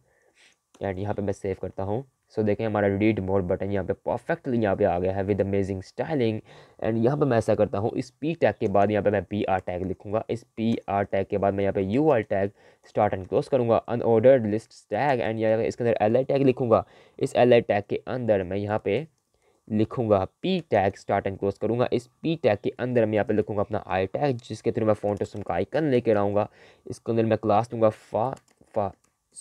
एंड यहाँ पर मैं सेव करता हूँ सो so, देखें हमारा रीड मोड बटन यहाँ पे परफेक्टली यहाँ पे आ गया है विद अमेजिंग स्टाइलिंग एंड यहाँ पे मैं ऐसा करता हूँ इस पी टैग के बाद यहाँ पे मैं पी आर टैग लिखूँगा इस पी आर टैग के बाद मैं यहाँ पे U R tag start and close करूँगा अनऑर्डर्ड लिस्ट टैग एंड यहाँ इसके अंदर एल आई टैग लिखूँगा इस एल आई टैग के अंदर मैं यहाँ पे लिखूंगा P tag start and close करूँगा इस पी टैग के अंदर मैं यहाँ पे लिखूंगा अपना आई टैग जिसके थ्रू मैं फोन टेस्ट का आइकन लेके आऊँगा इसके अंदर मैं क्लास दूंगा फा फा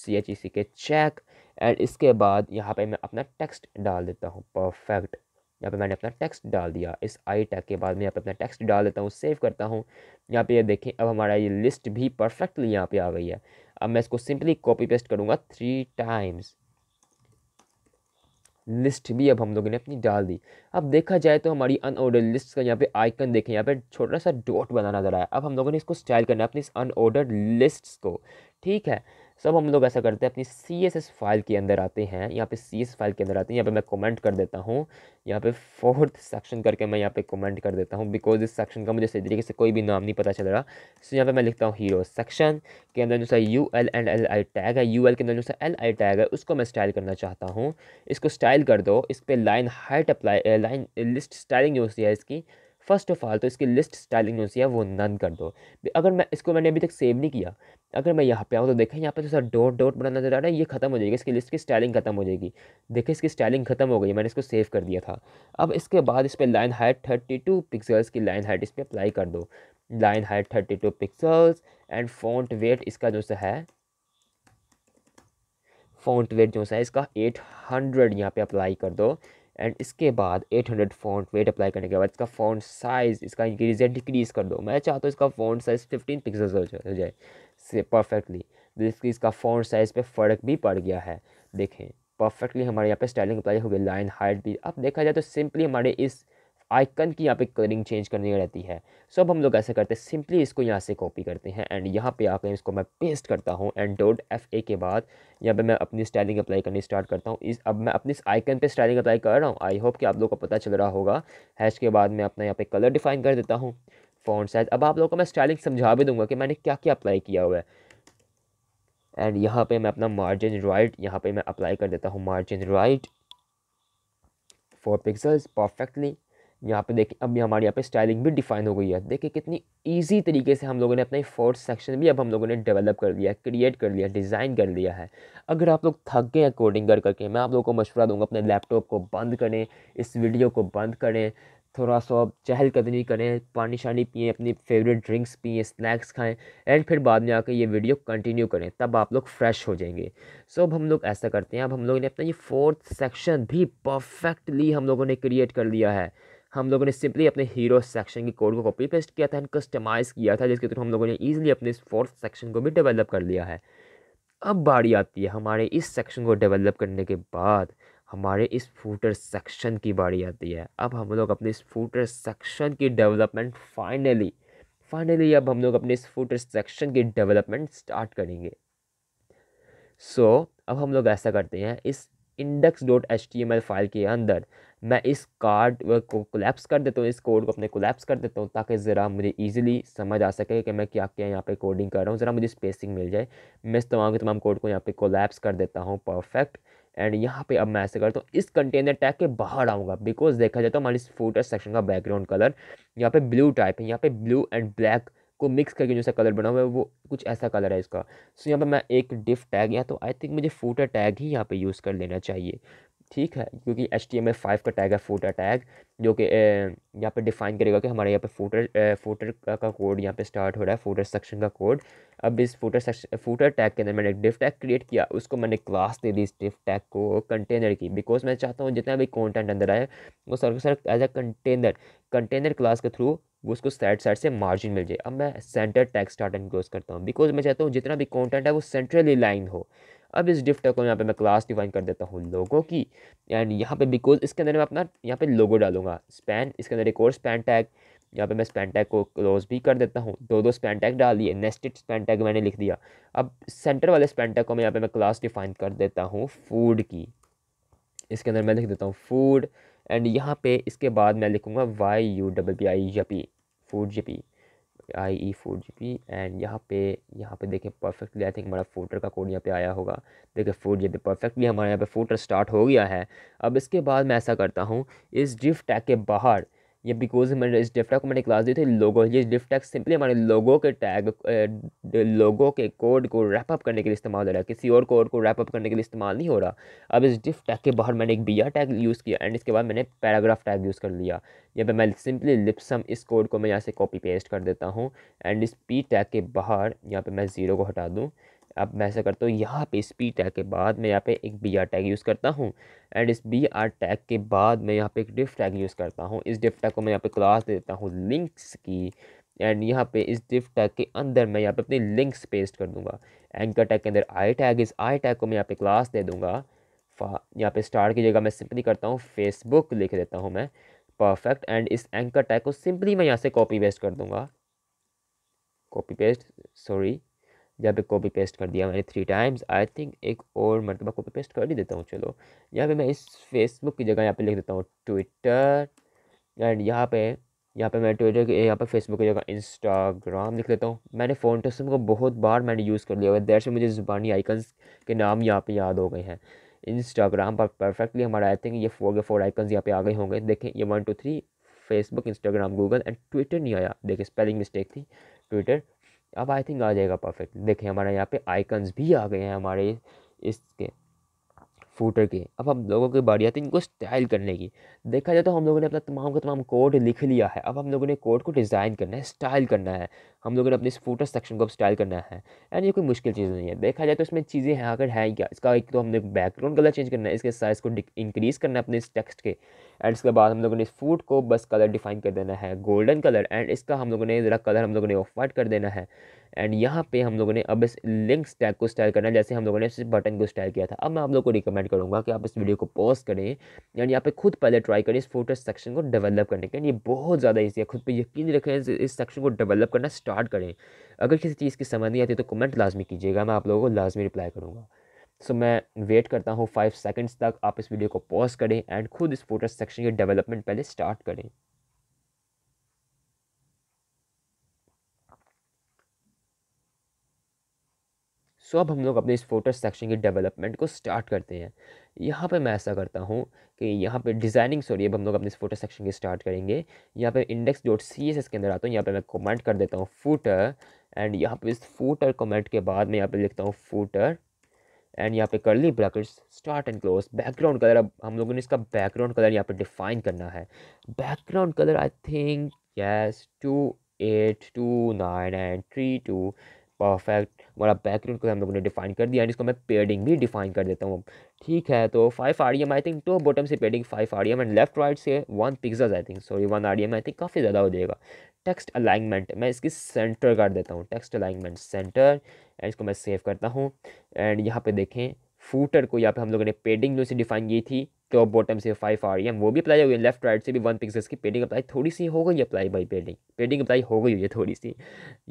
सी एच ई सी के चेक एंड इसके बाद यहाँ पे मैं अपना टेक्स्ट डाल देता हूँ परफेक्ट यहाँ पे मैंने अपना टेक्स्ट डाल दिया इस आई टैग के बाद मैं यहाँ पे अपना टेक्स्ट डाल देता हूँ सेव करता हूँ यहाँ पे ये यह देखें अब हमारा ये लिस्ट भी परफेक्टली यहाँ पे आ गई है अब मैं इसको सिंपली कॉपी पेस्ट करूँगा थ्री टाइम्स लिस्ट भी अब हम लोगों ने अपनी डाल दी अब देखा जाए तो हमारी अनऑर्डर्ड लिस्ट का यहाँ पे आइकन देखें यहाँ पे छोटा सा डॉट बना नजर आया अब हम लोगों ने इसको स्टाइल करना है अपनी इस अनऑर्डर्ड लिस्ट को ठीक है सब हम लोग ऐसा करते हैं अपनी सी एस एस फाइल के अंदर आते हैं यहाँ पे सी एस एस फाइल के अंदर आते हैं यहाँ पे मैं कमेंट कर देता हूँ यहाँ पे फोर्थ सेक्शन करके मैं यहाँ पे कमेंट कर देता हूँ बिकॉज इस सेक्शन का मुझे सही तरीके से कोई भी नाम नहीं पता चल रहा सो यहाँ पे मैं लिखता हूँ हीरो सेक्शन के अंदर जो सा U L and L I tag है यू एल के अंदर जो सा एल आई टैग है उसको मैं स्टाइल करना चाहता हूँ इसको स्टाइल कर दो इस पर line height apply line list styling जो होती है इसकी फर्स्ट ऑफ ऑल तो इसकी लिस्ट स्टाइलिंग जो है वो नन कर दो अगर मैं इसको मैंने अभी तक सेव नहीं किया अगर मैं यहाँ पे आऊँ तो देखें यहाँ पे तो सर डॉट डॉट बना नजर आ रहा है ये खत्म हो जाएगी इसकी लिस्ट की स्टाइलिंग खत्म हो जाएगी देखें इसकी स्टाइलिंग खत्म हो गई मैंने इसको सेव कर दिया था अब इसके बाद इस पर line height thirty two pixels की लाइन हाइट इस पर अप्लाई कर दो line height thirty two pixels and font weight इसका जो सा है फॉन्ट वेट जो सा है इसका एट हंड्रेड यहाँ पर अप्लाई कर दो एंड इसके बाद 800 फोन वेट अप्लाई करने के बाद इसका फोन साइज़ इसका इंक्रीज या डिक्रीज़ कर दो मैं चाहता हूँ इसका फ़ोन साइज़ 15 पिक्सल्स हो जाए से परफेक्टली जिसकी तो इसका फ़ोन साइज़ पे फ़र्क भी पड़ गया है देखें परफेक्टली हमारे यहाँ पे स्टाइलिंग अप्लाई हो गई लाइन हाइट भी अब देखा जाए तो सिंपली हमारे इस आइकन की यहाँ पे कलरिंग चेंज करनी रहती है सो अब हम लोग ऐसा करते हैं सिंपली इसको यहाँ से कॉपी करते हैं एंड यहाँ पे आकर इसको मैं पेस्ट करता हूँ एंड डोट एफ ए के बाद यहाँ पे मैं अपनी स्टाइलिंग अप्लाई करनी स्टार्ट करता हूँ इस अब मैं अपने इस आइकन पे स्टाइलिंग अप्लाई कर रहा हूँ आई होप कि आप लोग को पता चल रहा होगा हैश के बाद मैं अपना यहाँ पे कलर डिफाइन कर देता हूँ फोन साइज अब आप लोगों को मैं स्टाइलिंग समझा भी दूंगा कि मैंने क्या क्या अप्लाई किया हुआ है एंड यहाँ पर मैं अपना मार्जिन राइट यहाँ पर मैं अप्लाई कर देता हूँ margin right four pixels perfectly यहाँ पे देखिए अब हमारे यहाँ पे स्टाइलिंग भी डिफाइन हो गई है देखिए कितनी ईजी तरीके से हम लोगों ने अपना फोर्थ सेक्शन भी अब हम लोगों ने डेवलप कर लिया है क्रिएट कर लिया डिज़ाइन कर लिया है अगर आप लोग थक गए हैं कोडिंग कर करके मैं आप लोगों को मशवरा दूंगा अपने लैपटॉप को बंद करें इस वीडियो को बंद करें थोड़ा सा चहलकदमी करें पानी शानी पिए अपनी फेवरेट ड्रिंक्स पिए स्नैक्स खाएँ एंड फिर बाद में आकर ये वीडियो कंटिन्यू करें तब आप लोग फ्रेश हो जाएंगे सो अब हम लोग ऐसा करते हैं अब हम लोगों ने अपना ये फोर्थ सेक्शन भी परफेक्टली हम लोगों ने क्रिएट कर लिया है हम लोगों ने सिंपली अपने हीरो सेक्शन की कोड को कॉपी पेस्ट किया था एंड कस्टमाइज़ किया था जिसके थ्रू हम लोगों ने ईजिली अपने इस फोर्थ सेक्शन को भी डेवलप कर लिया है अब बारी आती है हमारे इस सेक्शन को डेवलप करने के बाद हमारे इस फूटर सेक्शन की बारी आती है अब हम लोग अपने इस फूटर सेक्शन की डेवलपमेंट फाइनली फाइनली अब हम लोग अपने इस फूटर सेक्शन की डेवलपमेंट स्टार्ट करेंगे सो so, अब हम लोग ऐसा करते हैं इस index dot H T M L file के अंदर मैं इस कार्ड को कोलेप्स कर देता हूँ इस कोड को अपने कोलेप्स कर देता हूँ ताकि ज़रा मुझे ईजिली समझ आ सके कि मैं क्या क्या यहाँ पे कोडिंग कर रहा हूँ ज़रा मुझे स्पेसिंग मिल जाए मैं इस तमाम के तमाम कोड को यहाँ पे कोलेप्स कर देता हूँ परफेक्ट एंड यहाँ पे अब मैं ऐसे करता हूँ इस कंटेनर टैग के बाहर आऊँगा बिकॉज देखा जाए तो हमारे इस सेक्शन का बैकग्राउंड कलर यहाँ पे ब्लू टाइप है यहाँ पे ब्लू एंड ब्लैक को मिक्स करके जो सा कलर बना हुआ है वो कुछ ऐसा कलर है इसका सो यहाँ पर मैं एक डिफ टैग या तो आई थिंक मुझे फोटा टैग ही यहाँ पर यूज़ कर लेना चाहिए ठीक है क्योंकि H T M A five का टैग है फोटर टैग जो कि यहाँ पे डिफाइन करेगा कि हमारे यहाँ पे फोटर फोटर का, का कोड यहाँ पे स्टार्ट हो रहा है फोटो सेक्शन का कोड अब इस फोटो सेक्शन फोटर टैग के अंदर मैंने एक डिफ टैग क्रिएट किया उसको मैंने क्लास दे दी इस डिफ टैग को कंटेनर की बिकॉज मैं चाहता हूँ जितना भी कॉन्टेंट अंदर आए वो सर सर as a container container class के थ्रू वो उसको साइड साइड से मार्जिन मिल जाए अब मैं centre tags start and close करता हूँ बिकॉज मैं चाहता हूँ जितना भी कॉन्टेंट है वो सेंट्रली लाइन हो अब इस डिफ्टर को यहाँ पे मैं क्लास डिफाइन कर देता हूँ लोगों की एंड यहाँ पे बिकॉज इसके अंदर मैं अपना यहाँ पे लोगो डालूंगा स्पैन इसके अंदर एक और स्पैन टैग यहाँ पे मैं स्पैन टैग को क्लोज भी कर देता हूँ दो दो स्पैन टैग डाल दिए नेस्टेड स्पैन टैग मैंने लिख दिया अब सेंटर वाले स्पैन टैग को मैं यहाँ पे मैं क्लास डिफाइन कर देता हूँ फूड की इसके अंदर मैं लिख देता हूँ फूड एंड यहाँ पे इसके बाद मैं लिखूँगा Y U double P I यपी four G P I E four G P and यहाँ पे यहाँ पे देखें परफेक्टली आई थिंक हमारा फोटर का कोड यहाँ पे आया होगा देखिए फोर जी पी परफेक्टली हमारे यहाँ पे फोटर स्टार्ट हो गया है अब इसके बाद मैं ऐसा करता हूँ इस डिफ टैग के बाहर ये बिकॉज मैंने इस डिफ्ट को मैंने क्लास दी थी लोगो ये डिफ टैग सिंपली हमारे लोगों के टैग लोगों के कोड को रैप अप करने के लिए इस्तेमाल हो रहा है किसी और कोड को रैप अप करने के लिए इस्तेमाल नहीं हो रहा अब इस डिफ टैग के बाहर मैंने एक बी टैग यूज़ किया एंड इसके बाद मैंने पैराग्राफ टैग यूज़ कर लिया यहाँ पर मैं सिंपली लिप्सम इस कोड को मैं यहाँ से कॉपी पेस्ट कर देता हूँ एंड इस पी टैग के बाहर यहाँ पर मैं ज़ीरो को हटा दूँ अब मैं ऐसा करता हूँ यहाँ पे इस पी टैग के बाद मैं यहाँ पे एक बी आर टैग यूज़ करता हूँ एंड इस बी आर टैग के बाद मैं यहाँ पे एक डिफ टैग यूज़ करता हूँ इस डिफ टैग को मैं यहाँ पे क्लास दे देता हूँ लिंक्स की एंड यहाँ पे इस डिफ टैग के अंदर मैं यहाँ पे अपनी लिंक्स पेस्ट कर दूँगा एंकर टैग के अंदर आई टैग इस आई टैग को मैं यहाँ पे क्लास दे दूँगा यहाँ पे स्टार की जगह मैं सिंपली करता हूँ फेसबुक लिख देता हूँ मैं परफेक्ट एंड इस एंकर टैग को सिंपली मैं यहाँ से कॉपी पेस्ट कर दूँगा कॉपी पेस्ट सॉरी यहाँ पे कॉपी पेस्ट कर दिया मैंने थ्री टाइम्स आई थिंक एक और मरतबा कॉपी पेस्ट कर ही देता हूँ चलो यहाँ पे मैं इस फेसबुक की जगह यहाँ पे लिख देता हूँ ट्विटर एंड यहाँ पे यहाँ पे मैं ट्विटर के यहाँ पे फेसबुक की जगह इंस्टाग्राम लिख लेता हूँ मैंने फ़ोन टेस्ट को बहुत बार मैंने यूज़ कर लिया हुआ देर से मुझे ज़ुबानी आइकन्स के नाम यहाँ पर याद हो गए हैं इंस्टाग्राम पर परफेक्टली हमारा आई थिंक ये फोर के फोर आइकन्स यहाँ पे आ गए होंगे देखें ये one two three Facebook Instagram Google and Twitter नहीं आया देखिए स्पेलिंग मिस्टेक थी ट्विटर अब आई थिंक आ जाएगा परफेक्ट देखें हमारे यहाँ पे आइकन्स भी आ गए हैं हमारे इसके फूटर के अब हम लोगों की बारी आती है इनको स्टाइल करने की देखा जाए तो हम लोगों ने अपना तमाम का तमाम कोड लिख लिया है अब हम लोगों ने कोड को डिज़ाइन करना है स्टाइल करना है हम लोगों ने अपने फूटर सेक्शन को स्टाइल करना है एंड ये कोई मुश्किल चीज़ नहीं है देखा जाए तो इसमें चीज़ें हैं अगर है क्या इसका एक तो हमने बैकग्राउंड कलर चेंज करना है इसके साइज़ को इंक्रीज़ करना है अपने इस टेक्स्ट के एंड इसके बाद हम लोगों ने इस फूड को बस कलर डिफाइन कर देना है गोल्डन कलर एंड इसका हम लोगों ने ज़रा कलर हम लोगों ने ऑफ वाइट कर देना है एंड यहाँ पे हम लोगों ने अब इस लिंक्स टैग को स्टाइल करना है जैसे हम लोगों ने इस बटन को स्टाइल किया था अब मैं आप लोगों को रिकमेंड करूँगा कि आप इस वीडियो को पॉज करें एंड यहाँ पे खुद पहले ट्राई करें इस फोटो सेक्शन को डेवलप करने के ये बहुत ज़्यादा ईजी है खुद पे यकीन रखें इस सेक्शन को डेवलप करना स्टार्ट करें अगर किसी चीज़ की समझ नहीं आती तो कमेंट लाजमी कीजिएगा मैं आप लोगों को लाजमी रिप्लाई करूँगा सो मैं वेट करता हूँ फाइव सेकेंड्स तक आप इस वीडियो को पॉज करें एंड खुद इस फोटो सेक्शन की डेवलपमेंट पहले स्टार्ट करें सो so, अब हम लोग अपने इस फोटो सेक्शन की डेवलपमेंट को स्टार्ट करते हैं यहाँ पे मैं ऐसा करता हूँ कि यहाँ पे डिज़ाइनिंग सॉरी अब हम लोग अपने इस फोटो सेक्शन की स्टार्ट करेंगे यहाँ पे index dot C S S के अंदर आता हूँ यहाँ पे मैं कमेंट कर देता हूँ फूटर एंड यहाँ पे इस फूटर कमेंट के बाद मैं यहाँ पे लिखता हूँ फूटर एंड यहाँ पे curly brackets start and close background colour अब हम लोगों ने इसका बैकग्राउंड कलर यहाँ पे डिफाइन करना है background colour I think yes two eight two nine and three two perfect हमारा बैकग्राउंड कलर हम लोगों ने डिफाइन कर दिया एंड इसको मैं पेडिंग भी डिफाइन कर देता हूँ ठीक है तो five R I think two bottom से padding five R and left right से one pixel I think sorry one R I think काफ़ी ज़्यादा हो जाएगा टेक्स्ट अलाइनमेंट मैं इसकी सेंटर कर देता हूँ टेक्स्ट अलाइनमेंट सेंटर एंड इसको मैं सेव करता हूँ एंड यहाँ पे देखें फूटर को यहाँ पे हम लोगों ने पेडिंग जो इसे डिफाइन की थी टॉप बॉटम से फाइव आर एम वो भी अप्लाई हुई है लेफ्ट राइट से भी वन पिक्सल्स की पेडिंग अप्लाई थोड़ी सी हो गई apply by padding padding apply हो गई हुई है थोड़ी सी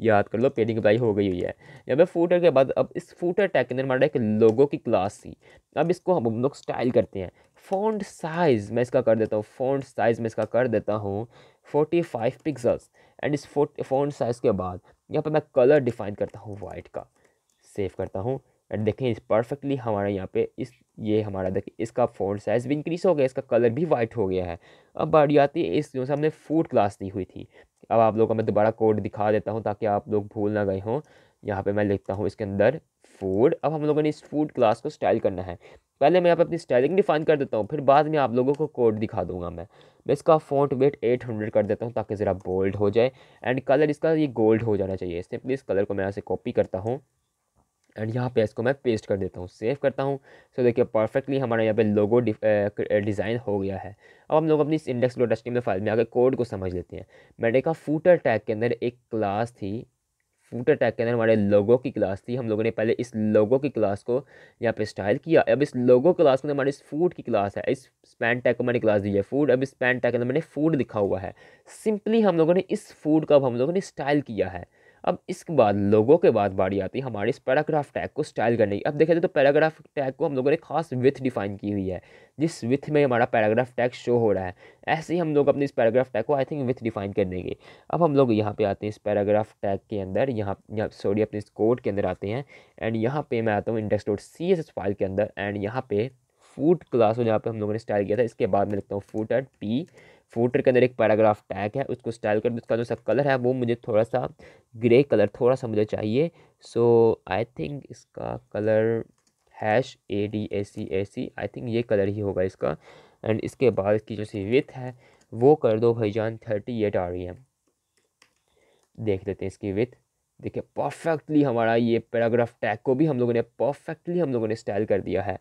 याद कर लो पेडिंग अप्लाई हो गई हुई है या फिर फूटर के बाद अब इस फूटर टैग के अंदर हमारा एक लोगों की क्लास थी अब इसको हम लोग स्टाइल करते हैं फ़ोन साइज़ मैं इसका कर देता हूँ फोन साइज़ मैं इसका कर देता हूँ फोर्टी फाइव पिक्सल्स एंड इस फोन साइज़ के बाद यहाँ पर मैं कलर डिफाइन करता हूँ वाइट का सेव करता हूँ एंड देखें इस परफेक्टली हमारे यहाँ पे इस ये हमारा देखिए इसका फ़ोन साइज़ भी इंक्रीज़ हो गया इसका कलर भी वाइट हो गया है अब बड़ी आती है इस जो हमने फूड क्लास दी हुई थी अब आप लोगों को मैं दोबारा कोड दिखा देता हूँ ताकि आप लोग भूल ना गए हों यहाँ पे मैं लिखता हूँ इसके अंदर फूड अब हम लोगों ने इस फूड क्लास को स्टाइल करना है पहले मैं यहाँ पर अपनी स्टाइलिंग डिफाइन कर देता हूँ फिर बाद में आप लोगों को कोड दिखा दूँगा मैं मैं इसका फ़ॉन्ट वेट 800 कर देता हूँ ताकि ज़रा बोल्ड हो जाए एंड कलर इसका ये गोल्ड हो जाना चाहिए सिंपली इस कलर को मैं यहाँ से कॉपी करता हूँ एंड यहाँ पे इसको मैं पेस्ट कर देता हूँ सेव करता हूँ सो देखिए परफेक्टली हमारा यहाँ पे लोगो डिज़ाइन हो गया है अब हम लोग अपनी इस इंडेक्स लोटेस्टिंग में फाइल में आकर कोड को समझ लेते हैं मैंने कहा फूटर टैग के अंदर एक क्लास थी फूट अटैक के अंदर हमारे लोगों की क्लास थी हम लोगों ने पहले इस लोगों की क्लास को यहाँ पे स्टाइल किया अब इस लोगों क्लास के अंदर हमारे इस फूड की क्लास है इस स्पैन टैग को मैंने क्लास दी है फूड अब इस स्पैन टैग के अंदर मैंने फूड लिखा हुआ है सिंपली हम लोगों ने इस फूड को अब हम लोगों ने स्टाइल किया है अब इसके बाद लोगों के बाद बाड़ी आती है हमारे इस पैराग्राफ टैग को स्टाइल करने की अब देखा जाए तो पैराग्राफ टैग को हम लोगों ने खास विथ डिफाइन की हुई है जिस विथ में हमारा पैराग्राफ टैग शो हो रहा है ऐसे ही हम लोग अपने इस पैराग्राफ टैग को आई थिंक विथ डिफाइन कर देंगे अब हम लोग यहाँ पे आते हैं इस पैराग्राफ टैग के अंदर यहाँ यहाँ सॉरी अपने इस कोड के अंदर आते हैं एंड यहाँ पे मैं आता हूँ index dot C S S file के अंदर एंड यहाँ पे फूड क्लास हो जहाँ पे हम लोगों ने स्टाइल किया था इसके बाद मैं लिखता हूँ फूड एट पी फूटर के अंदर एक पैराग्राफ टैग है उसको स्टाइल कर उसका जो सा कलर है वो मुझे थोड़ा सा ग्रे कलर थोड़ा सा मुझे चाहिए सो आई थिंक इसका colour hash A D A C A C I think ये कलर ही होगा इसका एंड इसके बाद इसकी जो सी विथ है वो कर दो भाईजान थर्टी एट आ रही है देख लेते हैं इसकी विथ देखिए परफेक्टली हमारा ये पैराग्राफ टैग को भी हम लोगों ने परफेक्टली हम लोगों ने स्टाइल कर दिया है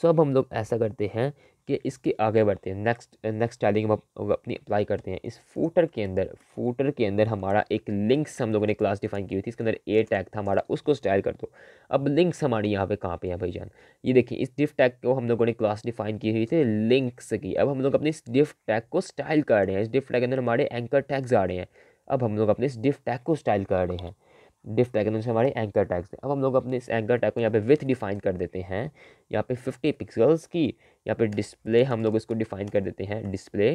सो अब हम लोग ऐसा करते हैं कि इसके आगे बढ़ते हैं नेक्स्ट नेक्स्ट स्टाइलिंग हम अपनी अप्लाई करते हैं इस फूटर के अंदर फूटर के अंदर हमारा एक लिंक्स हम लोगों ने क्लास डिफाइन की हुई थी इसके अंदर ए टैग था हमारा उसको स्टाइल कर दो अब लिंक्स हमारी यहाँ पे कहाँ पे है जान ये देखिए इस डिफ टैग को हम लोगों ने क्लास डिफाइन की हुई थी लिंक्स की अब हम लोग अपने इस डिफ टैग को स्टाइल कर रहे हैं इस डिफ टैग के अंदर हमारे एंकर टैग्स आ रहे हैं अब हम लोग अपने इस डिफ टैग को स्टाइल कर रहे हैं डिफ टैग से हमारे एंकर टैग्स से अब हम लोग अपने इस एंकर टैग को यहाँ पे विथ डिफाइन कर देते हैं यहाँ पे फिफ्टी पिक्सल्स की यहाँ पे डिस्प्ले हम लोग इसको डिफाइन कर देते हैं डिस्प्ले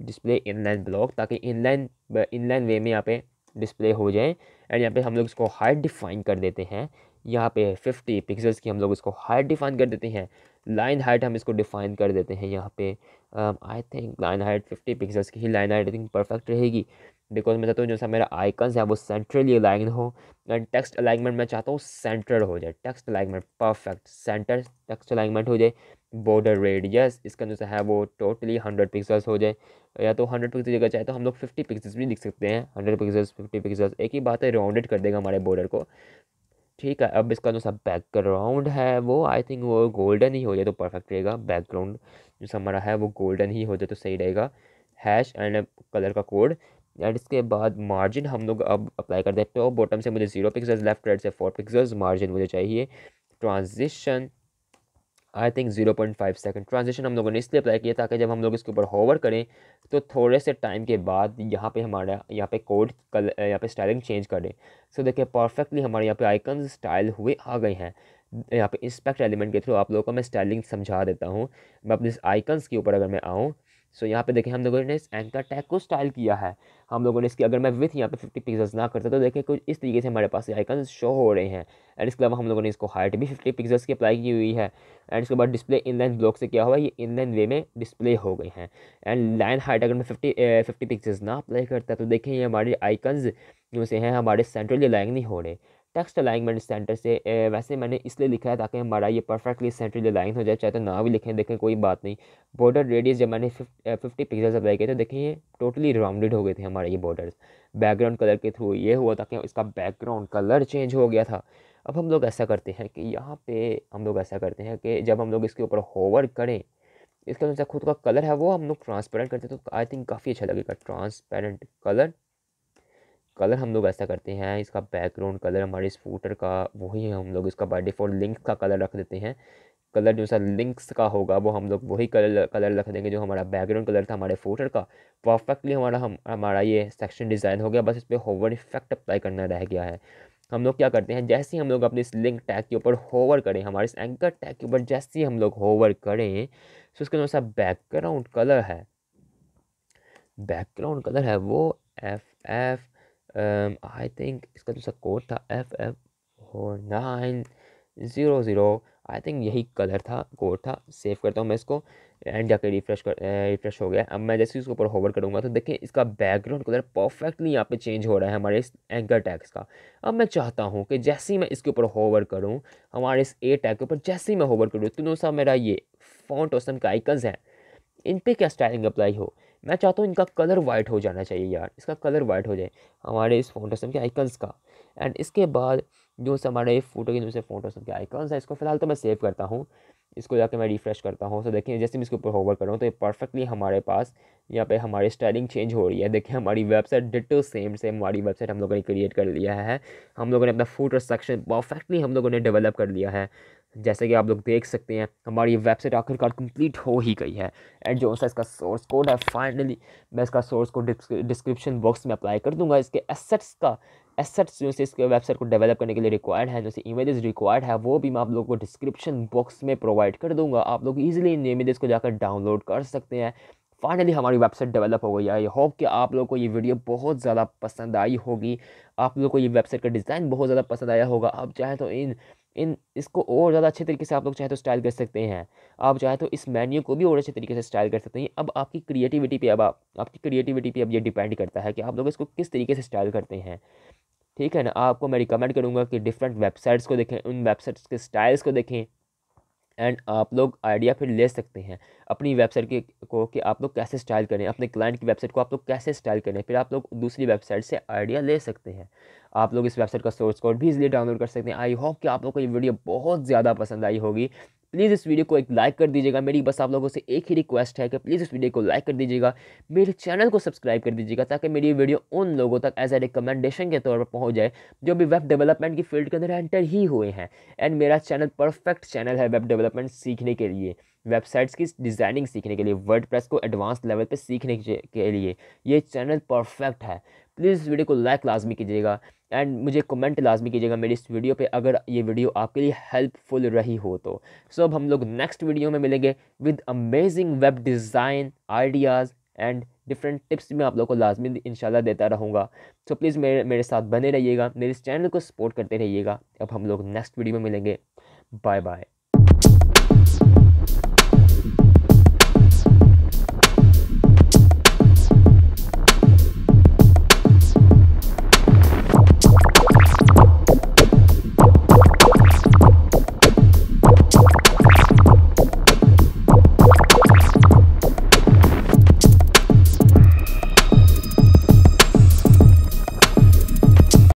डिस्प्ले इनलाइन ब्लॉक ताकि इनलाइन इनलाइन वे में यहाँ पे डिस्प्ले हो जाए एंड यहाँ पे हम लोग इसको हाइट डिफाइन कर देते हैं यहाँ पे फिफ्टी पिक्सल्स की हम लोग इसको हाइट डिफाइन कर देते हैं लाइन हाइट हम इसको डिफाइन कर देते हैं यहाँ पे I think line height fifty pixels की ही line height I think perfect रहेगी बिकॉज मैं चाहता हूँ जैसा मेरा आइकन्स है वो सेंट्रली अलाइन हो एंड टेक्स्ट अलाइनमेंट मैं चाहता हूँ सेंटर हो जाए text alignment perfect centre text alignment हो जाए बॉर्डर रेडियस इसका जो है वो टोटली हंड्रेड पिक्सल्स हो जाए या तो हंड्रेड पिक्सल जगह चाहे तो हम लोग फिफ्टी पिक्सल्स भी लिख सकते हैं हंड्रेड पिक्सल्स फिफ्टी पिक्सल्स एक ही बात है राउंडेड कर देगा हमारे बॉर्डर को ठीक है अब इसका जो सा बैकग्राउंड है वो आई थिंक वो गोल्डन ही हो जाए तो परफेक्ट रहेगा बैकग्राउंड जो हमारा है वो गोल्डन ही हो जाए तो सही रहेगा हैश एंड कलर का कोड एंड इसके बाद मार्जिन हम लोग अब अप्लाई कर हैं टॉप बॉटम से मुझे जीरो पिक्सल्स लेफ्ट राइट से फोर पिक्सल्स मार्जिन मुझे चाहिए transition I think zero point five second transition हम लोगों ने इसलिए अप्लाई किया ताकि जब हम लोग इसके ऊपर होवर करें तो थोड़े से टाइम के बाद यहाँ पे हमारा यहाँ पे कोड कल यहाँ पे स्टाइलिंग चेंज करें सो देखिए परफेक्टली हमारे यहाँ पे आइकन स्टाइल हुए आ गए हैं यहाँ पे इंस्पेक्ट एलिमेंट के थ्रू आप लोगों को मैं स्टाइलिंग समझा देता हूँ मैं अपने आइकन्स के ऊपर अगर मैं आऊँ सो so, यहाँ पे देखें हम लोगों ने इस एंकर टैग को स्टाइल किया है हम लोगों ने इसकी अगर मैं विथ यहाँ पे 50 पिक्सल्स ना करता तो देखें कुछ इस तरीके से हमारे पास आइकन शो हो रहे हैं एंड इसके अलावा हम लोगों ने इसको हाइट भी 50 पिक्सल्स की अप्लाई की हुई है एंड इसके बाद डिस्प्ले इनलाइन ब्लॉक से क्या हुआ ये इनलाइन वे में डिस्प्ले हो गए हैं एंड लाइन हाइट अगर मैं फिफ्टी फिफ्टी पिक्सल्स ना अप्लाई करता तो देखें ये हमारे आइकन जो से हैं हमारे सेंट्रली लाइन नहीं हो रहे टेक्स्ट अलाइनमेंट सेंटर से ए, वैसे मैंने इसलिए लिखा है ताकि हमारा ये परफेक्टली सेंट्रल अलाइन हो जाए चाहे तो ना भी लिखें देखें कोई बात नहीं बॉर्डर रेडियस जब मैंने फिफ्टी पिक्सल्स अप्लाई किए तो देखें ये टोटली राउंडेड हो गए थे हमारे ये बॉर्डर्स बैकग्राउंड कलर के थ्रू ये हुआ था कि इसका बैकग्राउंड कलर चेंज हो गया था अब हम लोग ऐसा करते हैं कि यहाँ पे हम लोग ऐसा करते हैं कि जब हम लोग इसके ऊपर होवर करें इसका जो खुद का कलर है वो हम लोग ट्रांसपेरेंट करते हैं तो आई थिंक काफ़ी अच्छा लगेगा ट्रांसपेरेंट कलर कलर हम लोग ऐसा करते हैं इसका बैकग्राउंड कलर हमारे स्कूटर का वही हम लोग इसका बाई डिफ़ॉल्ट लिंक का कलर रख देते हैं कलर जो सा लिंक्स का होगा वो हम लोग वही कलर कलर रख देंगे जो हमारा बैकग्राउंड कलर था हमारे फोटर का परफेक्टली हमारा हम हमारा ये सेक्शन डिज़ाइन हो गया बस इस पर होवर इफेक्ट अप्लाई करना रह गया है हम लोग क्या करते हैं जैसे ही हम लोग अपने इस लिंक टैग के ऊपर होवर करें हमारे इस एंकर टैग के ऊपर जैसे ही हम लोग होवर करें तो उसका जो सा बैकग्राउंड कलर है बैकग्राउंड कलर है वो एफ एफ आई थिंक इसका दूसरा कोड था F F four nine zero zero I think यही कलर था कोड था सेव करता हूँ मैं इसको एंड जाकर रिफ्रेश कर रिफ्रेश uh, हो गया अब मैं जैसे इसके ऊपर होवर करूँगा तो देखिए इसका बैकग्राउंड कलर परफेक्टली यहाँ पे चेंज हो रहा है हमारे इस एंकर टैक्स का अब मैं चाहता हूँ कि जैसे ही मैं इसके ऊपर होवर करूँ हमारे इस ए टैग के ऊपर जैसे ही मैं होवर करूँ तीनों तो सा मेरा ये फ़ॉन्ट और का आइकन्स हैं इन पर क्या स्टाइलिंग अप्लाई हो मैं चाहता हूँ इनका कलर वाइट हो जाना चाहिए यार इसका कलर वाइट हो जाए हमारे इस फोटोसम के आइकन्स का एंड इसके बाद जो हमारे फोटो के से फोटोसम के आइकन्स हैं इसको फ़िलहाल तो मैं सेव करता हूँ इसको जाके मैं रिफ़्रेश करता हूँ तो देखिए जैसे मैं इसके ऊपर होवर कर रहा हूँ तो ये परफेक्टली हमारे पास यहाँ पे हमारी स्टाइलिंग चेंज हो रही है देखिए हमारी वेबसाइट डिटो सेम सेम हमारी वेबसाइट हम लोगों ने क्रिएट कर लिया है हम लोगों ने अपना फूटर सेक्शन परफेक्टली हम लोगों ने डेवलप कर लिया है जैसे कि आप लोग देख सकते हैं हमारी वेबसाइट आखिरकार कंप्लीट हो ही गई है एंड जो सा इसका सोर्स कोड है फाइनली मैं इसका सोर्स कोड डिस्क्रिप्शन बॉक्स में अप्लाई कर दूंगा इसके एसेट्स का एसेट्स जो से इसके वेबसाइट को डेवलप करने के लिए रिक्वायर्ड है जैसे इमेजेस रिक्वायर्ड है वो भी मैं आप लोगों को डिस्क्रिप्शन बॉक्स में प्रोवाइड कर दूंगा आप लोग ईजिली इन इमेजेस को जाकर डाउनलोड कर सकते हैं फाइनली हमारी वेबसाइट डेवलप हो गई है आई होप कि आप लोगों को ये वीडियो बहुत ज़्यादा पसंद आई होगी आप लोगों को ये वेबसाइट का डिज़ाइन बहुत ज़्यादा पसंद आया होगा आप चाहें तो इन इन इसको और ज़्यादा अच्छे तरीके से आप लोग चाहे तो स्टाइल कर सकते हैं आप चाहे तो इस मेन्यू को भी और अच्छे तरीके से स्टाइल कर सकते हैं अब आपकी क्रिएटिविटी पे अब आप आपकी क्रिएटिविटी पे अब ये डिपेंड करता है कि आप लोग इसको किस तरीके से स्टाइल करते हैं ठीक है ना आपको मैं रिकमेंड करूँगा कि डिफरेंट वेबसाइट्स को देखें उन वेबसाइट्स के स्टाइल्स को देखें एंड आप लोग आइडिया फिर ले सकते हैं अपनी वेबसाइट के को कि आप लोग कैसे स्टाइल करें अपने क्लाइंट की वेबसाइट को आप लोग कैसे स्टाइल करें फिर आप लोग दूसरी वेबसाइट से आइडिया ले सकते हैं आप लोग इस वेबसाइट का सोर्स कोड भी इसलिए डाउनलोड कर सकते हैं आई होप कि आप लोग को ये वीडियो बहुत ज़्यादा पसंद आई होगी प्लीज़ इस वीडियो को एक लाइक कर दीजिएगा मेरी बस आप लोगों से एक ही रिक्वेस्ट है कि प्लीज़ इस वीडियो को लाइक कर दीजिएगा मेरे चैनल को सब्सक्राइब कर दीजिएगा ताकि मेरी वीडियो उन लोगों तक एज ए रिकमेंडेशन के तौर पर पहुंच जाए जो भी वेब डेवलपमेंट की फील्ड के अंदर एंटर ही हुए हैं एंड मेरा चैनल परफेक्ट चैनल है वेब डेवलपमेंट सीखने के लिए वेबसाइट्स की डिज़ाइनिंग सीखने के लिए वर्ड को एडवांस लेवल पर सीखने के लिए ये चैनल परफेक्ट है प्लीज़ इस वीडियो को लाइक लाजमी कीजिएगा एंड मुझे कमेंट लाजमी कीजिएगा मेरी इस वीडियो पे अगर ये वीडियो आपके लिए हेल्पफुल रही हो तो सो so, अब हम लोग नेक्स्ट वीडियो में मिलेंगे with amazing web design ideas and different tips मैं आप लोगों को लाजमी इंशाल्लाह देता रहूँगा सो so, प्लीज़ मेरे मेरे साथ बने रहिएगा मेरे इस चैनल को सपोर्ट करते रहिएगा अब हम लोग नेक्स्ट वीडियो में मिलेंगे बाय बाय